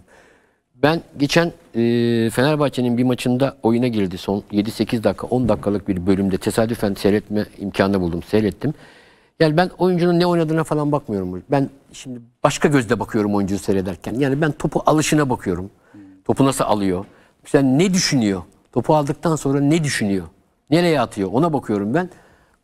Ben geçen e, Fenerbahçe'nin bir maçında oyuna girdi. Son 7-8 dakika, 10 dakikalık bir bölümde tesadüfen seyretme imkanı buldum. Seyrettim. Yani ben oyuncunun ne oynadığına falan bakmıyorum. Ben şimdi başka gözle bakıyorum oyuncuyu seyrederken. Yani ben topu alışına bakıyorum. Topu nasıl alıyor? Mesela ne düşünüyor? Topu aldıktan sonra ne düşünüyor? Nereye atıyor? Ona bakıyorum ben.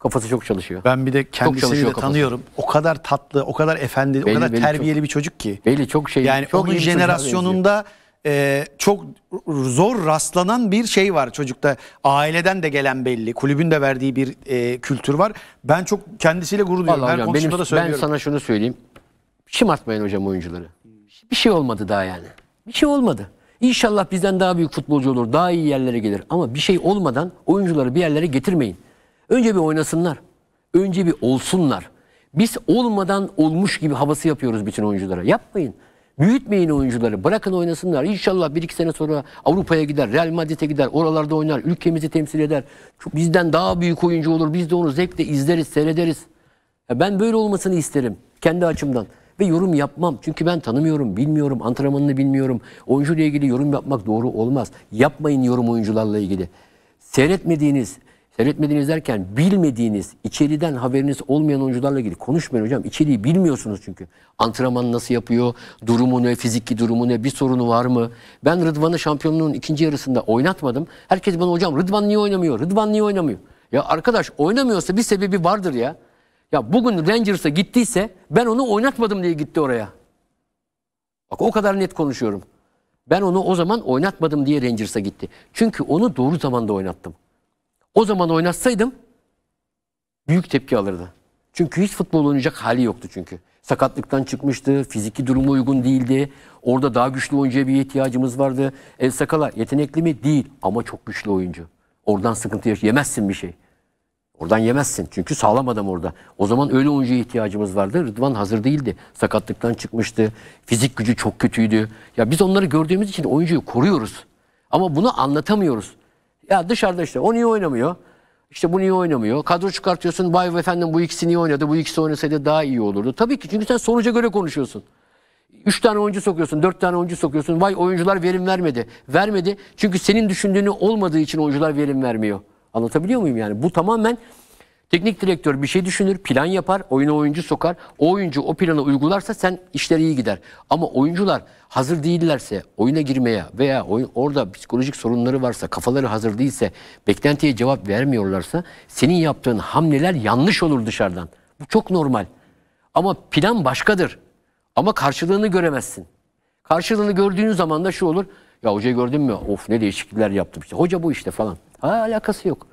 Kafası çok çalışıyor. Ben bir de kendisini de tanıyorum. O kadar tatlı, o kadar efendi, belli, o kadar terbiyeli çok, bir çocuk ki. Belli çok şey. Yani çok onun jenerasyonunda e, çok zor rastlanan bir şey var çocukta. Aileden de gelen belli. Kulübün de verdiği bir e, kültür var. Ben çok kendisiyle gurur duyuyorum. Her hocam, benim, da söylüyorum. Ben sana şunu söyleyeyim. atmayın hocam oyuncuları. Bir şey olmadı daha yani. Bir şey olmadı. İnşallah bizden daha büyük futbolcu olur, daha iyi yerlere gelir. Ama bir şey olmadan oyuncuları bir yerlere getirmeyin. Önce bir oynasınlar. Önce bir olsunlar. Biz olmadan olmuş gibi havası yapıyoruz bütün oyunculara. Yapmayın. Büyütmeyin oyuncuları. Bırakın oynasınlar. İnşallah bir iki sene sonra Avrupa'ya gider. Real Madrid'e gider. Oralarda oynar. Ülkemizi temsil eder. bizden daha büyük oyuncu olur. Biz de onu zevkle izleriz, seyrederiz. ben böyle olmasını isterim. Kendi açımdan. Ve yorum yapmam. Çünkü ben tanımıyorum, bilmiyorum, antrenmanını bilmiyorum. Oyuncuyla ilgili yorum yapmak doğru olmaz. Yapmayın yorum oyuncularla ilgili. Seyretmediğiniz, Seyretmediğiniz derken bilmediğiniz, içeriden haberiniz olmayan oyuncularla ilgili konuşmayın hocam. İçeriği bilmiyorsunuz çünkü. Antrenman nasıl yapıyor, durumu ne, fiziki durumu ne, bir sorunu var mı? Ben Rıdvan'ı şampiyonluğun ikinci yarısında oynatmadım. Herkes bana hocam Rıdvan niye oynamıyor, Rıdvan niye oynamıyor? Ya arkadaş oynamıyorsa bir sebebi vardır ya. Ya bugün Rangers'a gittiyse ben onu oynatmadım diye gitti oraya. Bak o kadar net konuşuyorum. Ben onu o zaman oynatmadım diye Rangers'a gitti. Çünkü onu doğru zamanda oynattım. O zaman oynatsaydım büyük tepki alırdı. Çünkü hiç futbol oynayacak hali yoktu çünkü. Sakatlıktan çıkmıştı, fiziki durumu uygun değildi. Orada daha güçlü oyuncuya bir ihtiyacımız vardı. El Sakala yetenekli mi? Değil ama çok güçlü oyuncu. Oradan sıkıntı yaş yemezsin bir şey. Oradan yemezsin çünkü sağlam adam orada. O zaman öyle oyuncuya ihtiyacımız vardı. Rıdvan hazır değildi. Sakatlıktan çıkmıştı. Fizik gücü çok kötüydü. Ya biz onları gördüğümüz için oyuncuyu koruyoruz. Ama bunu anlatamıyoruz. Ya dışarıda işte o niye oynamıyor? İşte bu niye oynamıyor? Kadro çıkartıyorsun. Vay efendim bu ikisi niye oynadı? Bu ikisi oynasaydı daha iyi olurdu. Tabii ki çünkü sen sonuca göre konuşuyorsun. Üç tane oyuncu sokuyorsun, dört tane oyuncu sokuyorsun. Vay oyuncular verim vermedi. Vermedi çünkü senin düşündüğünü olmadığı için oyuncular verim vermiyor. Anlatabiliyor muyum yani? Bu tamamen Teknik direktör bir şey düşünür, plan yapar, oyuna oyuncu sokar. O oyuncu o planı uygularsa sen işler iyi gider. Ama oyuncular hazır değillerse oyuna girmeye veya oyun, orada psikolojik sorunları varsa, kafaları hazır değilse, beklentiye cevap vermiyorlarsa senin yaptığın hamleler yanlış olur dışarıdan. Bu çok normal. Ama plan başkadır. Ama karşılığını göremezsin. Karşılığını gördüğün zaman da şu olur. Ya hoca gördün mü? Of ne değişiklikler yaptım işte. Hoca bu işte falan. Ha alakası yok.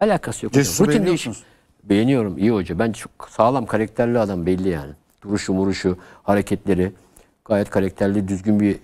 Alakası yok. Cesur Rutin beğeniyorsunuz. Beğeniyorum iyi hoca. Ben çok sağlam karakterli adam belli yani. Duruşu muruşu, hareketleri gayet karakterli, düzgün bir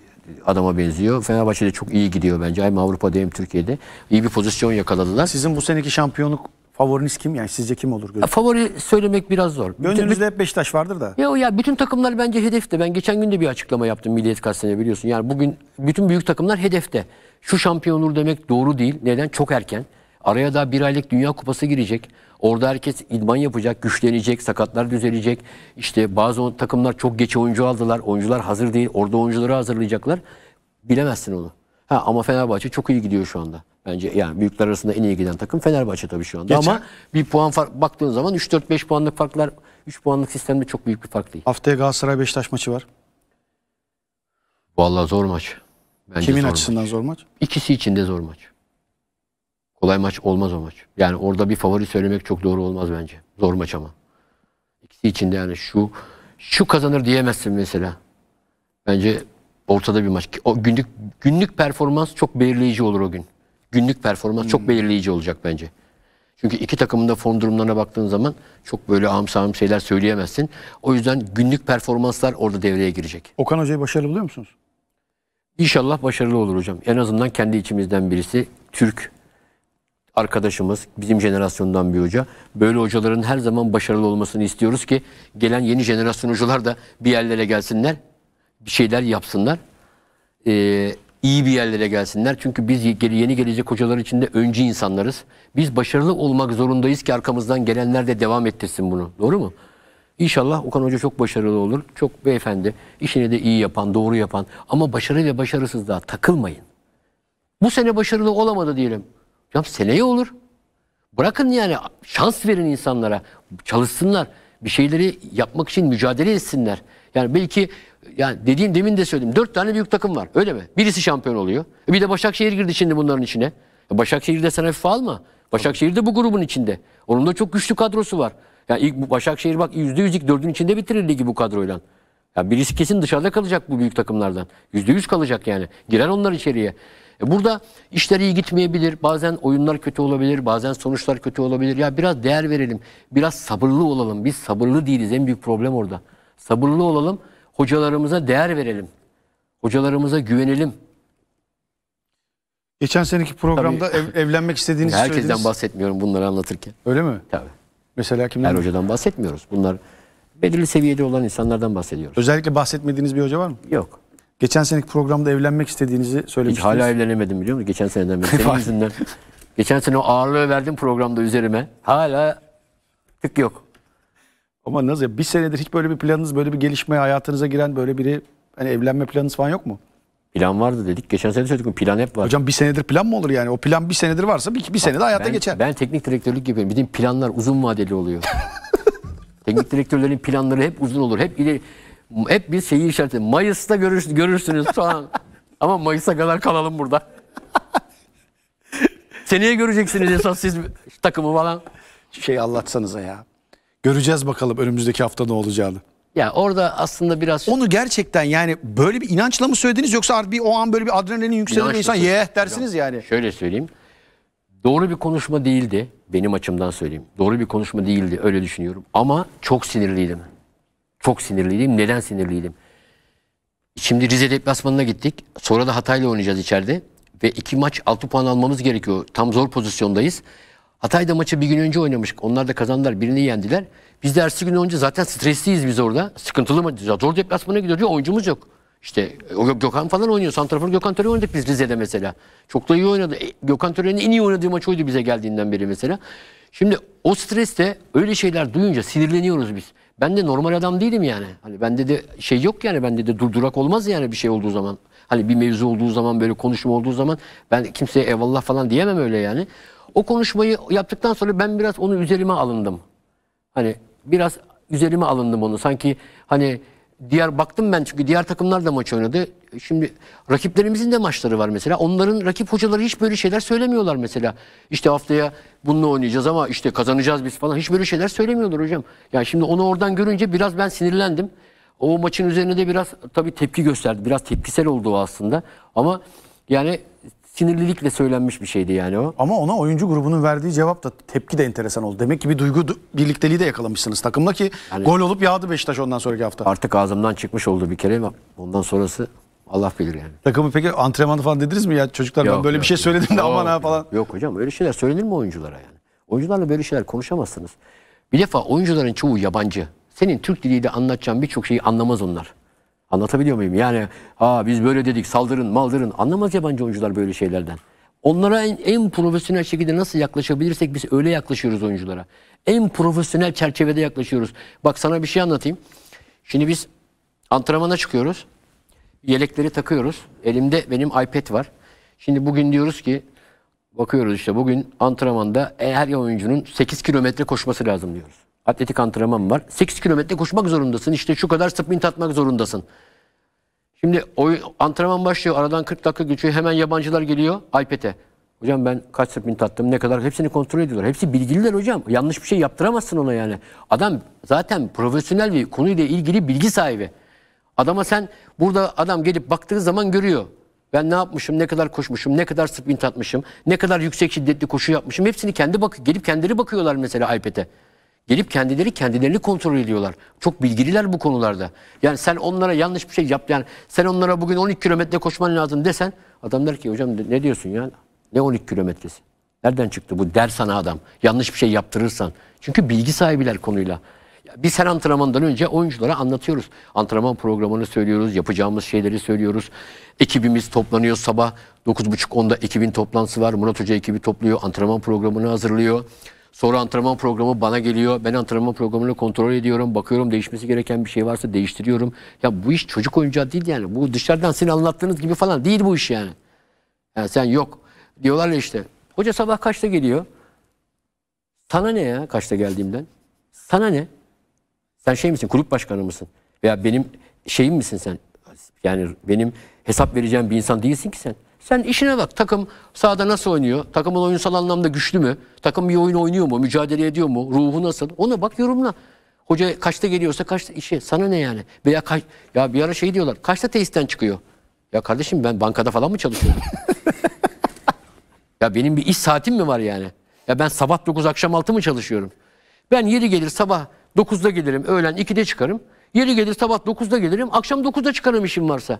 adama benziyor. Fenerbahçe'de çok iyi gidiyor bence. Hem Avrupa'da hem Türkiye'de. iyi bir pozisyon yakaladılar. Sizin bu seneki şampiyonluk favoriniz kim? Yani sizce kim olur? Gözüm? Favori söylemek biraz zor. Gönlünüzde hep Beşiktaş vardır da. Ya, ya bütün takımlar bence hedefte. Ben geçen gün de bir açıklama yaptım Milliyet Gazetesi'ne biliyorsun. Yani bugün bütün büyük takımlar hedefte. Şu şampiyon olur demek doğru değil. Neden? Çok erken. Araya da bir aylık Dünya Kupası girecek. Orada herkes idman yapacak, güçlenecek, sakatlar düzelecek. İşte bazı takımlar çok geç oyuncu aldılar. Oyuncular hazır değil. Orada oyuncuları hazırlayacaklar. Bilemezsin onu. Ha, ama Fenerbahçe çok iyi gidiyor şu anda. Bence yani büyükler arasında en iyi giden takım Fenerbahçe tabii şu anda. Geçen... Ama bir puan fark baktığın zaman 3-4-5 puanlık farklar 3 puanlık sistemde çok büyük bir fark değil. Haftaya Galatasaray Beşiktaş maçı var. Vallahi zor maç. Bence Kimin zor açısından maç. zor maç? İkisi için de zor maç. Kolay maç olmaz o maç. Yani orada bir favori söylemek çok doğru olmaz bence. Zor maç ama. İkisi içinde yani şu şu kazanır diyemezsin mesela. Bence ortada bir maç. O günlük günlük performans çok belirleyici olur o gün. Günlük performans hmm. çok belirleyici olacak bence. Çünkü iki takımın da form durumlarına baktığın zaman çok böyle amsam şeyler söyleyemezsin. O yüzden günlük performanslar orada devreye girecek. Okan Hoca'yı başarılı buluyor musunuz? İnşallah başarılı olur hocam. En azından kendi içimizden birisi Türk arkadaşımız, bizim jenerasyondan bir hoca. Böyle hocaların her zaman başarılı olmasını istiyoruz ki gelen yeni jenerasyon hocalar da bir yerlere gelsinler, bir şeyler yapsınlar. Ee, iyi bir yerlere gelsinler. Çünkü biz yeni gelecek hocalar için de öncü insanlarız. Biz başarılı olmak zorundayız ki arkamızdan gelenler de devam ettirsin bunu. Doğru mu? İnşallah Okan Hoca çok başarılı olur. Çok beyefendi, işini de iyi yapan, doğru yapan. Ama başarı ve başarısızlığa takılmayın. Bu sene başarılı olamadı diyelim. Ya seneye olur. Bırakın yani şans verin insanlara. Çalışsınlar. Bir şeyleri yapmak için mücadele etsinler. Yani belki yani dediğim demin de söyledim. Dört tane büyük takım var. Öyle mi? Birisi şampiyon oluyor. Bir de Başakşehir girdi şimdi bunların içine. Başakşehir de sen hafife alma. Başakşehir de bu grubun içinde. Onun da çok güçlü kadrosu var. Yani ilk Başakşehir bak yüzde yüz ilk dördün içinde bitirir ligi bu kadroyla. Yani birisi kesin dışarıda kalacak bu büyük takımlardan. Yüzde yüz kalacak yani. Girer onlar içeriye. E burada işler iyi gitmeyebilir. Bazen oyunlar kötü olabilir. Bazen sonuçlar kötü olabilir. Ya biraz değer verelim. Biraz sabırlı olalım. Biz sabırlı değiliz. En büyük problem orada. Sabırlı olalım. Hocalarımıza değer verelim. Hocalarımıza güvenelim. Geçen seneki programda ev, evlenmek istediğiniz herkesten söylediniz. Herkesten bahsetmiyorum bunları anlatırken. Öyle mi? Tabii. Mesela kimden? Her hocadan bahsetmiyoruz. Bunlar belirli seviyede olan insanlardan bahsediyoruz. Özellikle bahsetmediğiniz bir hoca var mı? Yok. Geçen seneki programda evlenmek istediğinizi söylemiştiniz. Hiç hala evlenemedim biliyor musun? Geçen seneden beri. Senin yüzünden. Geçen sene o ağırlığı verdim programda üzerime. Hala tık yok. Ama nasıl ya? bir senedir hiç böyle bir planınız, böyle bir gelişmeye hayatınıza giren böyle biri hani evlenme planınız falan yok mu? Plan vardı dedik. Geçen sene söyledik plan hep var. Hocam bir senedir plan mı olur yani? O plan bir senedir varsa bir, bir senede hayata ben, geçer. Ben teknik direktörlük yapıyorum. Bizim planlar uzun vadeli oluyor. teknik direktörlerin planları hep uzun olur. Hep ileri. Hep bir şeyi işareti. Mayıs'ta görür, görürsünüz falan. Ama Mayıs'a kadar kalalım burada. Seneye göreceksiniz esas siz takımı falan. Şey anlatsanıza ya. Göreceğiz bakalım önümüzdeki hafta ne olacağını. Ya orada aslında biraz... Onu gerçekten yani böyle bir inançla mı söylediniz yoksa bir o an böyle bir adrenalin yükselir insan yeh dersiniz yani. Şöyle söyleyeyim. Doğru bir konuşma değildi. Benim açımdan söyleyeyim. Doğru bir konuşma değildi öyle düşünüyorum. Ama çok sinirliydim. Çok sinirliydim. Neden sinirliydim? Şimdi Rize deplasmanına gittik. Sonra da Hatay'la oynayacağız içeride. Ve iki maç 6 puan almamız gerekiyor. Tam zor pozisyondayız. Hatay da maçı bir gün önce oynamış, Onlar da kazandılar. Birini yendiler. Biz de ertesi gün önce zaten stresliyiz biz orada. Sıkıntılı maç. Zor deplasmana gidiyor diyor. Oyuncumuz yok. İşte e, Gökhan falan oynuyor. Santrafor Gökhan Töre oynadık biz Rize'de mesela. Çok da iyi oynadı. E, Gökhan Töre'nin en iyi oynadığı maç oydu bize geldiğinden beri mesela. Şimdi o streste öyle şeyler duyunca sinirleniyoruz biz. Ben de normal adam değilim yani. Hani ben de şey yok yani ben de durdurak olmaz yani bir şey olduğu zaman. Hani bir mevzu olduğu zaman böyle konuşma olduğu zaman ben kimseye eyvallah falan diyemem öyle yani. O konuşmayı yaptıktan sonra ben biraz onu üzerime alındım. Hani biraz üzerime alındım onu. Sanki hani diğer baktım ben çünkü diğer takımlar da maç oynadı. Şimdi rakiplerimizin de maçları var mesela. Onların rakip hocaları hiç böyle şeyler söylemiyorlar mesela. İşte haftaya bununla oynayacağız ama işte kazanacağız biz falan. Hiç böyle şeyler söylemiyorlar hocam. Yani şimdi onu oradan görünce biraz ben sinirlendim. O maçın üzerine de biraz tabii tepki gösterdi. Biraz tepkisel oldu aslında. Ama yani sinirlilikle söylenmiş bir şeydi yani o. Ama ona oyuncu grubunun verdiği cevap da tepki de enteresan oldu. Demek ki bir duygu birlikteliği de yakalamışsınız takımla ki yani, gol olup yağdı Beşiktaş ondan sonraki hafta. Artık ağzımdan çıkmış oldu bir kere ama ondan sonrası Allah bilir yani. Takımı peki antrenmanı falan dediniz mi ya çocuklar Yok, ben böyle yok, bir şey söyledim de aman ha falan. Yok hocam öyle şeyler söylenir mi oyunculara yani? Oyuncularla böyle şeyler konuşamazsınız. Bir defa oyuncuların çoğu yabancı. Senin Türk diliyle anlatacağın birçok şeyi anlamaz onlar. Anlatabiliyor muyum? Yani ha biz böyle dedik saldırın maldırın anlamaz yabancı oyuncular böyle şeylerden. Onlara en, en profesyonel şekilde nasıl yaklaşabilirsek biz öyle yaklaşıyoruz oyunculara. En profesyonel çerçevede yaklaşıyoruz. Bak sana bir şey anlatayım. Şimdi biz antrenmana çıkıyoruz yelekleri takıyoruz. Elimde benim iPad var. Şimdi bugün diyoruz ki bakıyoruz işte bugün antrenmanda her oyuncunun 8 kilometre koşması lazım diyoruz. Atletik antrenman var. 8 kilometre koşmak zorundasın. İşte şu kadar sprint atmak zorundasın. Şimdi o antrenman başlıyor. Aradan 40 dakika geçiyor. Hemen yabancılar geliyor iPad'e. Hocam ben kaç sprint attım ne kadar hepsini kontrol ediyorlar. Hepsi bilgililer hocam. Yanlış bir şey yaptıramazsın ona yani. Adam zaten profesyonel bir konuyla ilgili bilgi sahibi. Adama sen burada adam gelip baktığı zaman görüyor. Ben ne yapmışım, ne kadar koşmuşum, ne kadar sprint atmışım, ne kadar yüksek şiddetli koşu yapmışım. Hepsini kendi bakıyor. Gelip kendileri bakıyorlar mesela iPad'e. Gelip kendileri kendilerini kontrol ediyorlar. Çok bilgililer bu konularda. Yani sen onlara yanlış bir şey yap. Yani sen onlara bugün 12 kilometre koşman lazım desen adam der ki hocam ne diyorsun ya? Ne 12 kilometresi? Nereden çıktı bu der sana adam. Yanlış bir şey yaptırırsan. Çünkü bilgi sahibiler konuyla biz her antrenmandan önce oyunculara anlatıyoruz. Antrenman programını söylüyoruz, yapacağımız şeyleri söylüyoruz. Ekibimiz toplanıyor sabah 9.30-10'da ekibin toplantısı var. Murat Hoca ekibi topluyor, antrenman programını hazırlıyor. Sonra antrenman programı bana geliyor. Ben antrenman programını kontrol ediyorum. Bakıyorum değişmesi gereken bir şey varsa değiştiriyorum. Ya bu iş çocuk oyuncağı değil yani. Bu dışarıdan sizin anlattığınız gibi falan değil bu iş yani. yani sen yok. Diyorlar ya işte. Hoca sabah kaçta geliyor? Sana ne ya kaçta geldiğimden? Sana ne? Sen şey misin kulüp başkanı mısın? Veya benim şeyim misin sen? Yani benim hesap vereceğim bir insan değilsin ki sen. Sen işine bak. Takım sahada nasıl oynuyor? Takımın oyunsal anlamda güçlü mü? Takım bir oyun oynuyor mu? Mücadele ediyor mu? Ruhu nasıl? Ona bak yorumla. Hoca kaçta geliyorsa kaçta işe. Sana ne yani? Veya kaç, ya bir ara şey diyorlar. Kaçta tesisten çıkıyor? Ya kardeşim ben bankada falan mı çalışıyorum? ya benim bir iş saatim mi var yani? Ya ben sabah 9 akşam 6 mı çalışıyorum? Ben yeri gelir sabah 9'da gelirim, öğlen 2'de çıkarım. Yeri gelir sabah 9'da gelirim, akşam 9'da çıkarım işim varsa.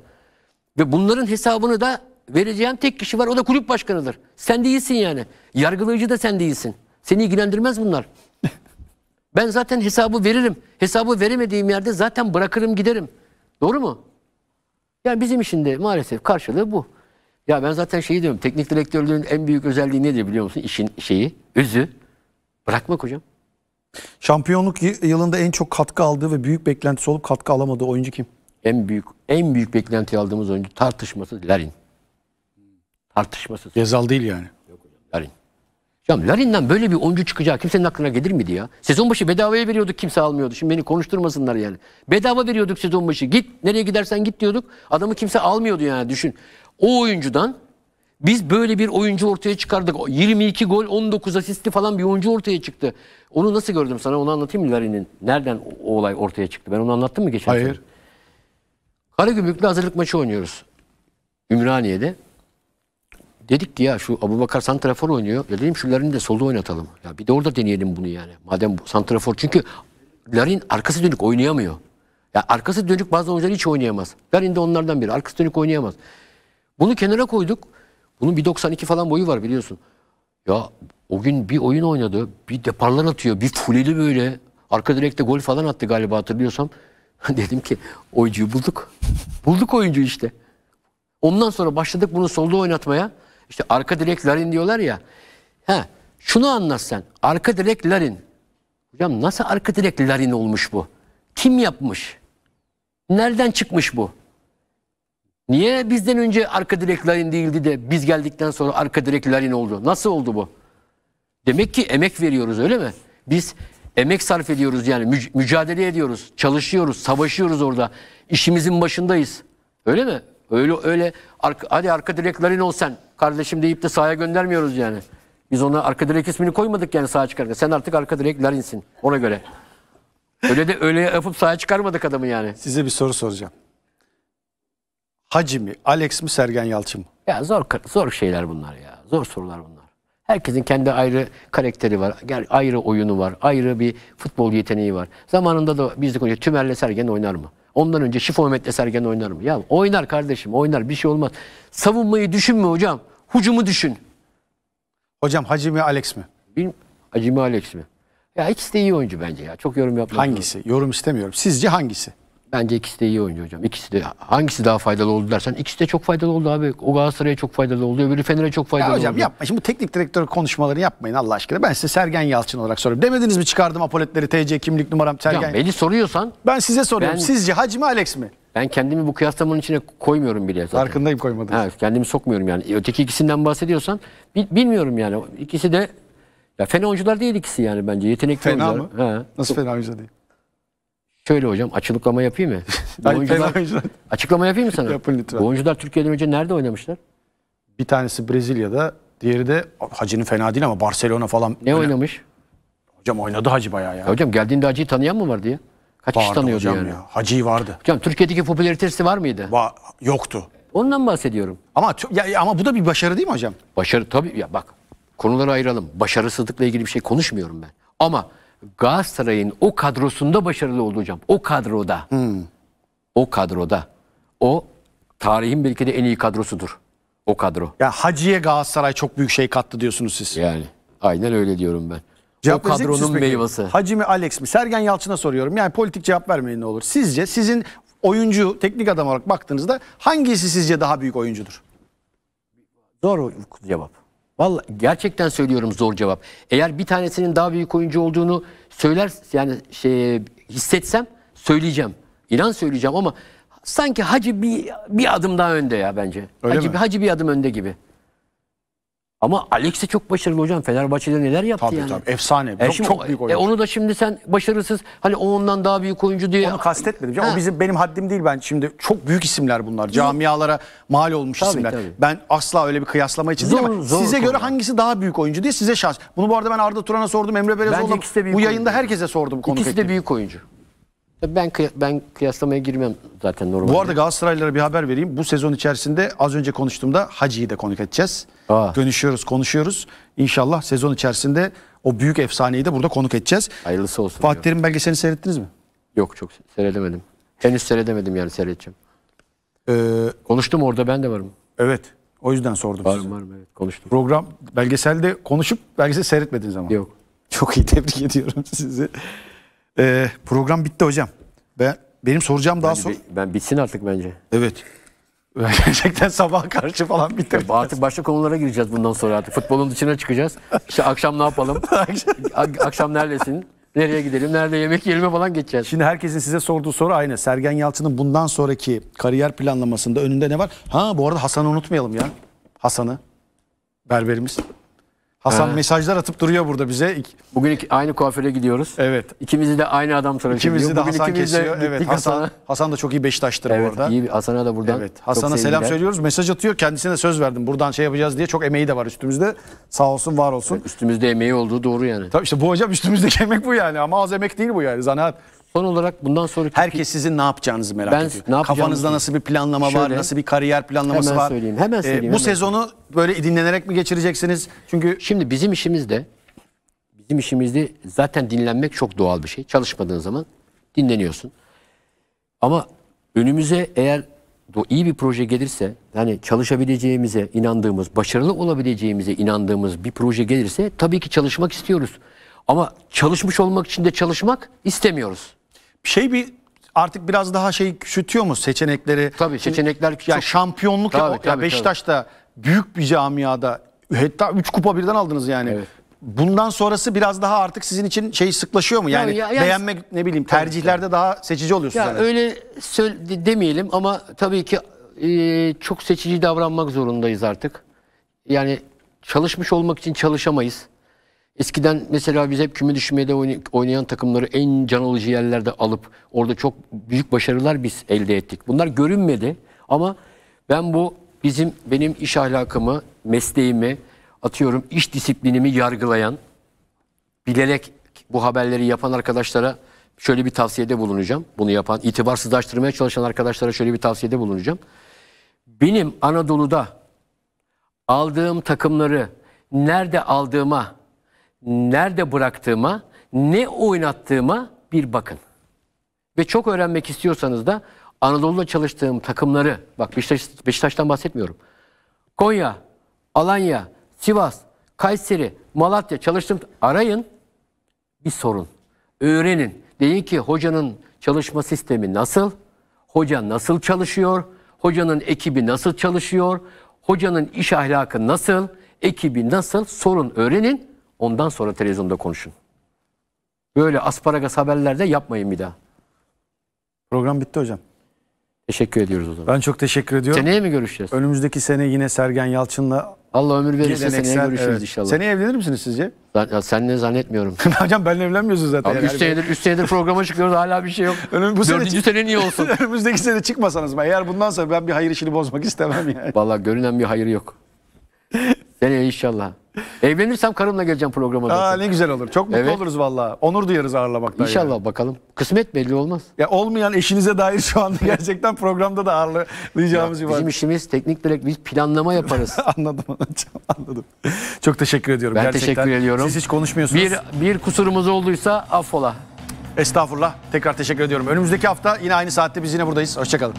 Ve bunların hesabını da vereceğim tek kişi var, o da kulüp başkanıdır. Sen değilsin yani. Yargılayıcı da sen değilsin. Seni ilgilendirmez bunlar. Ben zaten hesabı veririm. Hesabı veremediğim yerde zaten bırakırım giderim. Doğru mu? Yani bizim işinde maalesef karşılığı bu. Ya ben zaten şeyi diyorum. Teknik direktörlüğün en büyük özelliği nedir biliyor musun? İşin şeyi, özü. Bırakmak hocam. Şampiyonluk yılında en çok katkı aldığı ve büyük beklentisi olup katkı alamadığı oyuncu kim? En büyük en büyük beklenti aldığımız oyuncu tartışmasız Larin. Tartışmasız. Gezal değil yani. Yok hocam. Larin. Ya Larin'den böyle bir oyuncu çıkacağı kimsenin aklına gelir miydi ya? Sezon başı bedavaya veriyorduk kimse almıyordu. Şimdi beni konuşturmasınlar yani. Bedava veriyorduk sezon başı. Git nereye gidersen git diyorduk. Adamı kimse almıyordu yani düşün. O oyuncudan biz böyle bir oyuncu ortaya çıkardık. 22 gol, 19 asistli falan bir oyuncu ortaya çıktı. Onu nasıl gördüm sana onu anlatayım mı Larry'nin? Nereden o, olay ortaya çıktı? Ben onu anlattım mı geçen Hayır. Sene? Karagümrük'le hazırlık maçı oynuyoruz. Ümraniye'de. Dedik ki ya şu Abu Bakar Santrafor oynuyor. Ya dedim şularını da solda oynatalım. Ya bir de orada deneyelim bunu yani. Madem bu Santrafor çünkü Larin arkası dönük oynayamıyor. Ya arkası dönük bazı oyuncular hiç oynayamaz. Larin de onlardan biri. Arkası dönük oynayamaz. Bunu kenara koyduk. Bunun 92 falan boyu var biliyorsun. Ya o gün bir oyun oynadı. Bir deparlar atıyor. Bir fuleli böyle. Arka direkte gol falan attı galiba hatırlıyorsam. Dedim ki oyuncuyu bulduk. bulduk oyuncu işte. Ondan sonra başladık bunu solda oynatmaya. İşte arka direk Larin diyorlar ya. He, şunu anlat sen. Arka direk Larin. Hocam nasıl arka direk Larin olmuş bu? Kim yapmış? Nereden çıkmış bu? Niye bizden önce arka direk Larin değildi de biz geldikten sonra arka direk Larin oldu? Nasıl oldu bu? Demek ki emek veriyoruz öyle mi? Biz emek sarf ediyoruz yani müc- mücadele ediyoruz, çalışıyoruz, savaşıyoruz orada. İşimizin başındayız. Öyle mi? Öyle öyle arka, hadi arka direk Larin ol sen kardeşim deyip de sahaya göndermiyoruz yani. Biz ona arka direk ismini koymadık yani sahaya çıkarken. Sen artık arka direk Larin'sin ona göre. Öyle de öyle yapıp sahaya çıkarmadık adamı yani. Size bir soru soracağım. Hacı mi, Alex mi, Sergen Yalçın mı? Ya zor zor şeyler bunlar ya. Zor sorular bunlar. Herkesin kendi ayrı karakteri var. Ayrı oyunu var. Ayrı bir futbol yeteneği var. Zamanında da biz de konuşuyoruz. Tümer'le Sergen oynar mı? Ondan önce Şifo Mehmet'le Sergen oynar mı? Ya oynar kardeşim oynar bir şey olmaz. Savunmayı düşünme hocam. Hucumu düşün. Hocam Hacı mı, Alex mi? Bilmiyorum. Hacı mı Alex mi? Ya ikisi de iyi oyuncu bence ya. Çok yorum yapmak Hangisi? Yorum istemiyorum. Sizce hangisi? Bence ikisi de iyi oynuyor hocam. İkisi de hangisi daha faydalı oldu dersen ikisi de çok faydalı oldu abi. O Galatasaray'a çok faydalı oldu. Öbürü Fener'e çok faydalı ya hocam, oldu. Hocam yapma. Şimdi bu teknik direktör konuşmaları yapmayın Allah aşkına. Ben size Sergen Yalçın olarak soruyorum. Demediniz mi çıkardım apoletleri, TC kimlik numaram Sergen. Hocam beni soruyorsan. Ben size soruyorum. Ben, Sizce Hacı mı Alex mi? Ben kendimi bu kıyaslamanın içine koymuyorum bile zaten. Farkındayım koymadım. Ha, kendimi sokmuyorum yani. Öteki ikisinden bahsediyorsan bilmiyorum yani. İkisi de ya fena oyuncular değil ikisi yani bence. Yetenekli fena oyuncular. Fena mı? Ha. Nasıl fena oyuncular değil? Şöyle hocam açıklama yapayım mı? açıklama yapayım mı sana? Yapın lütfen. Bu oyuncular Türkiye'den önce nerede oynamışlar? Bir tanesi Brezilya'da, diğeri de Hacı'nın fena değil ama Barcelona falan. Ne oynamış? Hocam oynadı Hacı bayağı ya. hocam geldiğinde Hacı'yı tanıyan mı vardı ya? Kaç vardı kişi tanıyordu hocam yani? Ya. Hacı vardı. Hocam Türkiye'deki popülaritesi var mıydı? Va yoktu. Ondan bahsediyorum. Ama ya, ama bu da bir başarı değil mi hocam? Başarı tabii ya bak. Konuları ayıralım. Başarısızlıkla ilgili bir şey konuşmuyorum ben. Ama Galatasaray'ın o kadrosunda başarılı olacağım. O kadroda. Hmm. O kadroda. O tarihin belki de en iyi kadrosudur. O kadro. Ya Hacı'ya Galatasaray çok büyük şey kattı diyorsunuz siz. Yani aynen öyle diyorum ben. Cevap o kadronun meyvesi. Hacı mı Alex mi? Sergen Yalçın'a soruyorum. Yani politik cevap vermeyin ne olur. Sizce sizin oyuncu teknik adam olarak baktığınızda hangisi sizce daha büyük oyuncudur? Doğru cevap. Vallahi gerçekten söylüyorum zor cevap. Eğer bir tanesinin daha büyük oyuncu olduğunu söyler yani şey hissetsem söyleyeceğim. İnan söyleyeceğim ama sanki Hacı bir bir adım daha önde ya bence. Öyle Hacı mi? Hacı bir adım önde gibi. Ama Alex'i çok başarılı hocam. Fenerbahçe'de neler yaptı tabii, yani. Tabii tabii. Efsane. E çok, şimdi, çok büyük oyuncu. E onu da şimdi sen başarısız hani o ondan daha büyük oyuncu diye. Onu kastetmedim. O bizim benim haddim değil ben şimdi. Çok büyük isimler bunlar. Camialara mal olmuş tabii, isimler. Tabii. Ben asla öyle bir kıyaslama için zor, değil ama zor size konu. göre hangisi daha büyük oyuncu diye size şans. Bunu bu arada ben Arda Turan'a sordum. Emre Belezoğlu'na bu yayında oyuncu. herkese sordum konu İkisi de büyük oyuncu. Ben kıy ben kıyaslamaya girmem zaten normal. Bu arada Galatasaraylılara bir haber vereyim. Bu sezon içerisinde az önce konuştuğumda Hacı'yı da konuk edeceğiz. Aa. Görüşüyoruz, konuşuyoruz. İnşallah sezon içerisinde o büyük efsaneyi de burada konuk edeceğiz. Hayırlısı olsun. Fatih Terim belgeselini seyrettiniz mi? Yok çok seyredemedim. Henüz seyredemedim yani seyredeceğim. Ee, Konuştum orada ben de varım. Evet. O yüzden sordum varım, size. Varım varım evet konuştum. Program belgeselde konuşup belgeseli seyretmediniz ama. Yok. Çok iyi tebrik ediyorum sizi. Ee, program bitti hocam. Ben benim soracağım daha sonra. Ben bitsin artık bence. Evet. Gerçekten sabah karşı falan bitti. Artık başka konulara gireceğiz bundan sonra artık. Futbolun dışına çıkacağız. İşte akşam ne yapalım? akşam neredesin? Nereye gidelim? Nerede yemek yiyelim falan geçeceğiz. Şimdi herkesin size sorduğu soru aynı. Sergen Yalçın'ın bundan sonraki kariyer planlamasında önünde ne var? Ha bu arada Hasan'ı unutmayalım ya. Hasan'ı. Berberimiz. Hasan He. Ee, mesajlar atıp duruyor burada bize. Bugün iki, aynı kuaföre gidiyoruz. Evet. İkimizi de aynı adam tarafı. ediyor. İkimizi de Bugün Hasan kesiyor. De evet. Hasan, Hasan, da çok iyi Beşiktaş'tır evet, bu arada. Evet. İyi Hasan'a da buradan. Evet. Hasan'a selam söylüyoruz. Mesaj atıyor. Kendisine söz verdim. Buradan şey yapacağız diye çok emeği de var üstümüzde. Sağ olsun, var olsun. Evet, üstümüzde emeği olduğu doğru yani. Tabii işte bu hocam üstümüzdeki emek bu yani ama az emek değil bu yani. Zanaat Son olarak bundan sonra Herkes sizin ne yapacağınızı merak ben, ediyor. Ne Kafanızda nasıl bir planlama Şöyle, var, nasıl bir kariyer planlaması hemen var. Söyleyeyim, hemen ee, söyleyeyim. Ee, bu hemen. sezonu böyle dinlenerek mi geçireceksiniz? Çünkü Şimdi bizim işimizde, bizim işimizde zaten dinlenmek çok doğal bir şey. Çalışmadığın zaman dinleniyorsun. Ama önümüze eğer iyi bir proje gelirse, yani çalışabileceğimize inandığımız, başarılı olabileceğimize inandığımız bir proje gelirse tabii ki çalışmak istiyoruz. Ama çalışmış olmak için de çalışmak istemiyoruz şey bir artık biraz daha şey küçültüyor mu seçenekleri? Tabii seçenekler küçük. Yani şampiyonluk tabii, ya, tabii, ya Beşiktaş'ta tabii. büyük bir camiada hatta 3 kupa birden aldınız yani. Evet. Bundan sonrası biraz daha artık sizin için şey sıklaşıyor mu? Yani, yani, yani beğenmek ne bileyim tercihlerde tabii. daha seçici oluyorsunuz. Ya yani. öyle demeyelim ama tabii ki e, çok seçici davranmak zorundayız artık. Yani çalışmış olmak için çalışamayız. Eskiden mesela biz hep küme düşmede oynayan takımları en can alıcı yerlerde alıp orada çok büyük başarılar biz elde ettik. Bunlar görünmedi ama ben bu bizim benim iş ahlakımı, mesleğimi, atıyorum iş disiplinimi yargılayan, bilerek bu haberleri yapan arkadaşlara şöyle bir tavsiyede bulunacağım. Bunu yapan, itibarsızlaştırmaya çalışan arkadaşlara şöyle bir tavsiyede bulunacağım. Benim Anadolu'da aldığım takımları nerede aldığıma nerede bıraktığıma, ne oynattığıma bir bakın. Ve çok öğrenmek istiyorsanız da Anadolu'da çalıştığım takımları, bak Beşiktaş, Beşiktaş'tan bahsetmiyorum. Konya, Alanya, Sivas, Kayseri, Malatya çalıştım. arayın bir sorun. Öğrenin. Deyin ki hocanın çalışma sistemi nasıl? Hoca nasıl çalışıyor? Hocanın ekibi nasıl çalışıyor? Hocanın iş ahlakı nasıl? Ekibi nasıl? Sorun öğrenin. Ondan sonra televizyonda konuşun. Böyle asparagas haberlerde yapmayın bir daha. Program bitti hocam. Teşekkür ediyoruz o zaman. Ben çok teşekkür ediyorum. Seneye mi görüşeceğiz? Önümüzdeki sene yine Sergen Yalçın'la Allah ömür verirse seneye görüşürüz evet. inşallah. Seneye evlenir misiniz sizce? Ya ne zannetmiyorum. Hocam benle evlenmiyorsun zaten. Abi 3 senedir, üç senedir programa çıkıyoruz hala bir şey yok. Önüm, bu Dördüncü sene, sene niye olsun? önümüzdeki sene çıkmasanız ben. Eğer bundan sonra ben bir hayır işini bozmak istemem yani. Valla görünen bir hayır yok. seneye inşallah. Evlenirsem karımla geleceğim programa. Aa, ne güzel olur. Çok mutlu evet. oluruz valla. Onur duyarız ağırlamaktan. İnşallah yani. bakalım. Kısmet belli olmaz. Ya olmayan eşinize dair şu anda gerçekten programda da ağırlayacağımız ya, bir var. Bizim işimiz teknik direkt biz planlama yaparız. anladım anladım. Çok teşekkür ediyorum. Ben gerçekten. teşekkür ediyorum. Siz hiç konuşmuyorsunuz. Bir, bir kusurumuz olduysa affola. Estağfurullah. Tekrar teşekkür ediyorum. Önümüzdeki hafta yine aynı saatte biz yine buradayız. Hoşçakalın.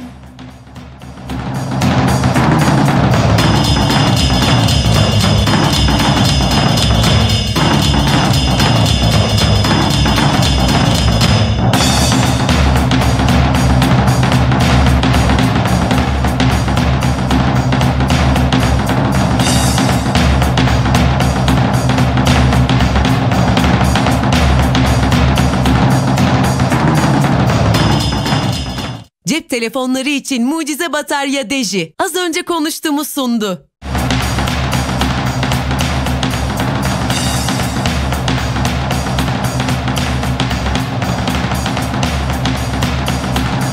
telefonları için mucize batarya deji. Az önce konuştuğumuz sundu.